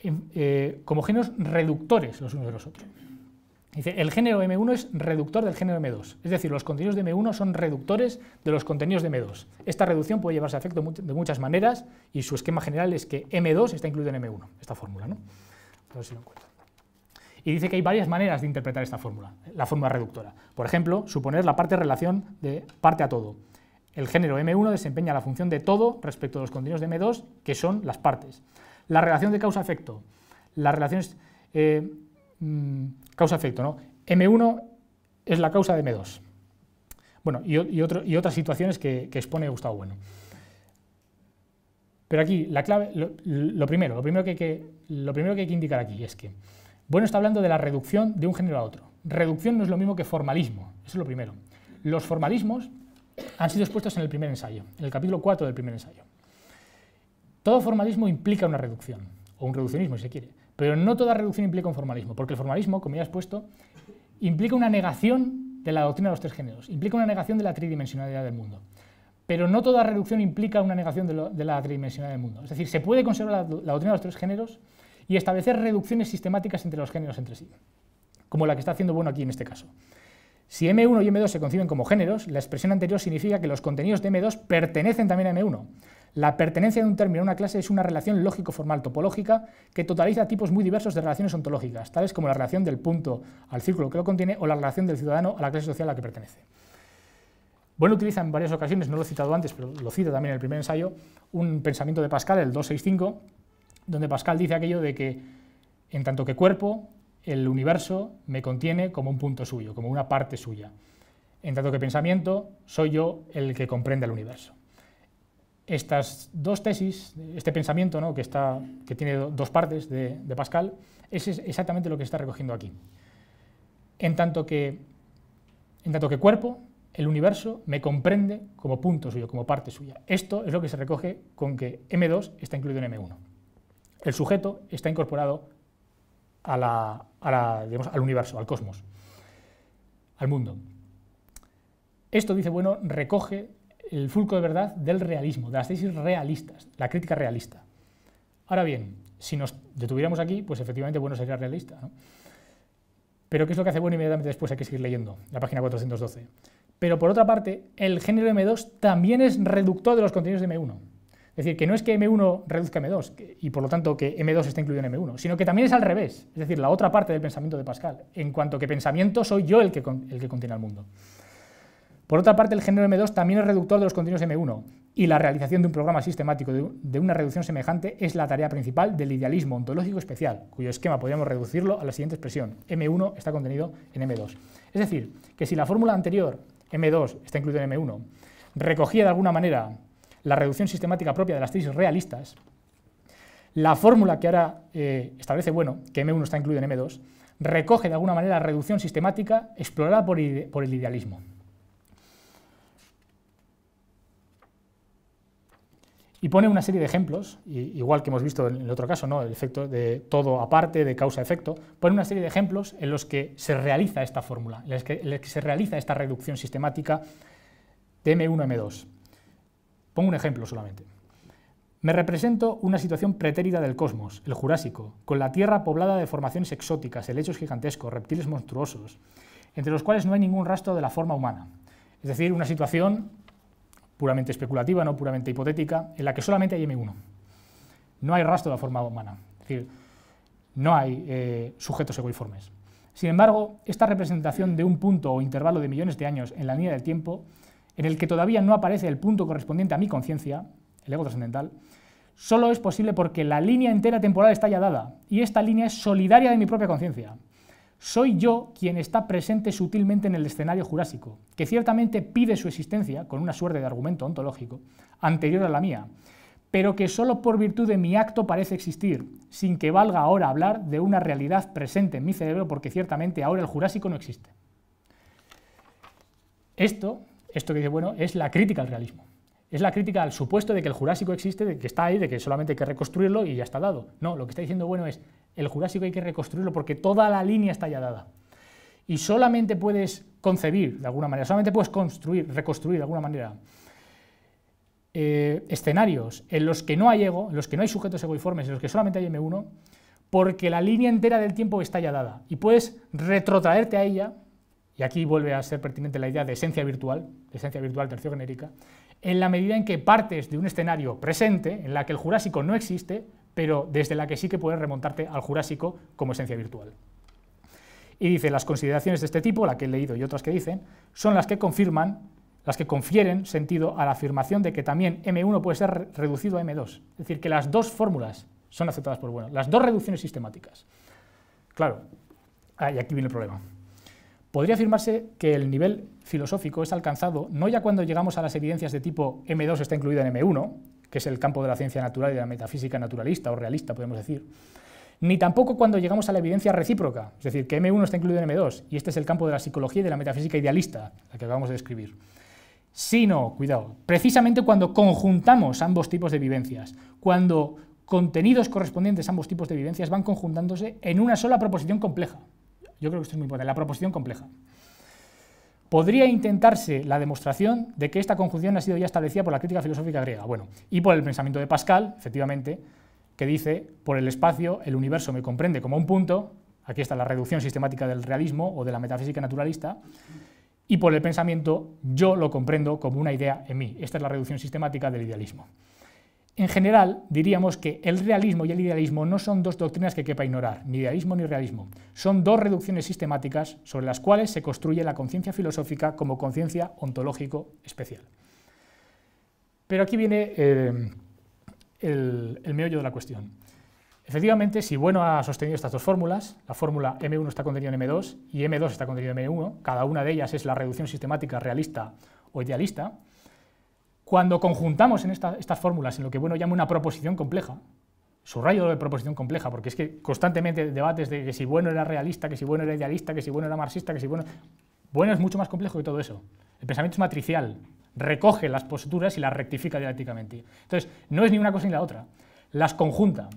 Em, eh, como géneros reductores los unos de los otros. Dice, el género M1 es reductor del género M2, es decir, los contenidos de M1 son reductores de los contenidos de M2. Esta reducción puede llevarse a efecto de muchas maneras y su esquema general es que M2 está incluido en M1, esta fórmula, ¿no? Y dice que hay varias maneras de interpretar esta fórmula, la fórmula reductora. Por ejemplo, suponer la parte relación de parte a todo. El género M1 desempeña la función de todo respecto a los contenidos de M2, que son las partes. La relación de causa-efecto. Las relaciones eh, mm, causa-efecto, ¿no? M1 es la causa de M2. Bueno, y, otras situaciones que, expone Gustavo Bueno. Pero aquí, la clave, lo, primero, lo, primero que, lo primero que hay que indicar aquí es que Bueno está hablando de la reducción de un género a otro. Reducción no es lo mismo que formalismo, eso es lo primero. Los formalismos han sido expuestos en el primer ensayo, en el capítulo 4 del primer ensayo. Todo formalismo implica una reducción, o un reduccionismo si se quiere, pero no toda reducción implica un formalismo, porque el formalismo, como ya has puesto, implica una negación de la doctrina de los tres géneros, implica una negación de la tridimensionalidad del mundo. Pero no toda reducción implica una negación de, la tridimensionalidad del mundo. Es decir, se puede conservar la doctrina de los tres géneros y establecer reducciones sistemáticas entre los géneros entre sí, como la que está haciendo Bueno aquí en este caso. Si M1 y M2 se conciben como géneros, la expresión anterior significa que los contenidos de M2 pertenecen también a M1. La pertenencia de un término a una clase es una relación lógico-formal topológica que totaliza tipos muy diversos de relaciones ontológicas, tales como la relación del punto al círculo que lo contiene o la relación del ciudadano a la clase social a la que pertenece. Bueno, utiliza en varias ocasiones, no lo he citado antes, pero lo cito también en el primer ensayo, un pensamiento de Pascal, el 265, donde Pascal dice aquello de que, en tanto que cuerpo, el universo me contiene como un punto suyo, como una parte suya. En tanto que pensamiento, soy yo el que comprende el universo estas dos tesis, este pensamiento ¿no? que, está, que tiene dos partes de, Pascal, es exactamente lo que está recogiendo aquí. En tanto, que, en tanto que cuerpo, el universo me comprende como punto suyo, como parte suya. Esto es lo que se recoge con que M2 está incluido en M1. El sujeto está incorporado a la, a la, al universo, al cosmos, al mundo. Esto, dice, bueno, recoge el fulco de verdad del realismo, de las tesis realistas, la crítica realista. Ahora bien, si nos detuviéramos aquí, pues efectivamente bueno sería realista. Pero ¿qué es lo que hace bueno inmediatamente después? Hay que seguir leyendo, la página 412. Pero por otra parte, el género M2 también es reductor de los contenidos de M1. Es decir, que no es que M1 reduzca M2 y por lo tanto que M2 esté incluido en M1, sino que también es al revés, es decir, la otra parte del pensamiento de Pascal, en cuanto que pensamiento soy yo el que, el que contiene al mundo. Por otra parte, el género M2 también es reductor de los contenidos M1, y la realización de un programa sistemático de una reducción semejante es la tarea principal del idealismo ontológico especial, cuyo esquema podríamos reducirlo a la siguiente expresión, M1 está contenido en M2. Es decir, que si la fórmula anterior, M2 está incluido en M1, recogía de alguna manera la reducción sistemática propia de las tesis realistas, la fórmula que ahora eh, establece, bueno, que M1 está incluido en M2, recoge de alguna manera la reducción sistemática explorada por el idealismo. Y pone una serie de ejemplos, igual que hemos visto en el otro caso, ¿no? el efecto de todo aparte, de causa-efecto, pone una serie de ejemplos en los que se realiza esta fórmula, en los que, se realiza esta reducción sistemática de M1-M2. Pongo un ejemplo solamente. Me represento una situación pretérida del cosmos, el Jurásico, con la Tierra poblada de formaciones exóticas, helechos gigantescos, reptiles monstruosos, entre los cuales no hay ningún rastro de la forma humana. Es decir, una situación puramente especulativa, no puramente hipotética, en la que solamente hay M1. No hay rastro de la forma humana, es decir, no hay eh, sujetos egoiformes. Sin embargo, esta representación de un punto o intervalo de millones de años en la línea del tiempo, en el que todavía no aparece el punto correspondiente a mi conciencia, el ego trascendental, solo es posible porque la línea entera temporal está ya dada, y esta línea es solidaria de mi propia conciencia soy yo quien está presente sutilmente en el escenario jurásico, que ciertamente pide su existencia, con una suerte de argumento ontológico, anterior a la mía, pero que solo por virtud de mi acto parece existir, sin que valga ahora hablar de una realidad presente en mi cerebro, porque ciertamente ahora el jurásico no existe. Esto, esto que dice, bueno, es la crítica al realismo. Es la crítica al supuesto de que el jurásico existe, de que está ahí, de que solamente hay que reconstruirlo y ya está dado. No, lo que está diciendo bueno es, el Jurásico hay que reconstruirlo porque toda la línea está ya dada. Y solamente puedes concebir, de alguna manera, solamente puedes construir, reconstruir, de alguna manera, eh, escenarios en los que no hay ego, en los que no hay sujetos egoiformes, en los que solamente hay M1, porque la línea entera del tiempo está ya dada. Y puedes retrotraerte a ella, y aquí vuelve a ser pertinente la idea de esencia virtual, de esencia virtual terciogenérica, en la medida en que partes de un escenario presente, en la que el Jurásico no existe, pero desde la que sí que puedes remontarte al Jurásico como esencia virtual. Y dice, las consideraciones de este tipo, la que he leído y otras que dicen, son las que confirman, las que confieren sentido a la afirmación de que también M1 puede ser reducido a M2. Es decir, que las dos fórmulas son aceptadas por bueno, las dos reducciones sistemáticas. Claro, y aquí viene el problema. Podría afirmarse que el nivel filosófico es alcanzado no ya cuando llegamos a las evidencias de tipo M2 está incluida en M1, que es el campo de la ciencia natural y de la metafísica naturalista o realista, podemos decir, ni tampoco cuando llegamos a la evidencia recíproca, es decir, que M1 está incluido en M2, y este es el campo de la psicología y de la metafísica idealista, la que acabamos de describir. Sino, cuidado, precisamente cuando conjuntamos ambos tipos de vivencias, cuando contenidos correspondientes a ambos tipos de vivencias van conjuntándose en una sola proposición compleja. Yo creo que esto es muy importante, la proposición compleja podría intentarse la demostración de que esta conjunción ha sido ya establecida por la crítica filosófica griega, bueno, y por el pensamiento de Pascal, efectivamente, que dice, por el espacio el universo me comprende como un punto, aquí está la reducción sistemática del realismo o de la metafísica naturalista, y por el pensamiento yo lo comprendo como una idea en mí. Esta es la reducción sistemática del idealismo. En general, diríamos que el realismo y el idealismo no son dos doctrinas que quepa ignorar, ni idealismo ni realismo. Son dos reducciones sistemáticas sobre las cuales se construye la conciencia filosófica como conciencia ontológico especial. Pero aquí viene eh, el, el meollo de la cuestión. Efectivamente, si Bueno ha sostenido estas dos fórmulas, la fórmula M1 está contenida en M2 y M2 está contenida en M1, cada una de ellas es la reducción sistemática realista o idealista, cuando conjuntamos en estas fórmulas en lo que bueno llama una proposición compleja, subrayo lo de proposición compleja, porque es que constantemente debates de que si bueno era realista, que si bueno era idealista, que si bueno era marxista, que si bueno... Bueno es mucho más complejo que todo eso. El pensamiento es matricial, recoge las posturas y las rectifica didácticamente. Entonces, no es ni una cosa ni la otra, las conjunta.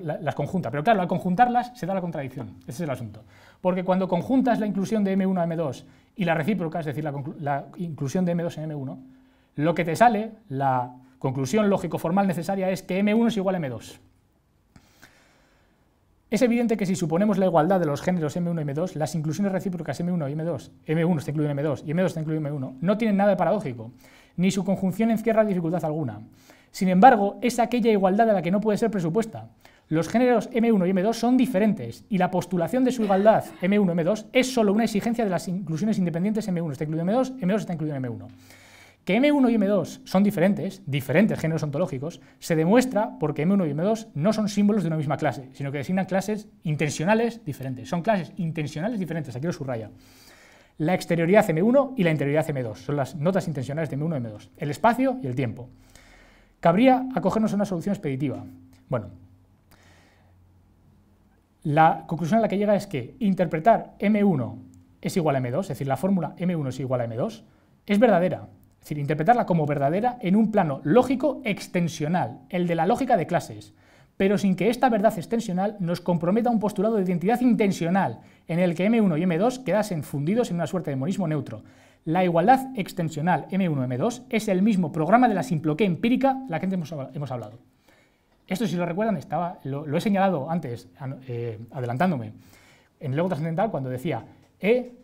las conjunta. Pero claro, al conjuntarlas se da la contradicción. Ese es el asunto. Porque cuando conjuntas la inclusión de M1 a M2 y la recíproca, es decir, la inclusión de M2 en M1, lo que te sale, la conclusión lógico-formal necesaria es que M1 es igual a M2. Es evidente que si suponemos la igualdad de los géneros M1 y M2, las inclusiones recíprocas M1 y M2, M1 está incluido en M2 y M2 está incluido en M1, no tienen nada de paradójico, ni su conjunción encierra dificultad alguna. Sin embargo, es aquella igualdad a la que no puede ser presupuesta. Los géneros M1 y M2 son diferentes y la postulación de su igualdad M1-M2 es solo una exigencia de las inclusiones independientes M1 está incluido en M2, M2 está incluido en M1. Que M1 y M2 son diferentes, diferentes géneros ontológicos, se demuestra porque M1 y M2 no son símbolos de una misma clase, sino que designan clases intencionales diferentes. Son clases intencionales diferentes, aquí lo subraya. La exterioridad M1 y la interioridad M2 son las notas intencionales de M1 y M2. El espacio y el tiempo. Cabría acogernos a una solución expeditiva. Bueno, la conclusión a la que llega es que interpretar M1 es igual a M2, es decir, la fórmula M1 es igual a M2, es verdadera, es decir, interpretarla como verdadera en un plano lógico extensional, el de la lógica de clases, pero sin que esta verdad extensional nos comprometa a un postulado de identidad intencional, en el que M1 y M2 quedasen fundidos en una suerte de monismo neutro. La igualdad extensional M1-M2 es el mismo programa de la simploque empírica la que antes hemos hablado. Esto, si lo recuerdan, estaba, lo, he señalado antes, eh, adelantándome, en el logo trascendental cuando decía E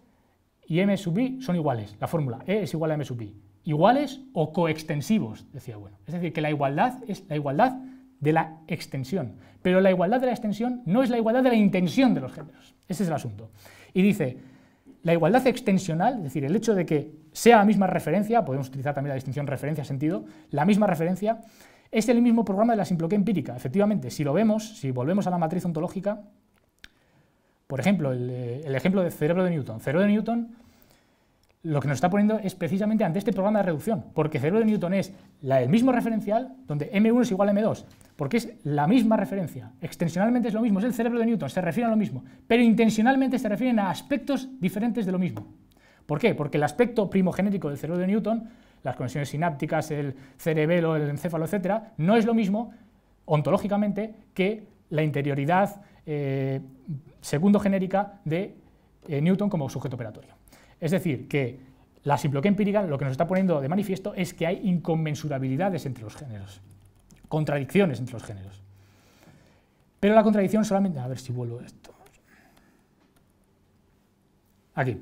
y M sub i son iguales, la fórmula E es igual a M sub i iguales o coextensivos, decía bueno. Es decir, que la igualdad es la igualdad de la extensión, pero la igualdad de la extensión no es la igualdad de la intención de los géneros. Ese es el asunto. Y dice, la igualdad extensional, es decir, el hecho de que sea la misma referencia, podemos utilizar también la distinción referencia-sentido, la misma referencia, es el mismo programa de la simploquía empírica. Efectivamente, si lo vemos, si volvemos a la matriz ontológica, por ejemplo, el, eh, ejemplo del cerebro de Newton. Cerebro de Newton lo que nos está poniendo es precisamente ante este programa de reducción, porque cerebro de Newton es la, el mismo referencial donde M1 es igual a M2, porque es la misma referencia. Extensionalmente es lo mismo, es el cerebro de Newton, se refiere a lo mismo, pero intencionalmente se refieren a aspectos diferentes de lo mismo. ¿Por qué? Porque el aspecto primogenético del cerebro de Newton, las conexiones sinápticas, el cerebelo, el encéfalo, etcétera, no es lo mismo ontológicamente que la interioridad eh, segundo genérica de eh, Newton como sujeto operatorio. Es decir, que la simploquía empírica lo que nos está poniendo de manifiesto es que hay inconmensurabilidades entre los géneros, contradicciones entre los géneros. Pero la contradicción solamente... A ver si vuelvo esto. Aquí.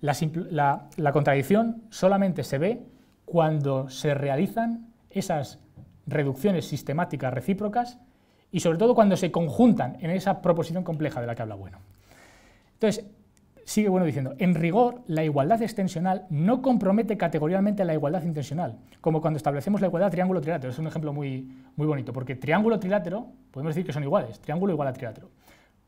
la contradicción solamente se ve cuando se realizan esas reducciones sistemáticas recíprocas y sobre todo cuando se conjuntan en esa proposición compleja de la que habla Bueno. Entonces, sigue bueno diciendo, en rigor, la igualdad extensional no compromete categorialmente la igualdad intencional, como cuando establecemos la igualdad triángulo-trilátero. Es un ejemplo muy, muy bonito, porque triángulo-trilátero, podemos decir que son iguales, triángulo igual a trilátero.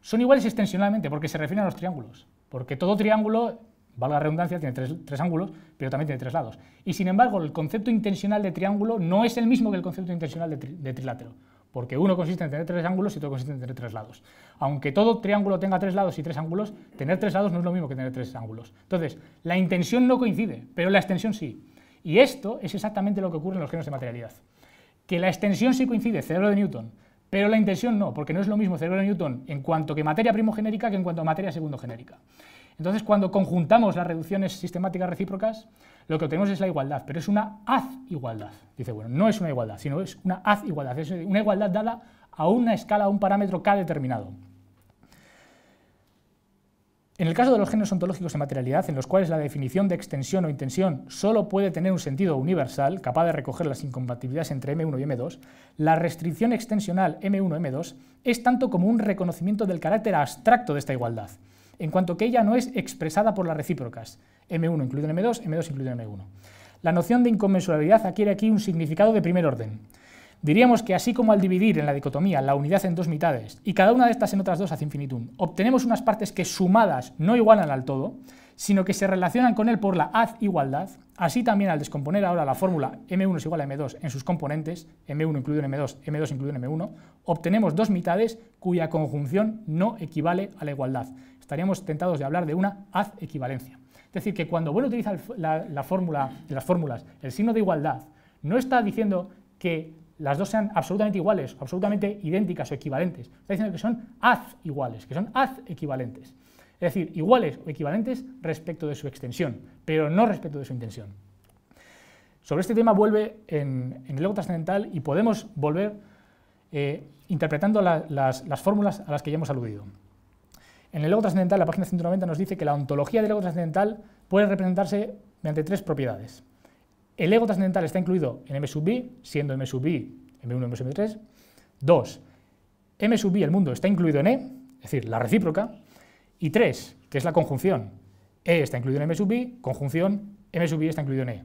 Son iguales extensionalmente porque se refieren a los triángulos, porque todo triángulo, valga la redundancia, tiene tres, ángulos, pero también tiene tres lados. Y sin embargo, el concepto intencional de triángulo no es el mismo que el concepto intencional de trilátero porque uno consiste en tener tres ángulos y otro consiste en tener tres lados. Aunque todo triángulo tenga tres lados y tres ángulos, tener tres lados no es lo mismo que tener tres ángulos. Entonces, la intención no coincide, pero la extensión sí. Y esto es exactamente lo que ocurre en los genos de materialidad. Que la extensión sí coincide, cerebro de Newton, pero la intención no, porque no es lo mismo cerebro de Newton en cuanto que materia primogenérica que en cuanto a materia segundo entonces, cuando conjuntamos las reducciones sistemáticas recíprocas, lo que obtenemos es la igualdad, pero es una haz igualdad. Dice, bueno, no es una igualdad, sino es una haz igualdad, es una igualdad dada a una escala, a un parámetro k determinado. En el caso de los géneros ontológicos de materialidad, en los cuales la definición de extensión o intensión solo puede tener un sentido universal, capaz de recoger las incompatibilidades entre M1 y M2, la restricción extensional M1-M2 es tanto como un reconocimiento del carácter abstracto de esta igualdad en cuanto que ella no es expresada por las recíprocas, M1 incluido en M2, M2 incluido en M1. La noción de inconmensurabilidad adquiere aquí un significado de primer orden. Diríamos que así como al dividir en la dicotomía la unidad en dos mitades y cada una de estas en otras dos hacia infinitum, obtenemos unas partes que sumadas no igualan al todo, sino que se relacionan con él por la haz igualdad, así también al descomponer ahora la fórmula m1 es igual a m2 en sus componentes, m1 incluido en m2, m2 incluido en m1, obtenemos dos mitades cuya conjunción no equivale a la igualdad, estaríamos tentados de hablar de una haz equivalencia. Es decir, que cuando vuelve utiliza la, fórmula, las fórmulas el signo de igualdad, no está diciendo que las dos sean absolutamente iguales, absolutamente idénticas o equivalentes. Está diciendo que son haz iguales, que son haz equivalentes. Es decir, iguales o equivalentes respecto de su extensión, pero no respecto de su intención. Sobre este tema vuelve en, el ego trascendental y podemos volver eh, interpretando las fórmulas a las que ya hemos aludido. En el ego trascendental, la página 190 nos dice que la ontología del ego trascendental puede representarse mediante tres propiedades. El ego trascendental está incluido en M sub i, siendo M sub i M1, M sub 3. 2. M sub i, el mundo, está incluido en E, es decir, la recíproca. Y tres, que es la conjunción. E está incluido en M sub i, conjunción, M sub i está incluido en E.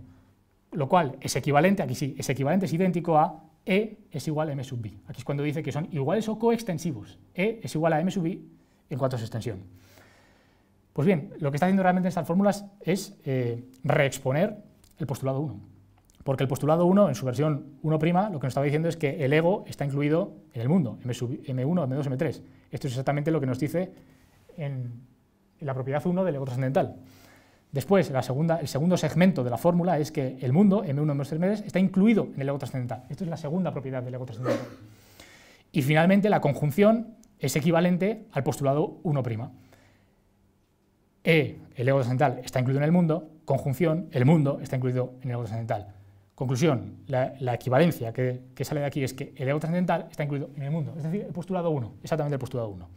Lo cual es equivalente, aquí sí, es equivalente, es idéntico a E es igual a M sub i. Aquí es cuando dice que son iguales o coextensivos. E es igual a M sub i en cuanto a su extensión. Pues bien, lo que está haciendo realmente estas fórmulas es eh, reexponer el postulado 1. Porque el postulado 1, en su versión 1', lo que nos estaba diciendo es que el ego está incluido en el mundo, M1, M2, M3. Esto es exactamente lo que nos dice en, la propiedad 1 del ego trascendental. Después, la segunda, el segundo segmento de la fórmula es que el mundo, M1, M2, M3, está incluido en el ego trascendental. Esto es la segunda propiedad del ego trascendental. Y finalmente, la conjunción es equivalente al postulado 1'. E, el ego trascendental, está incluido en el mundo, conjunción, el mundo está incluido en el ego trascendental. Conclusión, la, equivalencia que, sale de aquí es que el ego trascendental está incluido en el mundo, es decir, el postulado 1, exactamente el postulado 1.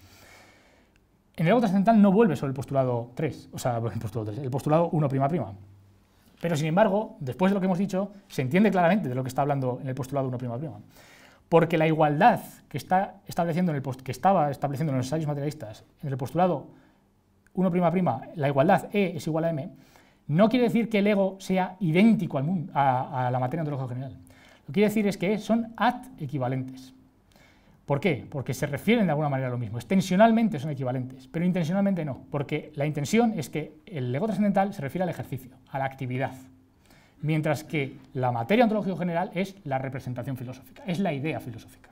En el ego trascendental no vuelve sobre el postulado 3, o sea, el postulado 3, el postulado 1'. Pero sin embargo, después de lo que hemos dicho, se entiende claramente de lo que está hablando en el postulado 1' porque la igualdad que, estaba estableciendo en los ensayos materialistas, en el postulado 1', prima, la igualdad E es igual a M, no quiere decir que el ego sea idéntico a, la materia ontológica general. Lo que quiere decir es que son ad equivalentes. ¿Por qué? Porque se refieren de alguna manera a lo mismo. Extensionalmente son equivalentes, pero intencionalmente no, porque la intención es que el ego trascendental se refiere al ejercicio, a la actividad, mientras que la materia ontológica general es la representación filosófica, es la idea filosófica.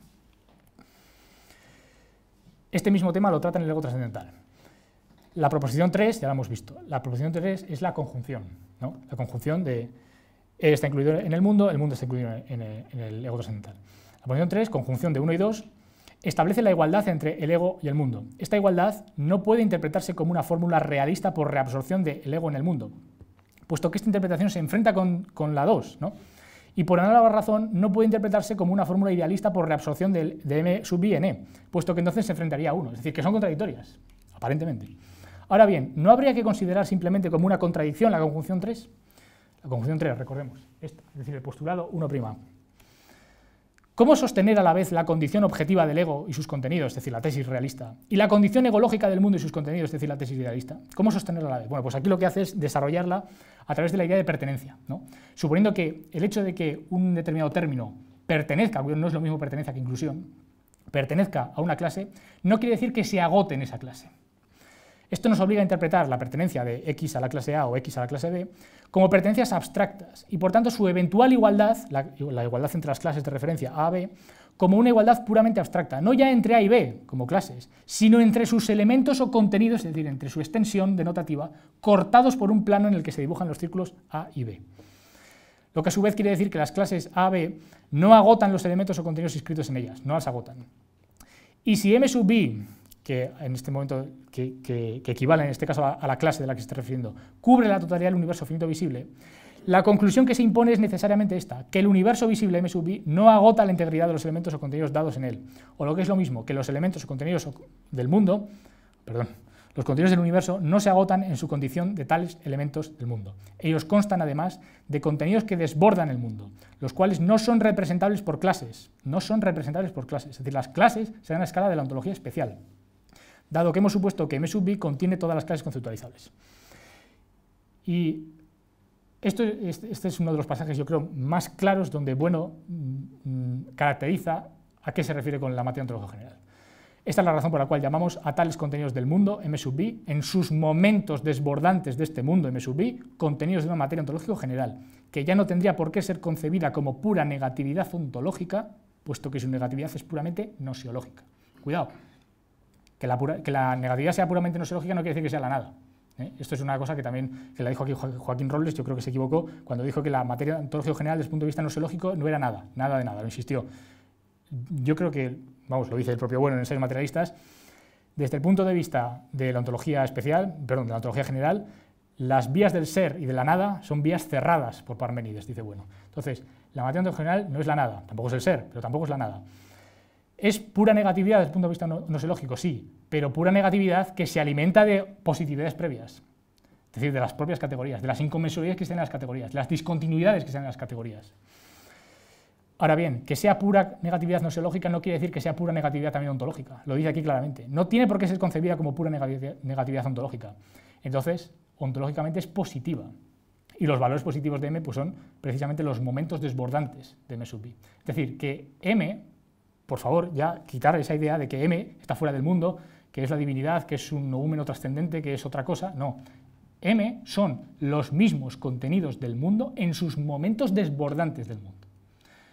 Este mismo tema lo trata en el ego trascendental. La proposición 3, ya la hemos visto, la proposición 3 es la conjunción, la conjunción de él e está incluido en el mundo, el mundo está incluido en el, ego trascendental. La proposición 3, conjunción de 1 y 2, establece la igualdad entre el ego y el mundo. Esta igualdad no puede interpretarse como una fórmula realista por reabsorción del ego en el mundo, puesto que esta interpretación se enfrenta con, la 2, ¿no? Y por análoga razón, no puede interpretarse como una fórmula idealista por reabsorción de, M sub i en E, puesto que entonces se enfrentaría a 1, es decir, que son contradictorias, aparentemente. Ahora bien, ¿no habría que considerar simplemente como una contradicción la conjunción 3? La conjunción 3, recordemos, es decir, el postulado 1'. ¿Cómo sostener a la vez la condición objetiva del ego y sus contenidos, es decir, la tesis realista, y la condición egológica del mundo y sus contenidos, es decir, la tesis idealista? ¿Cómo sostenerla a la vez? Bueno, pues aquí lo que hace es desarrollarla a través de la idea de pertenencia, ¿no? suponiendo que el hecho de que un determinado término pertenezca, no es lo mismo pertenencia que inclusión, pertenezca a una clase, no quiere decir que se agote en esa clase. Esto nos obliga a interpretar la pertenencia de X a la clase A o X a la clase B como pertenencias abstractas y por tanto su eventual igualdad, la, igualdad entre las clases de referencia A a B, como una igualdad puramente abstracta, no ya entre A y B como clases, sino entre sus elementos o contenidos, es decir, entre su extensión denotativa, cortados por un plano en el que se dibujan los círculos A y B. Lo que a su vez quiere decir que las clases A, B no agotan los elementos o contenidos inscritos en ellas, no las agotan. Y si M sub B que en este momento que, equivale en este caso a, la clase de la que se está refiriendo, cubre la totalidad del universo finito visible, la conclusión que se impone es necesariamente esta, que el universo visible M sub i no agota la integridad de los elementos o contenidos dados en él, o lo que es lo mismo, que los elementos o contenidos del mundo, perdón, los contenidos del universo no se agotan en su condición de tales elementos del mundo. Ellos constan además de contenidos que desbordan el mundo, los cuales no son representables por clases, no son representables por clases, es decir, las clases se dan a escala de la ontología especial dado que hemos supuesto que M sub contiene todas las clases conceptualizables. Y este es uno de los pasajes, yo creo, más claros donde Bueno mm, caracteriza a qué se refiere con la materia ontológica general. Esta es la razón por la cual llamamos a tales contenidos del mundo M sub en sus momentos desbordantes de este mundo M sub contenidos de una materia ontológica general, que ya no tendría por qué ser concebida como pura negatividad ontológica, puesto que su negatividad es puramente no-seológica. Cuidado, que la, negatividad sea puramente nosológica no quiere decir que sea la nada. ¿eh? Esto es una cosa que también que la dijo aquí Joaquín Robles, yo creo que se equivocó, cuando dijo que la materia antología general desde el punto de vista no nosológico no era nada, nada de nada, lo insistió. Yo creo que, vamos, lo dice el propio Bueno en Ser Materialistas, desde el punto de vista de la ontología especial, perdón, de la ontología general, las vías del ser y de la nada son vías cerradas por Parmenides dice Bueno. Entonces, la materia ontológica general no es la nada, tampoco es el ser, pero tampoco es la nada es pura negatividad desde el punto de vista no lógico sí, pero pura negatividad que se alimenta de positividades previas, es decir, de las propias categorías, de las inconmensuridades que están en las categorías, de las discontinuidades que están en las categorías. Ahora bien, que sea pura negatividad no lógica no quiere decir que sea pura negatividad también ontológica, lo dice aquí claramente. No tiene por qué ser concebida como pura negatividad ontológica. Entonces, ontológicamente es positiva. Y los valores positivos de M pues son precisamente los momentos desbordantes de M sub i. Es decir, que M por favor, ya quitar esa idea de que M está fuera del mundo, que es la divinidad, que es un noúmeno trascendente, que es otra cosa. No. M son los mismos contenidos del mundo en sus momentos desbordantes del mundo.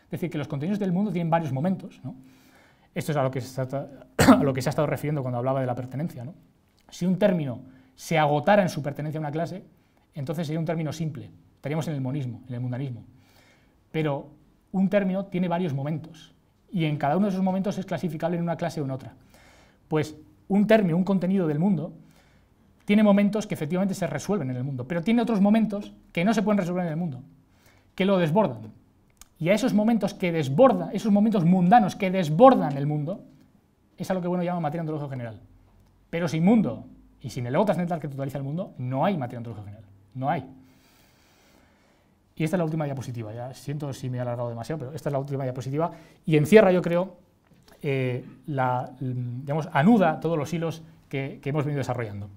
Es decir, que los contenidos del mundo tienen varios momentos. Esto es a lo, que se a lo que se ha estado refiriendo cuando hablaba de la pertenencia. ¿no? Si un término se agotara en su pertenencia a una clase, entonces sería un término simple. Estaríamos en el monismo, en el mundanismo. Pero un término tiene varios momentos y en cada uno de esos momentos es clasificable en una clase o en otra. Pues un término, un contenido del mundo, tiene momentos que efectivamente se resuelven en el mundo, pero tiene otros momentos que no se pueden resolver en el mundo, que lo desbordan. Y a esos momentos que desbordan, esos momentos mundanos que desbordan el mundo, es a lo que bueno llama materia ontológica general. Pero sin mundo y sin el ego central que totaliza el mundo, no hay materia ontológica general. No hay. Y esta es la última diapositiva, ya siento si me he alargado demasiado, pero esta es la última diapositiva y encierra, yo creo, eh, anuda todos los hilos que, hemos venido desarrollando.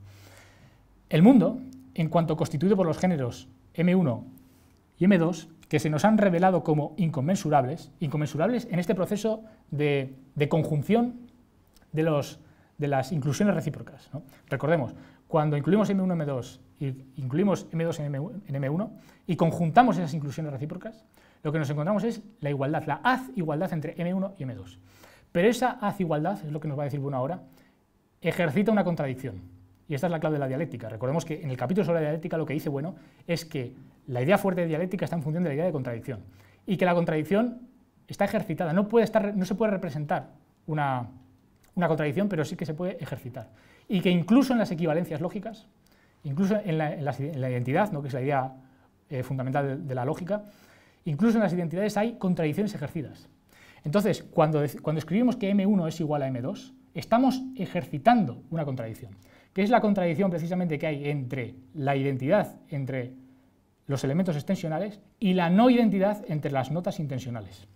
El mundo, en cuanto constituido por los géneros M1 y M2, que se nos han revelado como inconmensurables, inconmensurables en este proceso de, conjunción de, las inclusiones recíprocas. Recordemos, cuando incluimos M1, M2 incluimos M2 en M1 y conjuntamos esas inclusiones recíprocas, lo que nos encontramos es la igualdad, la haz igualdad entre M1 y M2. Pero esa haz igualdad, es lo que nos va a decir Bueno ahora, ejercita una contradicción. Y esta es la clave de la dialéctica. Recordemos que en el capítulo sobre la dialéctica lo que dice Bueno es que la idea fuerte de dialéctica está en función de la idea de contradicción. Y que la contradicción está ejercitada, no, puede estar, no se puede representar una contradicción, pero sí que se puede ejercitar. Y que incluso en las equivalencias lógicas, incluso en la, identidad, ¿no? que es la idea eh, fundamental de, la lógica, incluso en las identidades hay contradicciones ejercidas. Entonces, cuando, cuando escribimos que M1 es igual a M2, estamos ejercitando una contradicción, que es la contradicción precisamente que hay entre la identidad entre los elementos extensionales y la no identidad entre las notas intencionales,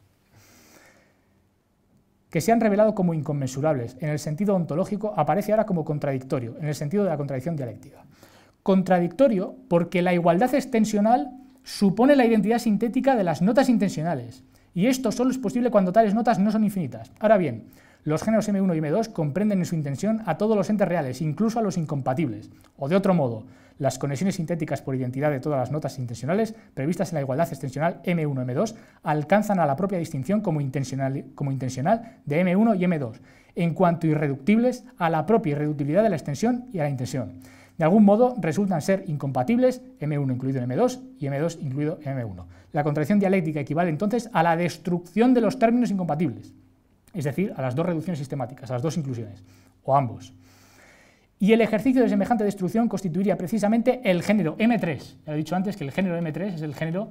que se han revelado como inconmensurables. En el sentido ontológico aparece ahora como contradictorio, en el sentido de la contradicción dialéctica contradictorio porque la igualdad extensional supone la identidad sintética de las notas intencionales, y esto solo es posible cuando tales notas no son infinitas. Ahora bien, los géneros M1 y M2 comprenden en su intención a todos los entes reales, incluso a los incompatibles. O de otro modo, las conexiones sintéticas por identidad de todas las notas intencionales previstas en la igualdad extensional M1-M2 alcanzan a la propia distinción como intencional, como intencional, de M1 y M2, en cuanto irreductibles a la propia irreductibilidad de la extensión y a la intención. De algún modo resultan ser incompatibles M1 incluido en M2 y M2 incluido en M1. La contradicción dialéctica equivale entonces a la destrucción de los términos incompatibles, es decir, a las dos reducciones sistemáticas, a las dos inclusiones, o ambos. Y el ejercicio de semejante destrucción constituiría precisamente el género M3. Ya he dicho antes que el género M3 es el género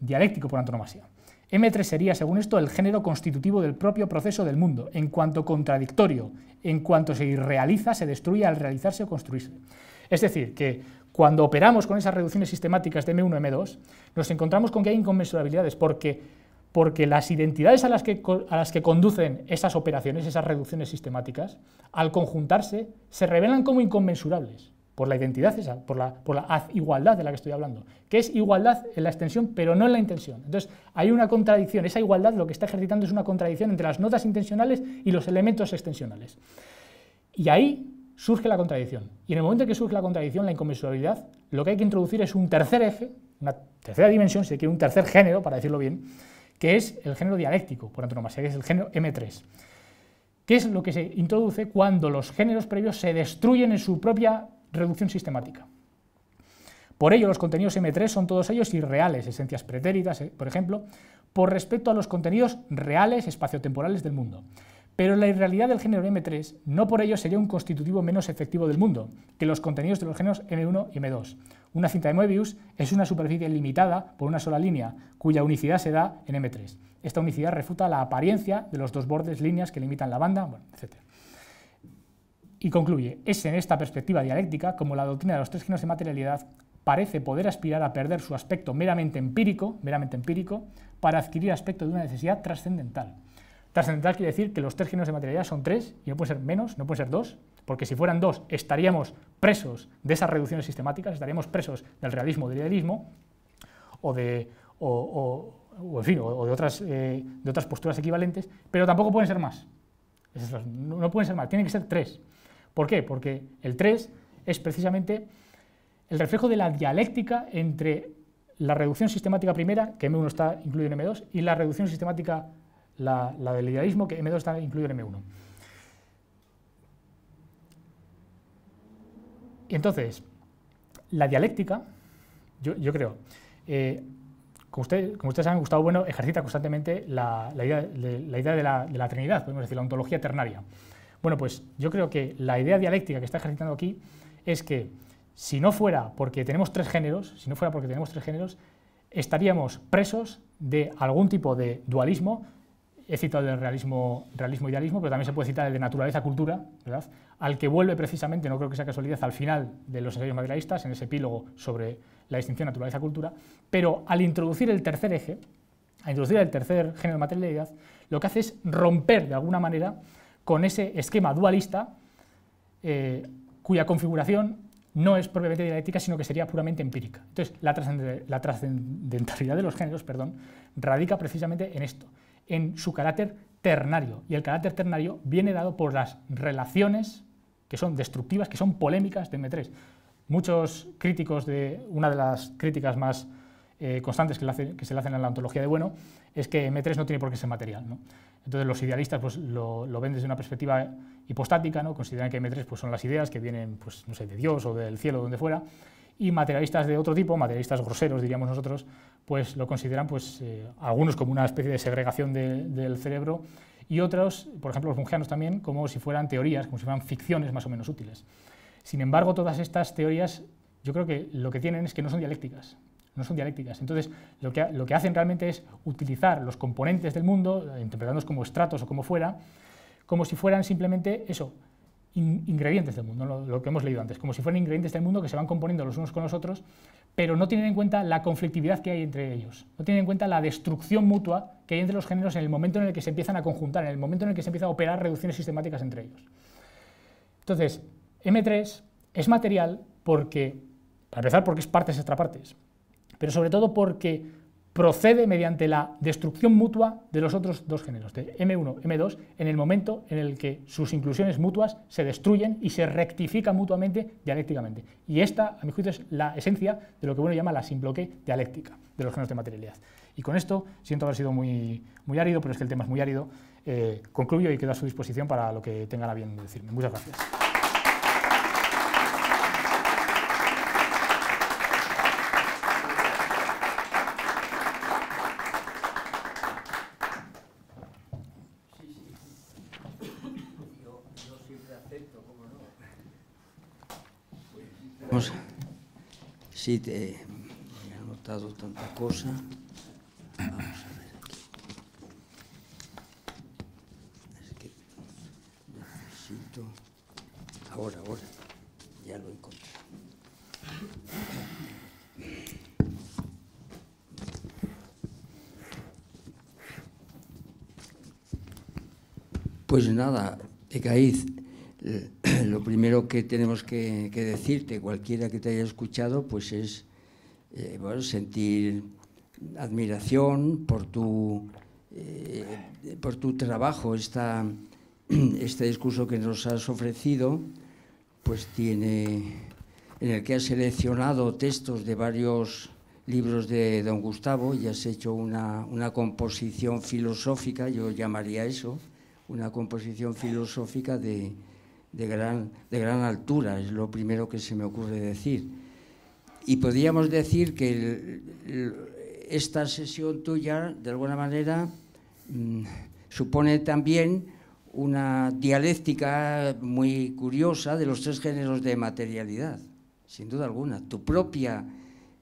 dialéctico por antonomasia. M3 sería, según esto, el género constitutivo del propio proceso del mundo, en cuanto contradictorio, en cuanto se irrealiza, se destruye al realizarse o construirse. Es decir, que cuando operamos con esas reducciones sistemáticas de M1, M2, nos encontramos con que hay inconmensurabilidades, porque, porque las identidades a las, que, las que conducen esas operaciones, esas reducciones sistemáticas, al conjuntarse, se revelan como inconmensurables por la identidad esa, por la, por la igualdad de la que estoy hablando, que es igualdad en la extensión, pero no en la intención. Entonces, hay una contradicción, esa igualdad lo que está ejercitando es una contradicción entre las notas intencionales y los elementos extensionales. Y ahí surge la contradicción. Y en el momento en que surge la contradicción, la inconmensurabilidad, lo que hay que introducir es un tercer eje, una tercera dimensión, si se quiere, un tercer género, para decirlo bien, que es el género dialéctico, por antonomasia, que es el género M3. que es lo que se introduce cuando los géneros previos se destruyen en su propia reducción sistemática? Por ello, los contenidos M3 son todos ellos irreales, esencias pretéritas, eh, por ejemplo, por respecto a los contenidos reales espaciotemporales del mundo. Pero la irrealidad del género M3 no por ello sería un constitutivo menos efectivo del mundo que los contenidos de los géneros M1 y M2. Una cinta de Moebius es una superficie limitada por una sola línea, cuya unicidad se da en M3. Esta unicidad refuta la apariencia de los dos bordes, líneas que limitan la banda, etc. Y concluye, es en esta perspectiva dialéctica como la doctrina de los tres géneros de materialidad parece poder aspirar a perder su aspecto meramente empírico, meramente empírico, para adquirir aspecto de una necesidad trascendental. Trascendental quiere decir que los tres géneros de materialidad son tres y no puede ser menos, no puede ser dos, porque si fueran dos estaríamos presos de esas reducciones sistemáticas, estaríamos presos del realismo, del idealismo o de, de, otras, eh, de otras posturas equivalentes, pero tampoco pueden ser más. no pueden ser más, tienen que ser tres. ¿Por qué? Porque el tres es precisamente el reflejo de la dialéctica entre la reducción sistemática primera, que M1 está incluido en M2, y la reducción sistemática la, del idealismo, que M2 está incluido en M1. entonces, la dialéctica, yo, creo, eh, como, usted, como, ustedes saben, Gustavo Bueno ejercita constantemente la, idea, de, la, Trinidad, podemos decir, la ontología ternaria. Bueno, pues yo creo que la idea dialéctica que está ejercitando aquí es que si no fuera porque tenemos tres géneros, si no fuera porque tenemos tres géneros, estaríamos presos de algún tipo de dualismo he citado el realismo, realismo idealismo, pero también se puede citar el de naturaleza-cultura, al que vuelve precisamente, no creo que sea casualidad, al final de los ensayos materialistas, en ese epílogo sobre la distinción naturaleza-cultura, pero al introducir el tercer eje, al introducir el tercer género de materialidad, lo que hace es romper de alguna manera con ese esquema dualista eh, cuya configuración no es propiamente dialéctica, sino que sería puramente empírica. Entonces, la trascendentalidad de los géneros perdón, radica precisamente en esto, en su carácter ternario. Y el carácter ternario viene dado por las relaciones que son destructivas, que son polémicas de M3. Muchos críticos de una de las críticas más eh, constantes que, se le hacen a la ontología de bueno es que M3 no tiene por qué ser material. ¿no? Entonces los idealistas pues, lo, ven desde una perspectiva hipostática, ¿no? consideran que M3 pues, son las ideas que vienen pues, no sé, de Dios o del cielo o donde fuera, y materialistas de otro tipo, materialistas groseros diríamos nosotros, pues lo consideran pues, eh, algunos como una especie de segregación del cerebro y otros, por ejemplo los mungianos también, como si fueran teorías, como si fueran ficciones más o menos útiles. Sin embargo, todas estas teorías yo creo que lo que tienen es que no son dialécticas, no son dialécticas. Entonces, lo que, lo que hacen realmente es utilizar los componentes del mundo, eh, interpretándolos como estratos o como fuera, como si fueran simplemente eso, ingredientes del mundo, lo, que hemos leído antes, como si fueran ingredientes del mundo que se van componiendo los unos con los otros, pero no tienen en cuenta la conflictividad que hay entre ellos, no tienen en cuenta la destrucción mutua que hay entre los géneros en el momento en el que se empiezan a conjuntar, en el momento en el que se empiezan a operar reducciones sistemáticas entre ellos. Entonces, M3 es material porque, para empezar, porque es partes extrapartes, pero sobre todo porque procede mediante la destrucción mutua de los otros dos géneros, de M1, M2, en el momento en el que sus inclusiones mutuas se destruyen y se rectifican mutuamente dialécticamente. Y esta, a mi juicio, es la esencia de lo que uno llama la sin dialéctica de los géneros de materialidad. Y con esto, siento haber sido muy, árido, pero es que el tema es muy árido, eh, concluyo y quedo a su disposición para lo que tenga la bien decirme. Muchas gracias. Sí, he anotado tanta cosa. Vamos que necesito. Ahora, ahora. Ya lo encontré. Pues nada, Ecaíz lo primero que tenemos que, decirte, cualquiera que te haya escuchado, pues es eh, sentir admiración por tu, eh, por tu trabajo. este discurso que nos has ofrecido, pues tiene, en el que has seleccionado textos de varios libros de don Gustavo y has hecho una composición filosófica, yo llamaría eso, una composición filosófica de de gran, de gran altura, es lo primero que se me ocurre decir. Y podríamos decir que esta sesión tuya, de alguna manera, mm, supone también una dialéctica muy curiosa de los tres géneros de materialidad, sin duda alguna. Tu propia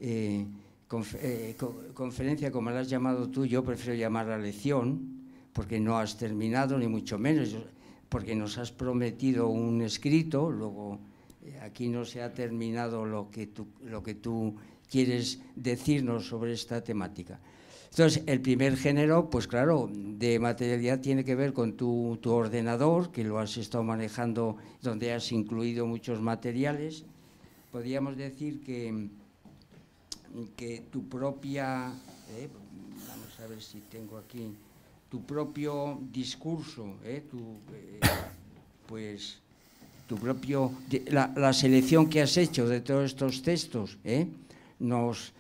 eh, eh, conferencia, como la has llamado tú, yo prefiero llamarla lección, porque no has terminado, ni mucho menos porque nos has prometido un escrito, luego eh, aquí no se ha terminado lo que, tú, lo que tú quieres decirnos sobre esta temática. Entonces, el primer género, pues claro, de materialidad tiene que ver con tu, ordenador, que lo has estado manejando, donde has incluido muchos materiales. Podríamos decir que, que tu propia... Eh, vamos a ver si tengo aquí tu propio discurso, eh, eh, pues, tu propio, la, selección que has hecho de todos estos textos, eh, nos,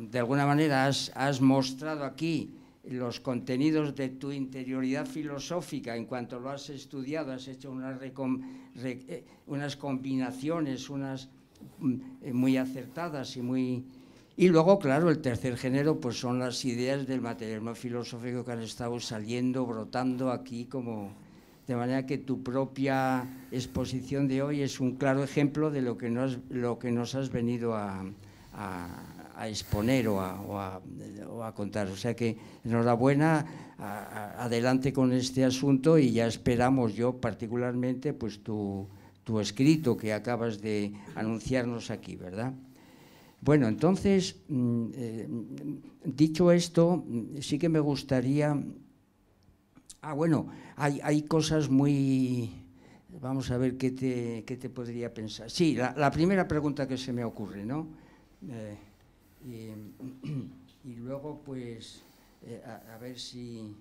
de alguna manera has, has, mostrado aquí los contenidos de tu interioridad filosófica en cuanto lo has estudiado, has hecho unas, unas combinaciones, unas mm, muy acertadas y muy y luego, claro, el tercer género pues son las ideas del materialismo filosófico que han estado saliendo, brotando aquí como... De manera que tu propia exposición de hoy es un claro ejemplo de lo que nos, lo que nos has venido a, exponer o a, contar. O sea que enhorabuena, adelante con este asunto y ya esperamos yo particularmente pues tu, tu escrito que acabas de anunciarnos aquí, ¿verdad? Bueno, entonces, mm, eh, dicho esto, mm, sí que me gustaría... Ah, bueno, hay, cosas muy... Vamos a ver qué te, podría pensar. Sí, la, primera pregunta que se me ocurre, ¿no? Eh, y, luego, pues, eh, a, ver si...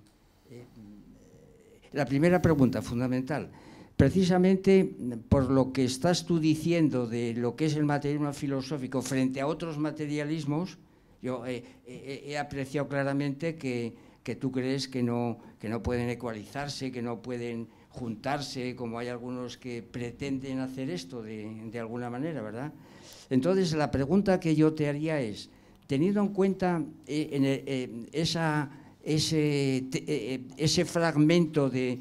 la primera pregunta fundamental precisamente por lo que estás tú diciendo de lo que es el materialismo filosófico frente a otros materialismos, yo eh, eh, he apreciado claramente que, tú crees que no, que no pueden ecualizarse, que no pueden juntarse, como hay algunos que pretenden hacer esto de, alguna manera, ¿verdad? Entonces, la pregunta que yo te haría es, teniendo en cuenta eh, ese, ese fragmento de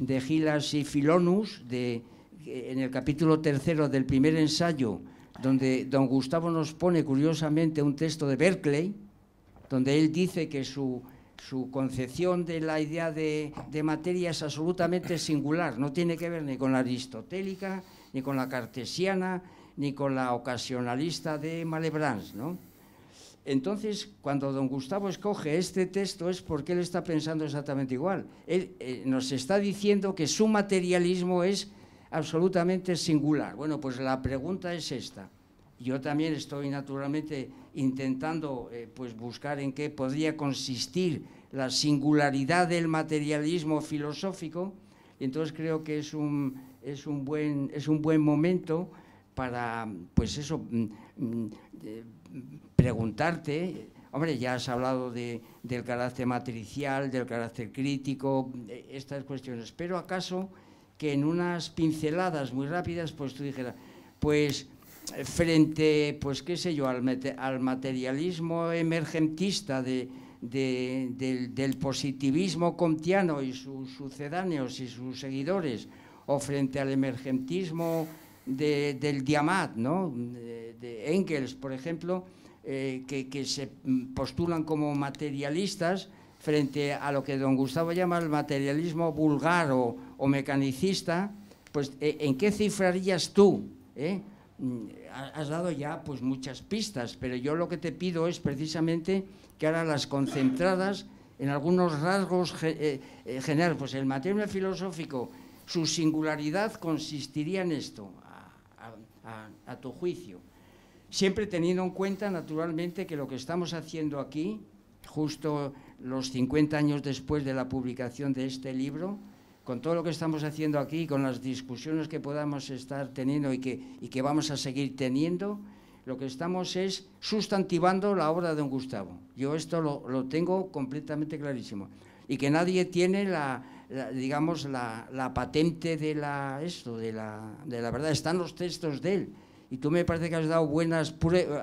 de Gilas y Filonus, de, en el capítulo tercero del primer ensayo, donde don Gustavo nos pone curiosamente un texto de Berkeley, donde él dice que su, concepción de la idea de, de, materia es absolutamente singular, no tiene que ver ni con la aristotélica, ni con la cartesiana, ni con la ocasionalista de Malebranche, ¿no? Entonces, cuando don Gustavo escoge este texto es porque él está pensando exactamente igual. Él eh, nos está diciendo que su materialismo es absolutamente singular. Bueno, pues la pregunta es esta. Yo también estoy naturalmente intentando eh, pues buscar en qué podría consistir la singularidad del materialismo filosófico. Entonces creo que es un, es un, buen, es un buen momento para, pues eso, mm, mm, eh, preguntarte, hombre, ya has hablado del carácter matricial, del carácter crítico, eh, estas cuestiones, pero acaso que en unas pinceladas muy rápidas, pues tú dijeras, pues frente, pues qué sé yo, al, materialismo emergentista del, positivismo comtiano y sus sucedáneos y sus seguidores, o frente al emergentismo del diamat, ¿no? de Engels, por ejemplo, eh, que, se mm, postulan como materialistas frente a lo que don Gustavo llama el materialismo vulgar o, mecanicista, pues eh, ¿en qué cifrarías tú? Eh? Mm, has dado ya pues muchas pistas, pero yo lo que te pido es precisamente que ahora las concentradas en algunos rasgos generales, pues el materialismo filosófico, su singularidad consistiría en esto, a tu juicio siempre teniendo en cuenta, naturalmente, que lo que estamos haciendo aquí, justo los 50 años después de la publicación de este libro, con todo lo que estamos haciendo aquí, con las discusiones que podamos estar teniendo y que, que vamos a seguir teniendo, lo que estamos es sustantivando la obra de don Gustavo. Yo esto lo, tengo completamente clarísimo. Y que nadie tiene la, digamos, la, patente de la, esto, de la verdad. Están los textos de él. Y tú me parece que has dado, buenas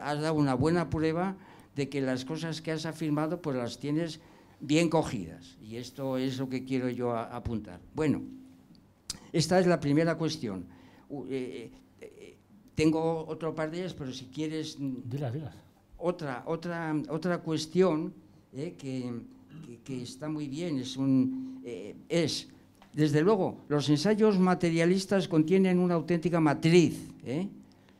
has dado una buena prueba de que las cosas que has afirmado pues las tienes bien cogidas. Y esto es lo que quiero yo apuntar. Bueno, esta es la primera cuestión. Eh, eh, eh, tengo otro par de ellas, pero si quieres... Mm, dilas, dilas. Otra, otra, otra cuestión que, está muy bien es, un, es, desde luego, los ensayos materialistas contienen una auténtica matriz. ¿eh?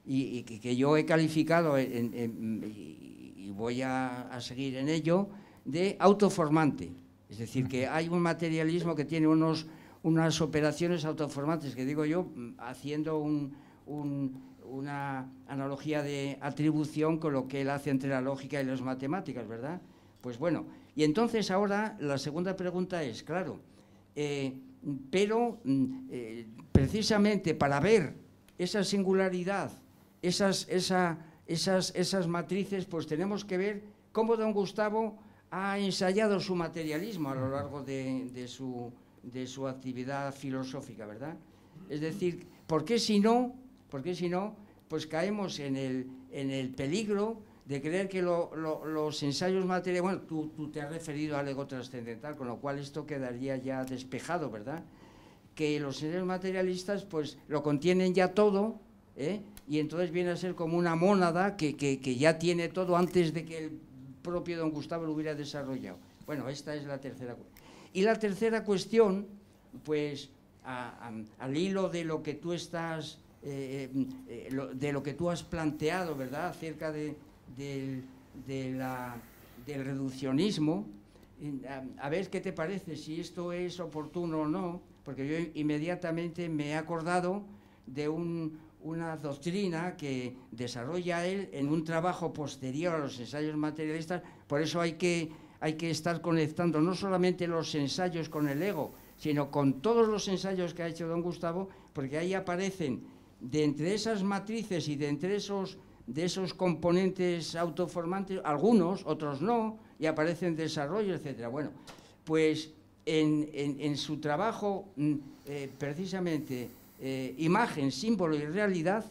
y, que yo he calificado, y voy a, seguir en ello, de autoformante. Es decir, que hay un materialismo que tiene unos, unas operaciones autoformantes, que digo yo, mm, haciendo una analogía de atribución con lo que él hace entre la lógica y las matemáticas, ¿verdad? Pues bueno, y entonces ahora la segunda pregunta es, claro, eh, pero mm, eh, precisamente para ver esa singularidad esas, esas, matrices, pues tenemos que ver cómo don Gustavo ha ensayado su materialismo a lo largo de, de, su, actividad filosófica, ¿verdad? Es decir, ¿por qué si no, por si no pues caemos en el, peligro de creer que los ensayos materiales... Bueno, tú, te has referido al ego trascendental, con lo cual esto quedaría ya despejado, ¿verdad? Que los ensayos materialistas, pues, lo contienen ya todo, ¿eh? y entonces viene a ser como una mónada que, que, ya tiene todo antes de que el propio don Gustavo lo hubiera desarrollado. Bueno, esta es la tercera cuestión. Y la tercera cuestión, pues al hilo de lo que tú estás, eh, eh, eh, de lo que tú has planteado, ¿verdad?, acerca de, del reduccionismo, a, ver qué te parece, si esto es oportuno o no, porque yo inmediatamente me he acordado de un una doctrina que desarrolla él en un trabajo posterior a los ensayos materialistas, por eso hay que, hay que estar conectando no solamente los ensayos con el ego, sino con todos los ensayos que ha hecho don Gustavo, porque ahí aparecen de entre esas matrices y de entre esos, de esos componentes autoformantes, algunos, otros no, y aparecen desarrollo, etc. Bueno, pues en, su trabajo, mm, eh, precisamente, eh, imagen, símbolo y realidad,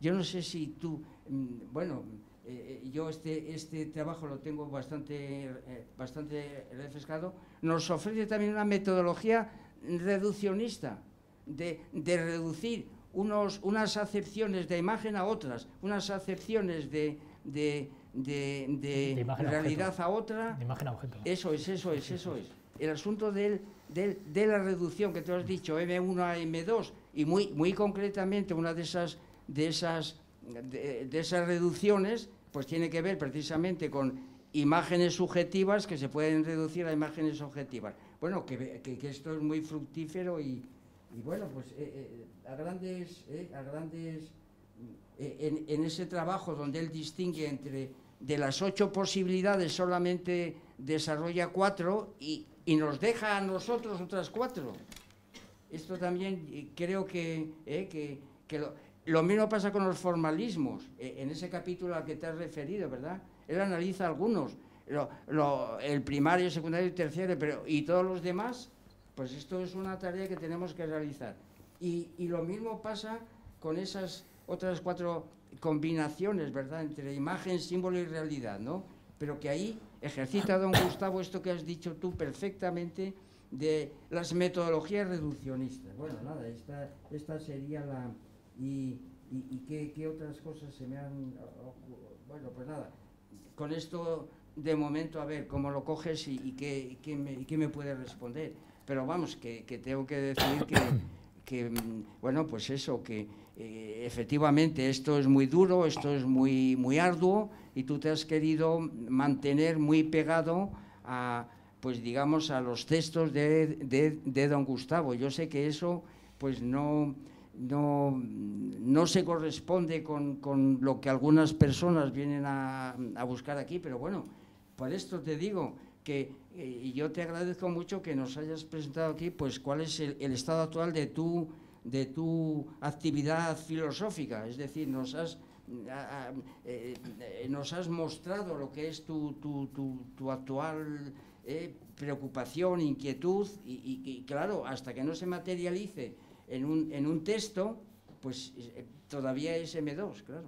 yo no sé si tú, mm, bueno, eh, eh, yo este, este trabajo lo tengo bastante, bastante refrescado, nos ofrece también una metodología reduccionista, de, reducir unos, unas acepciones de imagen a otras, unas acepciones de, de, realidad a, otra. Eso es, eso es, eso es. El asunto del, de la reducción que tú has dicho, M1 a M2, y muy, muy concretamente una de esas, de, esas, de, esas reducciones pues tiene que ver precisamente con imágenes subjetivas que se pueden reducir a imágenes objetivas. Bueno, que, que, esto es muy fructífero y, bueno, pues eh, eh, a grandes, eh, grandes en, en, ese trabajo donde él distingue entre de las ocho posibilidades solamente desarrolla cuatro y nos deja a nosotros otras cuatro. Esto también creo que, eh, lo, mismo pasa con los formalismos, eh, en ese capítulo al que te has referido, ¿verdad? Él analiza algunos, el primario, el secundario y terciario, pero ¿y todos los demás? Pues esto es una tarea que tenemos que realizar. Y, y lo mismo pasa con esas otras cuatro combinaciones, ¿verdad?, entre imagen, símbolo y realidad, ¿no? Pero que ahí ejercita don Gustavo esto que has dicho tú perfectamente, de las metodologías reduccionistas. Bueno, nada, esta, esta sería la... ¿Y, y, qué, qué, otras cosas se me han... Bueno, pues nada, con esto de momento a ver cómo lo coges y, y qué, qué, me, qué, me, puede responder. Pero vamos, que, que tengo que decir que, que, mm, bueno, pues eso, que eh, efectivamente esto es muy duro, esto es muy, muy arduo y tú te has querido mantener muy pegado a pues digamos, a los textos de, don Gustavo. Yo sé que eso pues no, no, no se corresponde con, lo que algunas personas vienen a, buscar aquí, pero bueno, por esto te digo que eh, y yo te agradezco mucho que nos hayas presentado aquí pues cuál es el, estado actual de tu, de tu actividad filosófica, es decir, nos has eh, eh, nos has mostrado lo que es tu, tu, tu actual eh, preocupación, inquietud, y, claro, hasta que no se materialice en un, en un texto, pues eh, todavía es M2, claro,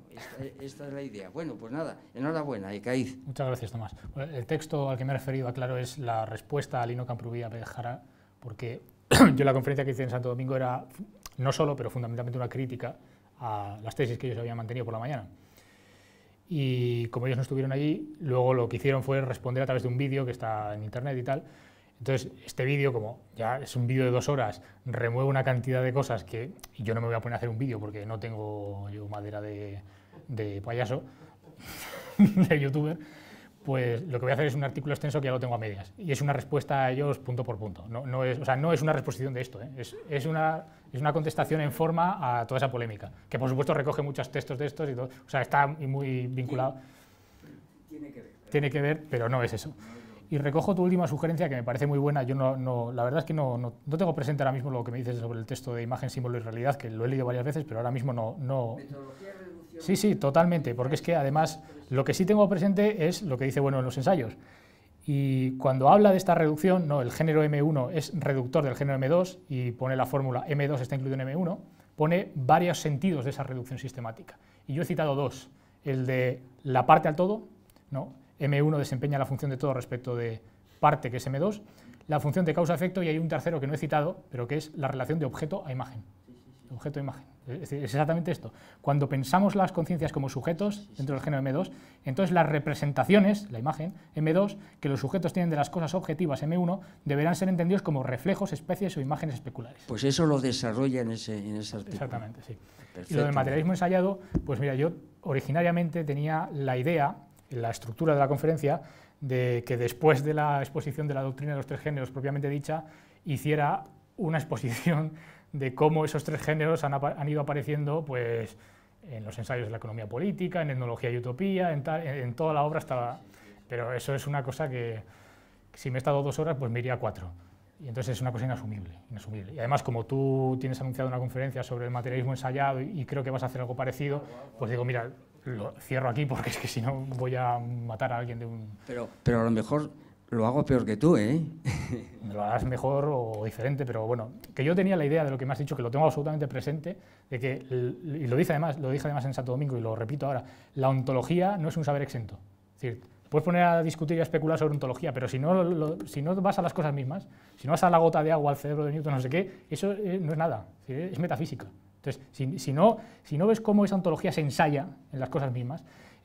esta, es la idea. Bueno, pues nada, enhorabuena, Icaíz. Muchas gracias, Tomás. El texto al que me he referido, claro, es la respuesta a Lino Camprubía Jara, porque yo la conferencia que hice en Santo Domingo era no solo, pero fundamentalmente una crítica a las tesis que ellos habían mantenido por la mañana y como ellos no estuvieron allí, luego lo que hicieron fue responder a través de un vídeo que está en internet y tal. Entonces, este vídeo, como ya es un vídeo de dos horas, remueve una cantidad de cosas que yo no me voy a poner a hacer un vídeo porque no tengo yo madera de, de payaso, de youtuber pues lo que voy a hacer es un artículo extenso que ya lo tengo a medias. Y es una respuesta a ellos punto por punto. No, es, o sea, no es una reposición de esto, ¿eh? es, una, es, una, contestación en forma a toda esa polémica, que por supuesto recoge muchos textos de estos y O sea, está muy vinculado. Tiene que ver. Tiene que ver, pero no es eso. Y recojo tu última sugerencia que me parece muy buena. Yo no, no la verdad es que no, no, tengo presente ahora mismo lo que me dices sobre el texto de imagen, símbolo y realidad, que lo he leído varias veces, pero ahora mismo no. no Sí, sí, totalmente, porque es que además lo que sí tengo presente es lo que dice bueno en los ensayos. Y cuando habla de esta reducción, no, el género M1 es reductor del género M2 y pone la fórmula M2 está incluido en M1, pone varios sentidos de esa reducción sistemática. Y yo he citado dos, el de la parte al todo, ¿no? M1 desempeña la función de todo respecto de parte, que es M2, la función de causa-efecto, y hay un tercero que no he citado, pero que es la relación de objeto a imagen objeto imagen. Es, exactamente esto. Cuando pensamos las conciencias como sujetos dentro del género M2, entonces las representaciones, la imagen M2, que los sujetos tienen de las cosas objetivas M1, deberán ser entendidos como reflejos, especies o imágenes especulares. Pues eso lo desarrolla en ese, en artículo. Exactamente, sí. Y lo del materialismo ensayado, pues mira, yo originariamente tenía la idea, en la estructura de la conferencia, de que después de la exposición de la doctrina de los tres géneros propiamente dicha, hiciera una exposición de cómo esos tres géneros han, ido apareciendo pues, en los ensayos de la economía política, en etnología y utopía, en, toda la obra estaba... Pero eso es una cosa que, si me he estado dos horas, pues me iría cuatro. Y entonces es una cosa inasumible, inasumible. Y además, como tú tienes anunciado una conferencia sobre el materialismo ensayado y, creo que vas a hacer algo parecido, pues digo, mira, lo cierro aquí porque es que si no voy a matar a alguien de un... Pero, pero a lo mejor lo hago peor que tú, ¿eh? lo harás mejor o diferente, pero bueno, que yo tenía la idea de lo que me has dicho, que lo tengo absolutamente presente, de que, y lo dice además, lo dije además en Santo Domingo y lo repito ahora, la ontología no es un saber exento. Es decir, puedes poner a discutir y a especular sobre ontología, pero si no, si no vas a las cosas mismas, si no vas a la gota de agua, al cerebro de Newton, no sé qué, eso eh, no es nada, es, metafísica. Entonces, si, si, no, si no ves cómo esa ontología se ensaya en las cosas mismas,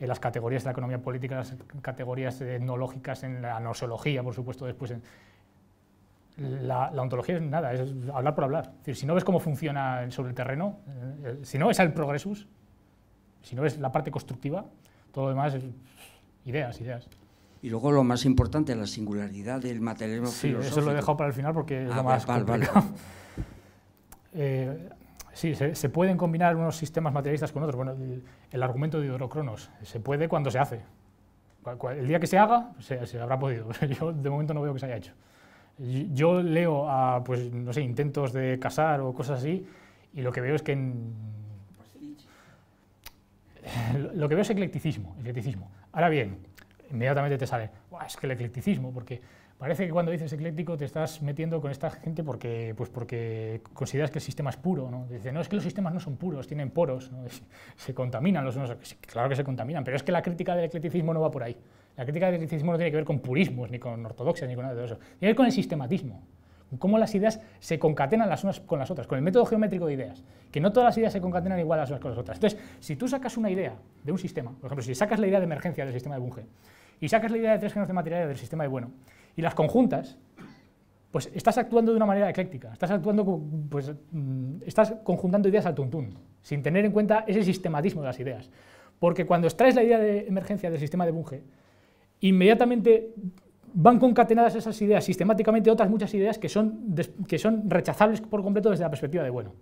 las categorías de la economía política, las categorías etnológicas, en la nosología, por supuesto, después. la, ontología es nada, es hablar por hablar. si no ves cómo funciona sobre el terreno, eh, eh, si no ves el progresus, si no ves la parte constructiva, todo lo demás es ideas, ideas. Y luego lo más importante, la singularidad del materialismo sí, eso lo he dejado para el final porque es ah, lo más Sí, se, pueden combinar unos sistemas materialistas con otros. Bueno, el, argumento de Hidrocronos, se puede cuando se hace. El día que se haga, se, habrá podido. Yo de momento no veo que se haya hecho. Yo leo a, pues, no sé, intentos de casar o cosas así, y lo que veo es que... Lo que veo es eclecticismo, eclecticismo. Ahora bien, inmediatamente te sale, es que el eclecticismo, porque Parece que cuando dices ecléctico te estás metiendo con esta gente porque, pues porque consideras que el sistema es puro. ¿no? Dice, no, es que los sistemas no son puros, tienen poros, se contaminan los unos. Claro que se contaminan, pero es que la crítica del eclecticismo no va por ahí. La crítica del eclecticismo no tiene que ver con purismos, ni con ortodoxia, ni con nada de eso. Tiene que ver con el sistematismo cómo las ideas se concatenan las unas con las otras, con el método geométrico de ideas, que no todas las ideas se concatenan igual las unas con las otras. Entonces, si tú sacas una idea de un sistema, por ejemplo, si sacas la idea de emergencia del sistema de Bunge, y sacas la idea de tres genos de materiales del sistema de Bueno, y las conjuntas, pues estás actuando de una manera ecléctica, estás actuando, pues, mm, estás conjuntando ideas al tuntún, sin tener en cuenta ese sistematismo de las ideas. Porque cuando extraes la idea de emergencia del sistema de Bunge, inmediatamente van concatenadas esas ideas sistemáticamente otras muchas ideas que son, que son rechazables por completo desde la perspectiva de bueno.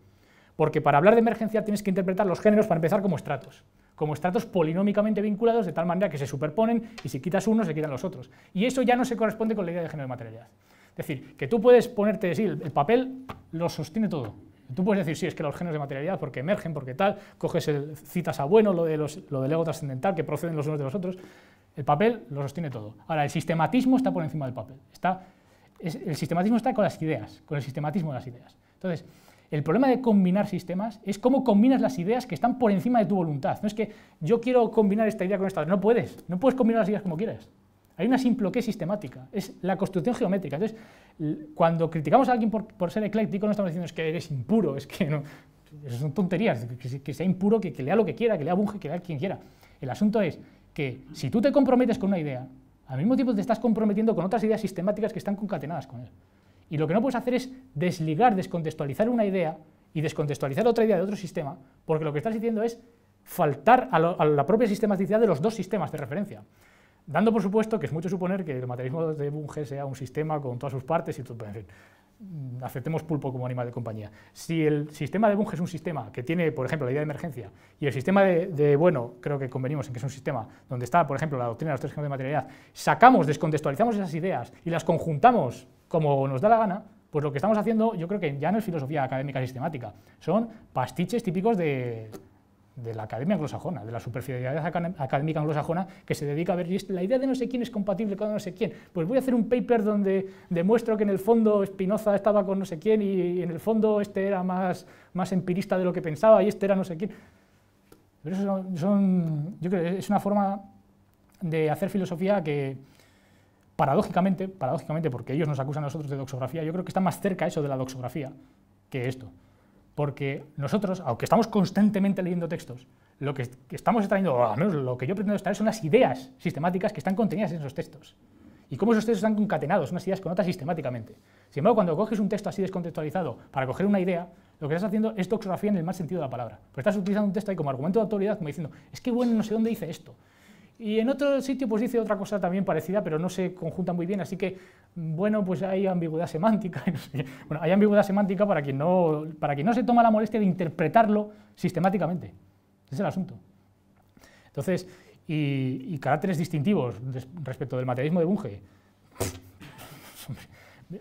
Porque para hablar de emergencia tienes que interpretar los géneros para empezar como estratos como estratos polinómicamente vinculados de tal manera que se superponen y si quitas uno se quitan los otros. Y eso ya no se corresponde con la idea de género de materialidad. Es decir, que tú puedes ponerte, decir, el papel lo sostiene todo. Tú puedes decir, sí, es que los géneros de materialidad, porque emergen, porque tal, coges el, citas a bueno, lo, de los, lo del ego trascendental, que proceden los unos de los otros, el papel lo sostiene todo. Ahora, el sistematismo está por encima del papel. Está, el sistematismo está con las ideas, con el sistematismo de las ideas. Entonces, el problema de combinar sistemas es cómo combinas las ideas que están por encima de tu voluntad. No es que yo quiero combinar esta idea con esta otra. No puedes. No puedes combinar las ideas como quieras. Hay una simple que es sistemática. Es la construcción geométrica. Entonces, cuando criticamos a alguien por, ser ecléctico, no estamos diciendo es que eres impuro, es que no. Eso son tonterías. Que, sea impuro, que, lea lo que quiera, que lea Bunge, que lea quien quiera. El asunto es que si tú te comprometes con una idea, al mismo tiempo te estás comprometiendo con otras ideas sistemáticas que están concatenadas con él. Y lo que no puedes hacer es desligar, descontextualizar una idea y descontextualizar otra idea de otro sistema, porque lo que estás diciendo es faltar a, la propia sistematicidad de los dos sistemas de referencia. Dando por supuesto que es mucho suponer que el materialismo de Bunge sea un sistema con todas sus partes y todo, en fin, mm, aceptemos pulpo como animal de compañía. Si el sistema de Bunge es un sistema que tiene, por ejemplo, la idea de emergencia, y el sistema de, bueno, creo que convenimos en que es un sistema donde está, por ejemplo, la doctrina de los tres de materialidad, sacamos, descontextualizamos esas ideas y las conjuntamos como nos da la gana, pues lo que estamos haciendo yo creo que ya no es filosofía académica sistemática, son pastiches típicos de, de la academia anglosajona, de la superficialidad académica anglosajona que se dedica a ver la idea de no sé quién es compatible con no sé quién. Pues voy a hacer un paper donde demuestro que en el fondo Spinoza estaba con no sé quién y en el fondo este era más, más empirista de lo que pensaba y este era no sé quién. Pero eso son, yo creo, es una forma de hacer filosofía que, paradójicamente, paradójicamente, porque ellos nos acusan a nosotros de doxografía, yo creo que está más cerca eso de la doxografía que esto. Porque nosotros, aunque estamos constantemente leyendo textos, lo que estamos extrayendo, o al menos lo que yo pretendo extraer, son las ideas sistemáticas que están contenidas en esos textos. Y cómo esos textos están concatenados, unas ideas con otras sistemáticamente. Sin embargo, cuando coges un texto así descontextualizado para coger una idea, lo que estás haciendo es doxografía en el más sentido de la palabra. Pero pues estás utilizando un texto ahí como argumento de autoridad, como diciendo, es que bueno, no sé dónde dice esto. Y en otro sitio pues dice otra cosa también parecida, pero no se conjunta muy bien, así que, bueno, pues hay ambigüedad semántica. bueno, hay ambigüedad semántica para quien, no, para quien no se toma la molestia de interpretarlo sistemáticamente. es el asunto. Entonces, y, y caracteres distintivos respecto del materialismo de Bunge.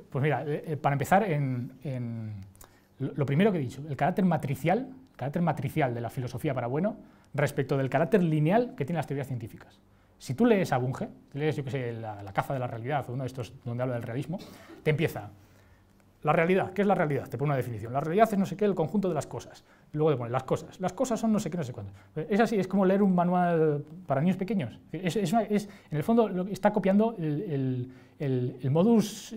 Pues mira, eh, eh, para empezar, en, lo primero que he dicho, el carácter matricial, el carácter matricial de la filosofía para bueno, respecto del carácter lineal que tienen las teorías científicas. Si tú lees a Bunge, lees, yo que sé, la, caza de la realidad, o uno de estos donde habla del realismo, te empieza. La realidad, ¿qué es la realidad? Te pone una definición. La realidad es no sé qué, el conjunto de las cosas. luego te pone las cosas. Las cosas son no sé qué, no sé cuántas. Es así, es como leer un manual para niños pequeños. Es, en el fondo, lo, está copiando el, el, modus,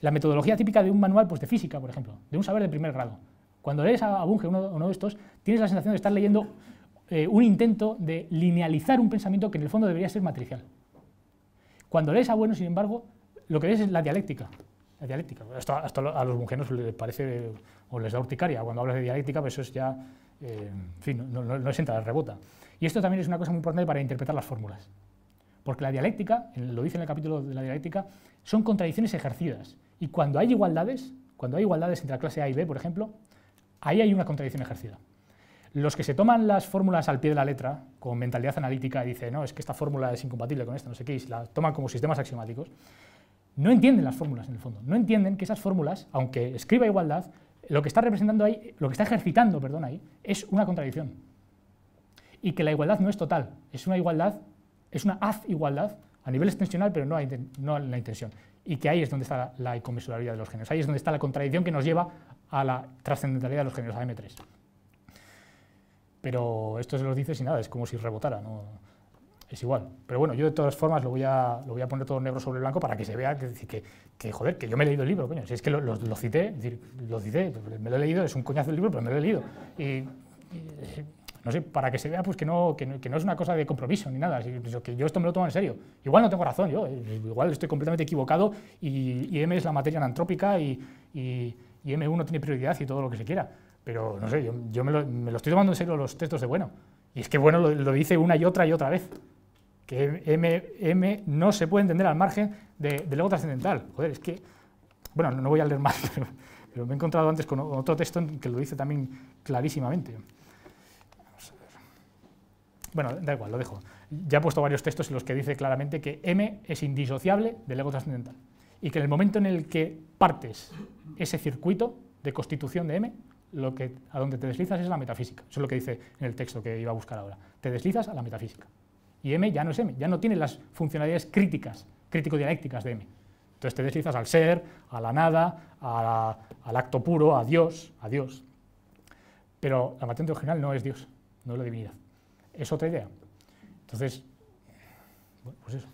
la metodología típica de un manual pues, de física, por ejemplo, de un saber de primer grado. Cuando lees a Bunge uno, uno de estos, tienes la sensación de estar leyendo eh, un intento de linealizar un pensamiento que en el fondo debería ser matricial. Cuando lees a Bueno, sin embargo, lo que ves es la dialéctica. La a los mujeres les parece o les da urticaria. Cuando hablas de dialéctica, pues eso es ya, eh, en fin, no, es no es rebota. Y esto también es una cosa muy importante para interpretar las fórmulas. Porque la dialéctica, lo dice en el capítulo de la dialéctica, son contradicciones ejercidas. Y cuando hay igualdades, cuando hay igualdades entre la clase A y B, por ejemplo, ahí hay una contradicción ejercida. Los que se toman las fórmulas al pie de la letra, con mentalidad analítica, y dicen, no, es que esta fórmula es incompatible con esta, no sé qué, y la toman como sistemas axiomáticos, no entienden las fórmulas en el fondo. No entienden que esas fórmulas, aunque escriba igualdad, lo que está representando ahí, lo que está ejercitando, perdón, ahí, es una contradicción. Y que la igualdad no es total, es una igualdad, es una haz igualdad a nivel extensional, pero no, hay no la intención. Y que ahí es donde está la inconmensurabilidad de los géneros, ahí es donde está la contradicción que nos lleva a la trascendentalidad de los géneros, a M3. Pero esto se los dices y nada, es como si rebotara, ¿no? Es igual. Pero bueno, yo de todas formas lo voy a, lo voy a poner todo negro sobre blanco para que se vea que, que, que joder, que yo me he leído el libro, coño. Si es que lo, cité, lo cité, me lo he leído, es un coñazo el libro, pero me lo he leído. Y, no sé, para que se vea pues que no, que no, que no, es una cosa de compromiso ni nada, que yo esto me lo tomo en serio. Igual no tengo razón yo, eh, igual estoy completamente equivocado y, M es la materia anantrópica y, y M1 tiene prioridad y todo lo que se quiera pero no sé, yo, me, lo, estoy tomando en serio los textos de Bueno. Y es que Bueno lo, dice una y otra y otra vez. Que M, no se puede entender al margen del ego trascendental. Joder, es que, bueno, no, voy a leer más, pero, me he encontrado antes con otro texto que lo dice también clarísimamente. Bueno, da igual, lo dejo. Ya he puesto varios textos en los que dice claramente que M es indisociable del ego trascendental. Y que en el momento en el que partes ese circuito de constitución de M, que, a donde te deslizas es la metafísica. Eso es lo que dice en el texto que iba a buscar ahora. Te deslizas a la metafísica. Y M ya no es M, ya no tiene las funcionalidades críticas, crítico-dialécticas de M. Entonces te deslizas al ser, a la nada, al acto puro, a Dios, a Dios. Pero la materia original no es Dios, no es la divinidad. Es otra idea. Entonces, bueno, pues eso.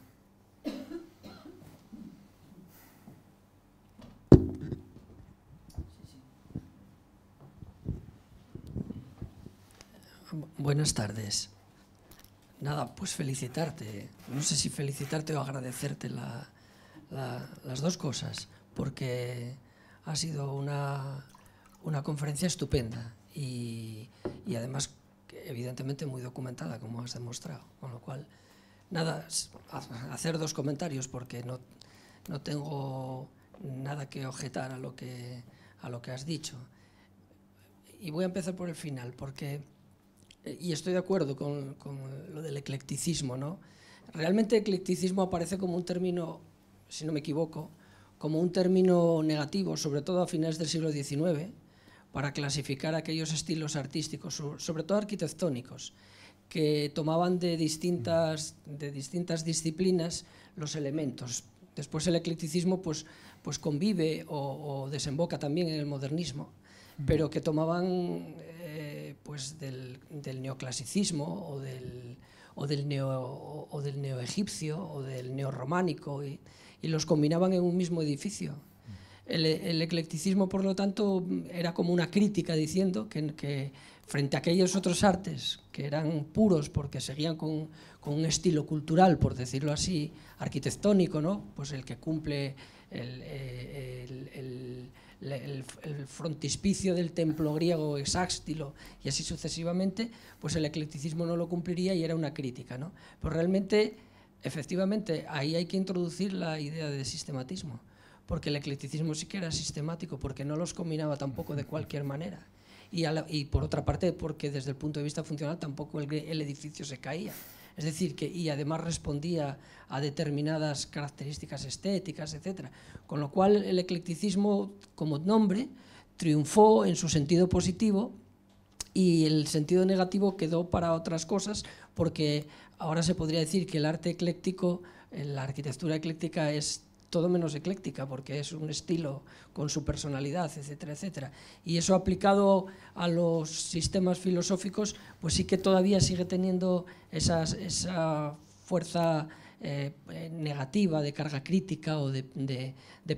Buenas tardes. Nada, pues felicitarte. No sé si felicitarte o agradecerte las dos cosas, porque ha sido una, una conferencia estupenda y, además evidentemente muy documentada, como has demostrado. Con lo cual, nada, hacer dos comentarios porque no, no tengo nada que objetar a lo que, a lo que has dicho. Y voy a empezar por el final, porque y estoy de acuerdo con, con, lo del eclecticismo, ¿no? Realmente eclecticismo aparece como un término, si no me equivoco, como un término negativo, sobre todo a finales del siglo XIX, para clasificar aquellos estilos artísticos, sobre todo arquitectónicos, que tomaban de distintas, de distintas disciplinas los elementos. Después el eclecticismo pues, pues convive o, o desemboca también en el modernismo, pero que tomaban pues del, neoclasicismo o del, o del, neo, o neoegipcio o del neorrománico y, los combinaban en un mismo edificio. El, eclecticismo, por lo tanto, era como una crítica diciendo que, frente a aquellos otros artes que eran puros porque seguían con, un estilo cultural, por decirlo así, arquitectónico, ¿no? pues el que cumple el eh, el, frontispicio del templo griego exáctilo y así sucesivamente, pues el eclecticismo no lo cumpliría y era una crítica. ¿no? Pero realmente, efectivamente, ahí hay que introducir la idea de sistematismo, porque el eclecticismo sí que era sistemático, porque no los combinaba tampoco de cualquier manera. Y, por otra parte, porque desde el punto de vista funcional tampoco el edificio se caía. Es decir, que y además respondía a determinadas características estéticas, etc. Con lo cual el eclecticismo como nombre triunfó en su sentido positivo y el sentido negativo quedó para otras cosas porque ahora se podría decir que el arte ecléctico, eh, la arquitectura ecléctica es todo menos ecléctica, porque es un estilo con su personalidad, etcétera, etcétera. Y eso aplicado a los sistemas filosóficos, pues sí que todavía sigue teniendo esa fuerza eh, eh, negativa de carga crítica o de,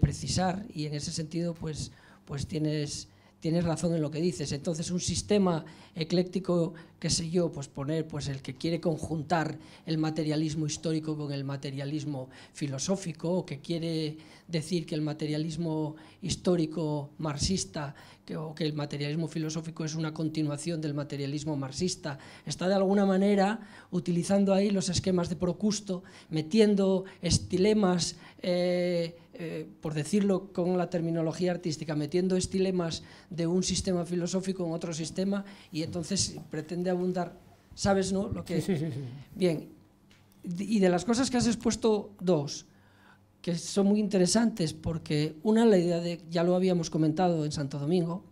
precisar, y en ese sentido, pues, pues tienes tienes razón en lo que dices. Entonces, un sistema ecléctico, que sé yo, pues poner pues el que quiere conjuntar el materialismo histórico con el materialismo filosófico, o que quiere decir que el materialismo histórico marxista o que el materialismo filosófico es una continuación del materialismo marxista, está de alguna manera utilizando ahí los esquemas de Procusto, metiendo estilemas eh, eh, por decirlo con la terminología artística, metiendo estilemas de un sistema filosófico en otro sistema y entonces pretende abundar. ¿Sabes, no? Lo que... Sí, sí, sí, Bien, y de las cosas que has expuesto, dos, que son muy interesantes, porque una la idea de, ya lo habíamos comentado en Santo Domingo,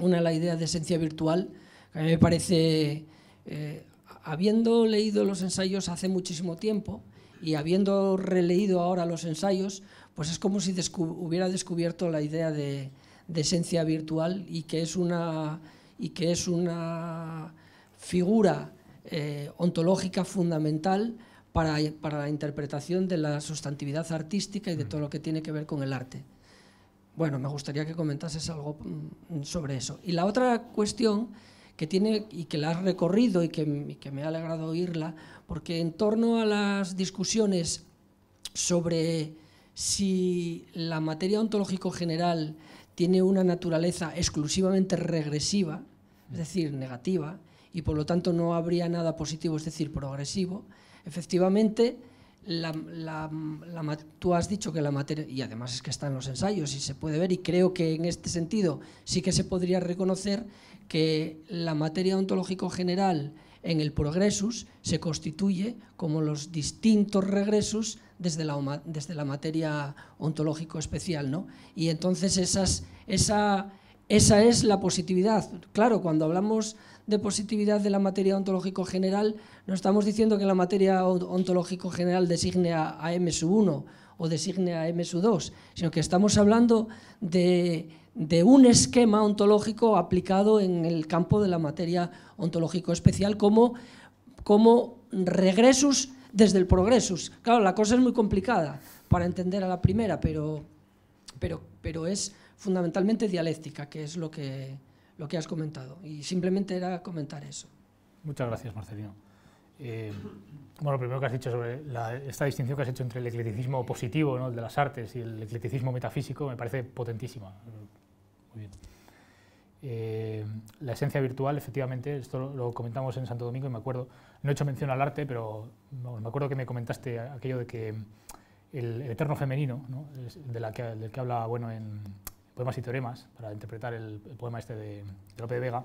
una la idea de esencia virtual, que a mí me parece, eh, habiendo leído los ensayos hace muchísimo tiempo, y habiendo releído ahora los ensayos, pues es como si hubiera descubierto la idea de, esencia virtual y que es una, y que es una figura eh, ontológica fundamental para, la interpretación de la sustantividad artística y de mm. todo lo que tiene que ver con el arte. Bueno, me gustaría que comentases algo mm, sobre eso. Y la otra cuestión que tiene y que la has recorrido y que, y que me ha alegrado oírla, porque en torno a las discusiones sobre si la materia ontológico general tiene una naturaleza exclusivamente regresiva, es decir, negativa, y por lo tanto no habría nada positivo, es decir, progresivo, efectivamente, tú has dicho que la materia, y además es que está en los ensayos y se puede ver, y creo que en este sentido sí que se podría reconocer que la materia ontológico general en el progresus se constituye como los distintos regresos desde la, desde la materia ontológico especial. ¿no? Y entonces esas, esa, esa es la positividad. Claro, cuando hablamos de positividad de la materia ontológico general, no estamos diciendo que la materia ontológico general designe a, a 1 o designe a M2, sino que estamos hablando de de un esquema ontológico aplicado en el campo de la materia ontológico especial como, como regresus desde el progresus. Claro, la cosa es muy complicada para entender a la primera, pero, pero, pero es fundamentalmente dialéctica, que es lo que, lo que has comentado. Y simplemente era comentar eso. Muchas gracias, Marcelino. Eh, bueno, lo primero que has dicho sobre esta distinción que has hecho entre el eclecticismo positivo, ¿no? de las artes, y el eclecticismo metafísico, me parece potentísima eh, la esencia virtual, efectivamente, esto lo, comentamos en Santo Domingo y me acuerdo, no he hecho mención al arte, pero me acuerdo que me comentaste aquello de que el, eterno femenino, de la del que habla bueno en Poemas y Teoremas, para interpretar el, poema este de, de Lope de Vega,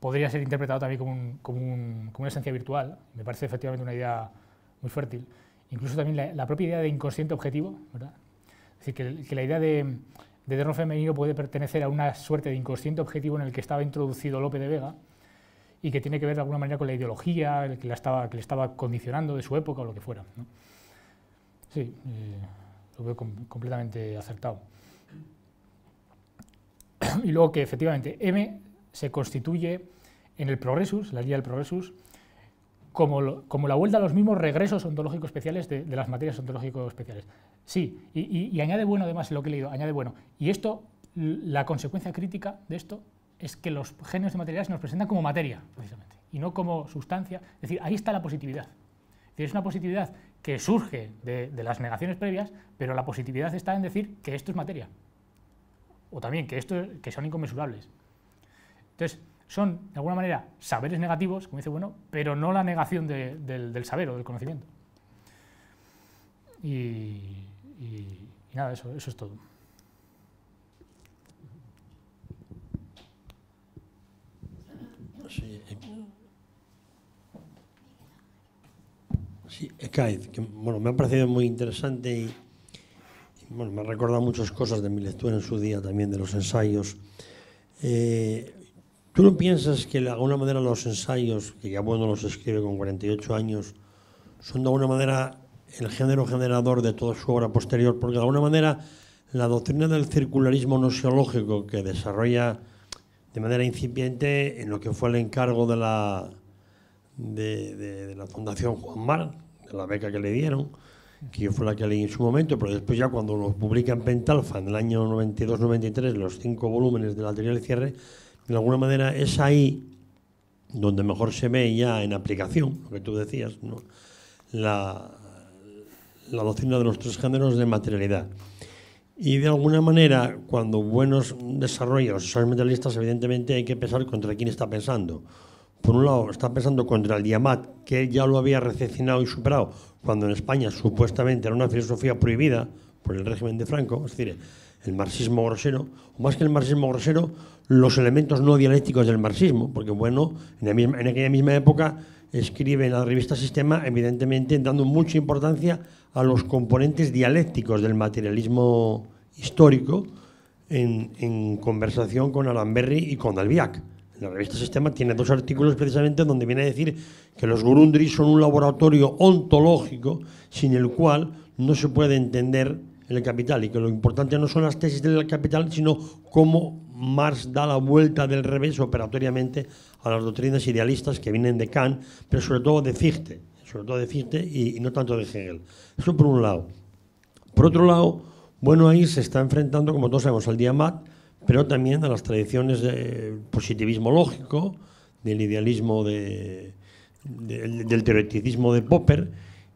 podría ser interpretado también como, como, una esencia virtual. Me parece efectivamente una idea muy fértil. Incluso también la, propia idea de inconsciente objetivo, ¿verdad? Es decir, que la idea de de terreno femenino puede pertenecer a una suerte de inconsciente objetivo en el que estaba introducido Lope de Vega y que tiene que ver de alguna manera con la ideología que, la estaba, que le estaba condicionando de su época o lo que fuera. Sí, eh, lo veo completamente acertado. Y luego que efectivamente M se constituye en el Progresus, la guía del Progresus, como, la vuelta a los mismos regresos ontológicos especiales de, de, las materias ontológicos especiales. Sí, y, añade bueno además lo que he leído, añade bueno. Y esto, la consecuencia crítica de esto es que los genios de se nos presentan como materia, precisamente, y no como sustancia. Es decir, ahí está la positividad. Es, una positividad que surge de, las negaciones previas, pero la positividad está en decir que esto es materia. O también que, esto, que son inconmensurables. Entonces, son, de alguna manera, saberes negativos, como dice bueno, pero no la negación del, del saber o del conocimiento. Y y, nada, eso, eso es todo. Sí, eh. es que bueno, me ha parecido muy interesante y, bueno, me ha recordado muchas cosas de mi lectura en su día también, de los ensayos. Eh, ¿Tú no piensas que de alguna manera los ensayos, que ya bueno los escribe con 48 años, son de alguna manera el género generador de toda su obra posterior, porque de alguna manera la doctrina del circularismo seológico que desarrolla de manera incipiente en lo que fue el encargo de la, de, la Fundación Juan Mar, de la beca que le dieron, que yo fue la que leí en su momento, pero después ya cuando lo publica en Pentalfa en el año 92-93, los cinco volúmenes de la anterior cierre, de alguna manera es ahí donde mejor se ve ya en aplicación, lo que tú decías, ¿no? la, la doctrina de los tres géneros de materialidad. Y de alguna manera, cuando buenos desarrollos los materialistas, evidentemente hay que pensar contra quién está pensando. Por un lado, está pensando contra el Diamat, que ya lo había recepcionado y superado, cuando en España supuestamente era una filosofía prohibida por el régimen de Franco, es decir, el marxismo grosero, o más que el marxismo grosero, los elementos no dialécticos del marxismo, porque bueno, en aquella misma época escribe en la revista Sistema, evidentemente dando mucha importancia a los componentes dialécticos del materialismo histórico en, conversación con Berry y con albiak La revista Sistema tiene dos artículos precisamente donde viene a decir que los Gurundri son un laboratorio ontológico sin el cual no se puede entender el capital y que lo importante no son las tesis del capital, sino cómo Marx da la vuelta del revés operatoriamente a las doctrinas idealistas que vienen de Kant, pero sobre todo de Fichte, sobre todo de Fichte y, no tanto de Hegel. Eso por un lado. Por otro lado, bueno, ahí se está enfrentando, como todos sabemos, al Diamat, pero también a las tradiciones del eh, positivismo lógico, del idealismo de, del teoreticismo de Popper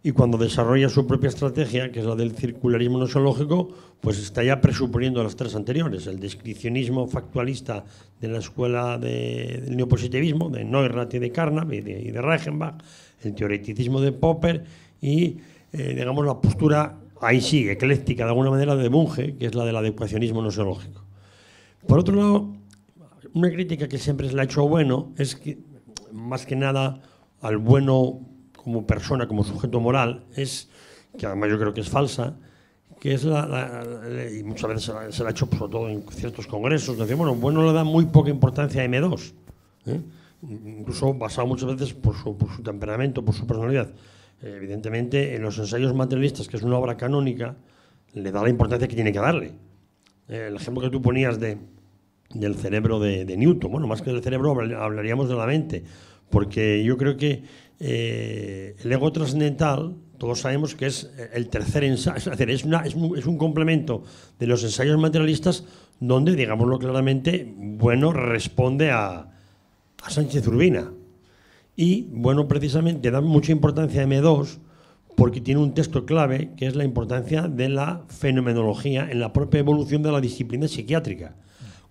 y cuando desarrolla su propia estrategia, que es la del circularismo nosológico, pues está ya presuponiendo las tres anteriores, el descripcionismo factualista de la escuela del neopositivismo, de Neurath y de Carnap y de, Reichenbach, el teoreticismo de Popper y, eh, digamos, la postura, ahí sí, ecléctica de alguna manera, de Bunge, que es la del adecuacionismo nosológico. Por otro lado, una crítica que siempre se le ha hecho bueno es que, más que nada, al bueno como persona, como sujeto moral, es, que además yo creo que es falsa, que es la, y muchas veces se la, ha hecho sobre todo en ciertos congresos, decir, bueno, bueno le da muy poca importancia a M2, ¿eh? incluso basado muchas veces por su, temperamento, por su personalidad. evidentemente, en los ensayos materialistas, que es una obra canónica, le da la importancia que tiene que darle. el ejemplo que tú ponías de, del cerebro de, de Newton, bueno, más que del cerebro hablaríamos de la mente, porque yo creo que eh, el ego trascendental, todos sabemos que es eh, el tercer ensayo, es, un, complemento de los ensayos materialistas donde, digámoslo claramente, bueno responde a, a Sánchez Urbina. Y bueno, precisamente da mucha importancia a M2 porque tiene un texto clave que es la importancia de la fenomenología en la propia evolución de la disciplina psiquiátrica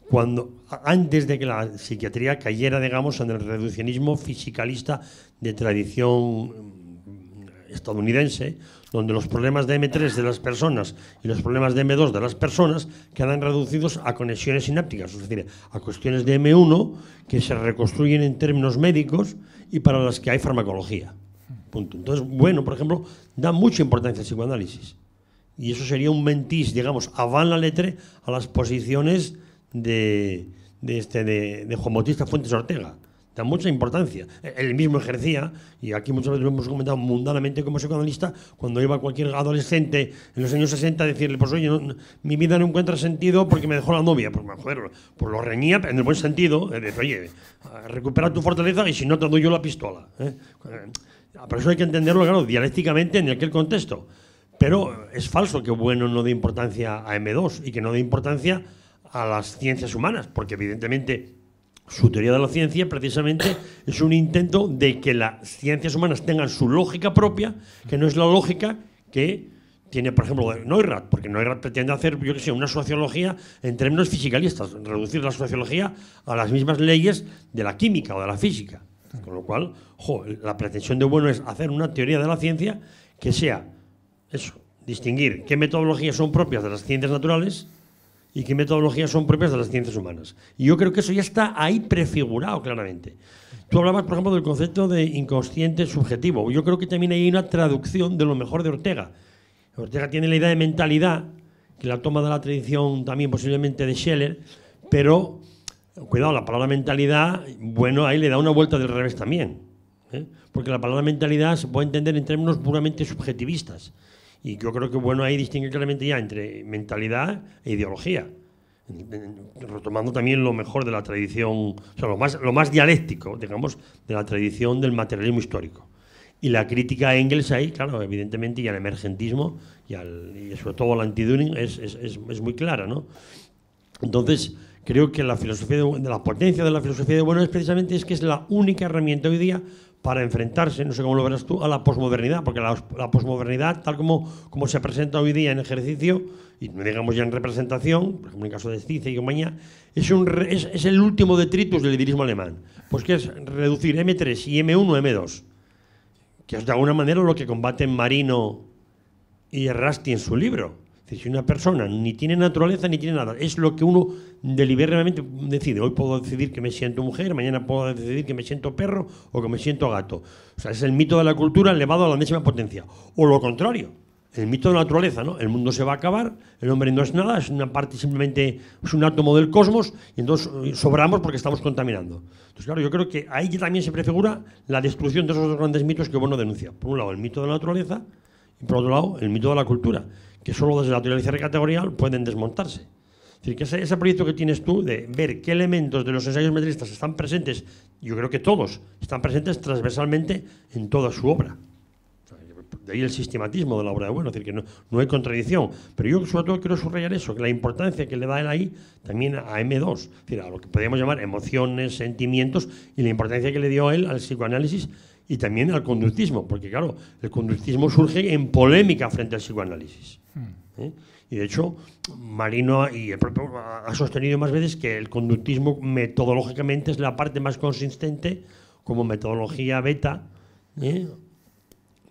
cuando antes de que la psiquiatría cayera, digamos, en el reduccionismo fisicalista de tradición mm, estadounidense, donde los problemas de M3 de las personas y los problemas de M2 de las personas quedan reducidos a conexiones sinápticas, es decir, a cuestiones de M1 que se reconstruyen en términos médicos y para las que hay farmacología. Punto. Entonces, bueno, por ejemplo, da mucha importancia al psicoanálisis. Y eso sería un mentis, digamos, a van la letre a las posiciones de, este, de, Juan Bautista Fuentes Ortega. Da mucha importancia. Él mismo ejercía, y aquí muchas veces lo hemos comentado mundanamente como psicoanalista, cuando iba cualquier adolescente en los años 60 a decirle, pues oye, mi vida no encuentra sentido porque me dejó la novia. Pues, joder, pues lo reñía en el buen sentido, de oye, recupera tu fortaleza y si no te doy yo la pistola. ¿eh? Ah, eso hay que entenderlo, claro, dialécticamente en aquel contexto. Pero es falso que Bueno no dé importancia a M2 y que no dé importancia a las ciencias humanas, porque evidentemente su teoría de la ciencia precisamente es un intento de que las ciencias humanas tengan su lógica propia, que no es la lógica que tiene, por ejemplo, Neurath, porque Neurath pretende hacer, yo que sé, una sociología en términos fisicalistas, reducir la sociología a las mismas leyes de la química o de la física. Con lo cual, la pretensión de Bueno es hacer una teoría de la ciencia que sea eso, distinguir qué metodologías son propias de las ciencias naturales y qué metodologías son propias de las ciencias humanas. Y yo creo que eso ya está ahí prefigurado claramente. Tú hablabas, por ejemplo, del concepto de inconsciente subjetivo. Yo creo que también hay una traducción de lo mejor de Ortega. Ortega tiene la idea de mentalidad, que la toma de la tradición también posiblemente de Scheller, pero cuidado, la palabra mentalidad, bueno, ahí le da una vuelta del revés también. ¿eh? Porque la palabra mentalidad se puede entender en términos puramente subjetivistas. Y yo creo que bueno ahí distingue claramente ya entre mentalidad e ideología. Retomando también lo mejor de la tradición, o sea, lo más, lo más dialéctico, digamos, de la tradición del materialismo histórico. Y la crítica a Engels ahí, claro, evidentemente, y al emergentismo, y, al, sobre todo al anti-Dunning, es, es, es, muy clara, ¿no? Entonces, creo que la filosofía de, la potencia de la filosofía de Bueno es precisamente es que es la única herramienta hoy día para enfrentarse, no sé cómo lo verás tú, a la posmodernidad, porque la, posmodernidad, tal como, como se presenta hoy día en ejercicio, y no digamos ya en representación, por ejemplo en el caso de Stice y Omaña, es, un, es, es el último detritus del idealismo alemán, pues que es reducir M3 y M1 M2, que es de alguna manera lo que combaten Marino y Rasti en su libro si una persona ni tiene naturaleza ni tiene nada, es lo que uno deliberadamente decide. Hoy puedo decidir que me siento mujer, mañana puedo decidir que me siento perro o que me siento gato. O sea, es el mito de la cultura elevado a la máxima potencia. O lo contrario, el mito de la naturaleza, ¿no? El mundo se va a acabar, el hombre no es nada, es una parte simplemente, es un átomo del cosmos y entonces eh, sobramos porque estamos contaminando. Entonces, claro, yo creo que ahí también se prefigura la destrucción de esos dos grandes mitos que Bono denuncia. Por un lado, el mito de la naturaleza y por otro lado, el mito de la cultura que solo desde la teoría recategorial pueden desmontarse. Es decir, que ese, proyecto que tienes tú de ver qué elementos de los ensayos metristas están presentes, yo creo que todos están presentes transversalmente en toda su obra. De ahí el sistematismo de la obra de Bueno, es decir, que no, no hay contradicción. Pero yo sobre todo quiero subrayar eso, que la importancia que le da él ahí también a M2, es decir, a lo que podríamos llamar emociones, sentimientos, y la importancia que le dio él al psicoanálisis y también al conductismo, porque claro, el conductismo surge en polémica frente al psicoanálisis. Hmm. ¿eh? Y de hecho, Marino y ha sostenido más veces que el conductismo metodológicamente es la parte más consistente como metodología beta, ¿eh?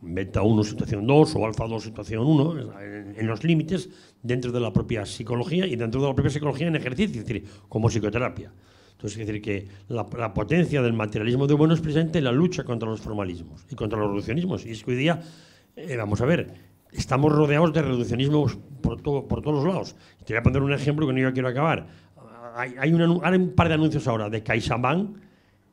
beta 1 situación 2 o alfa 2 situación 1, en, en los límites dentro de la propia psicología y dentro de la propia psicología en ejercicio, es decir, como psicoterapia. Entonces, es decir, que la, potencia del materialismo de bueno es en la lucha contra los formalismos y contra los reduccionismos. Y es que hoy día, eh, vamos a ver, estamos rodeados de reduccionismos por, todo por todos los lados. Te voy a poner un ejemplo que no yo quiero acabar. Hay, hay, un par de anuncios ahora de CaixaBank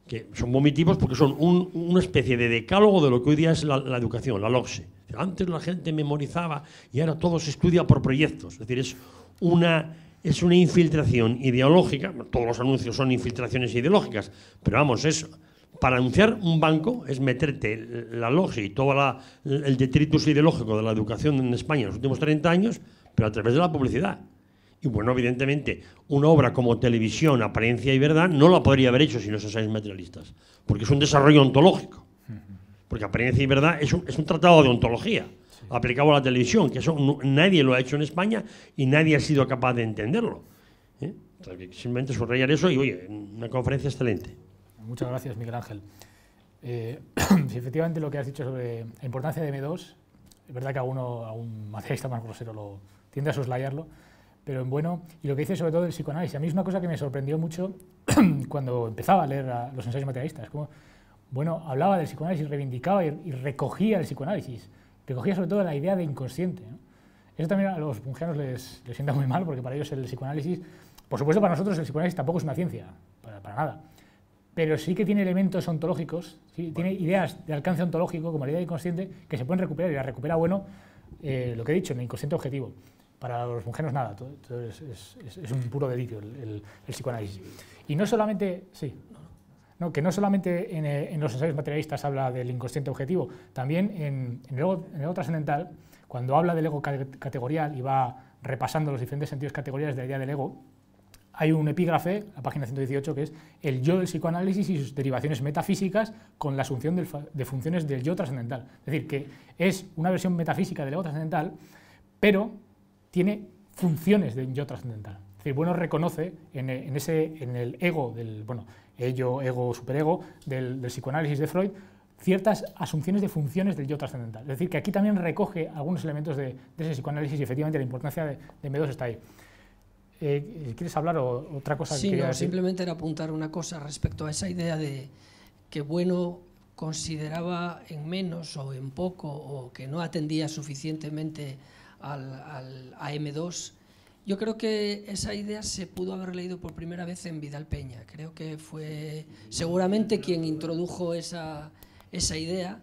que son vomitivos porque son una especie de decálogo de lo que hoy día es la, educación, la LOCSE. Antes la gente memorizaba y ahora todo se estudia por proyectos. Es decir, es una es una infiltración ideológica, todos los anuncios son infiltraciones ideológicas, pero vamos, para anunciar un banco es meterte la logia y todo el detritus ideológico de la educación en España en los últimos 30 años, pero a través de la publicidad. Y bueno, evidentemente, una obra como Televisión, Apariencia y Verdad no la podría haber hecho si no se materialistas, porque es un desarrollo ontológico. Porque Apariencia y Verdad es un tratado de ontología aplicado a la televisión, que eso nadie lo ha hecho en España y nadie ha sido capaz de entenderlo. ¿eh? simplemente subrayar eso y, oye, una conferencia excelente. Muchas gracias, Miguel Ángel. Eh, efectivamente lo que has dicho sobre la importancia de M2, es verdad que a uno, a un materialista más grosero lo tiende a soslayarlo, pero en bueno, y lo que dices sobre todo del psicoanálisis, a mí es una cosa que me sorprendió mucho cuando empezaba a leer los ensayos materialistas, como, bueno, hablaba del psicoanálisis, reivindicaba y recogía el psicoanálisis, Recogía sobre todo la idea de inconsciente. Eso también a los pungianos les, les, sienta muy mal, porque para ellos el psicoanálisis, por supuesto para nosotros el psicoanálisis tampoco es una ciencia, para, nada, pero sí que tiene elementos ontológicos, tiene ideas de alcance ontológico, como la idea de inconsciente, que se pueden recuperar y la recupera bueno, eh, lo que he dicho, en el inconsciente objetivo. Para los mujeres nada, es, un puro delito el, el, psicoanálisis. Y no solamente... Sí que no solamente eh, en, los ensayos materialistas habla del inconsciente objetivo, también en, el, ego, trascendental, cuando habla del ego categorial y va repasando los diferentes sentidos categoriales de la idea del ego, hay un epígrafe, la página 118, que es el yo del psicoanálisis y sus derivaciones metafísicas con la asunción de funciones del yo trascendental. Es decir, que es una versión metafísica del ego trascendental, pero tiene funciones del yo trascendental. Es decir, bueno, reconoce en, eh, en, el ego, del, bueno, ello, ego, superego, del, psicoanálisis de Freud, ciertas asunciones de funciones del yo trascendental. Es decir, que aquí también recoge algunos elementos de, ese psicoanálisis y efectivamente la importancia de, M2 está ahí. Eh, eh, ¿Quieres hablar o, otra cosa? Sí, no, simplemente era apuntar una cosa respecto a esa idea de que Bueno consideraba en menos o en poco o que no atendía suficientemente al, m 2 yo creo que esa idea se pudo haber leído por primera vez en Vidal Peña. Creo que fue seguramente quien introdujo esa, idea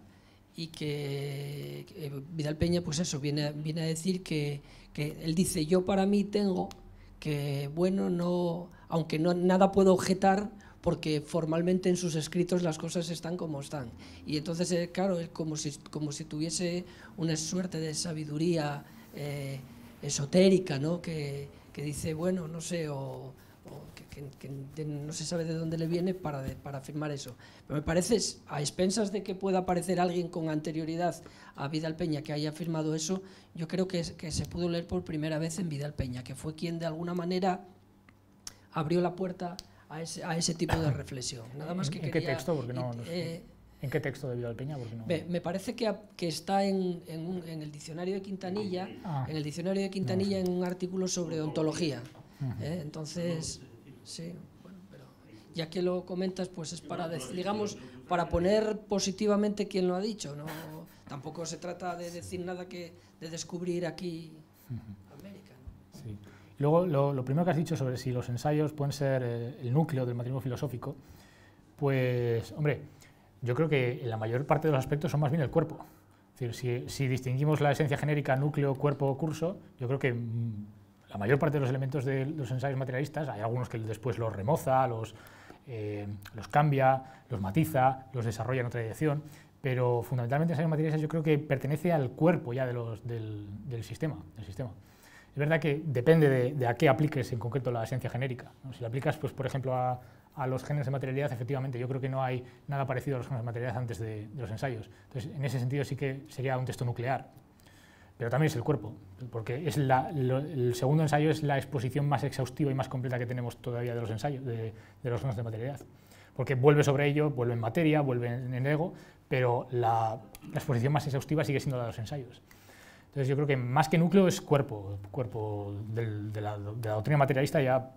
y que eh, Vidal Peña, pues eso, viene, a decir que, él dice, yo para mí tengo que, bueno, no, aunque no, nada puedo objetar, porque formalmente en sus escritos las cosas están como están. Y entonces, eh, claro, es como si, como si tuviese una suerte de sabiduría eh, esotérica, ¿no? Que, que dice, bueno, no sé, o, que, no se sabe de dónde le viene para, para afirmar eso. Pero me parece, a expensas de que pueda aparecer alguien con anterioridad a Vidal Peña que haya firmado eso, yo creo que, que se pudo leer por primera vez en Vidal Peña, que fue quien de alguna manera abrió la puerta a ese, a ese tipo de reflexión. Nada más que qué texto? Porque no, eh, ¿En qué texto de Vidal Peña? me, parece que, está en, el diccionario de Quintanilla, ah. en el diccionario de Quintanilla en un artículo sobre ontología. ¿eh? Entonces, sí, ya que lo comentas, pues es para, digamos, para poner positivamente quien lo ha dicho. ¿no? Tampoco se trata de decir nada que de descubrir aquí América. Sí. Luego, lo, primero que has dicho sobre si los ensayos pueden ser eh, el núcleo del matrimonio filosófico, pues, hombre, yo creo que la mayor parte de los aspectos son más bien el cuerpo. decir, si, distinguimos la esencia genérica núcleo, cuerpo curso, yo creo que mm, la mayor parte de los elementos de los ensayos materialistas, hay algunos que después los remoza, los, eh, los cambia, los matiza, los desarrolla en otra dirección, pero fundamentalmente ensayos materialistas yo creo que pertenece al cuerpo ya de los, del, sistema, del sistema. Es verdad que depende de, a qué apliques en concreto la esencia genérica. Si la aplicas, pues, por ejemplo, a, a los genes de materialidad, efectivamente, yo creo que no hay nada parecido a los genes de materialidad antes de, los ensayos. Entonces, en ese sentido sí que sería un texto nuclear, pero también es el cuerpo, porque el segundo ensayo es la exposición más exhaustiva y más completa que tenemos todavía de los ensayos, de, los genes de materialidad, porque vuelve sobre ello, vuelve en materia, vuelve en, ego, pero la, exposición más exhaustiva sigue siendo la de los ensayos. Entonces yo creo que más que núcleo es cuerpo, cuerpo de la doctrina materialista ya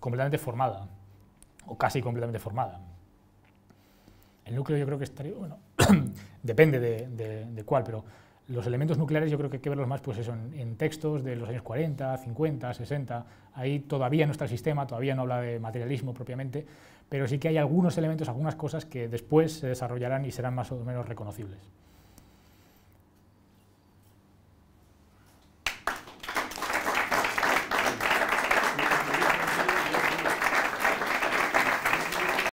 completamente formada o casi completamente formada. El núcleo yo creo que estaría, bueno, depende de, cuál, pero los elementos nucleares yo creo que hay que verlos más pues en, en, textos de los años 40, 50, 60, ahí todavía no está el sistema, todavía no habla de materialismo propiamente, pero sí que hay algunos elementos, algunas cosas que después se desarrollarán y serán más o menos reconocibles.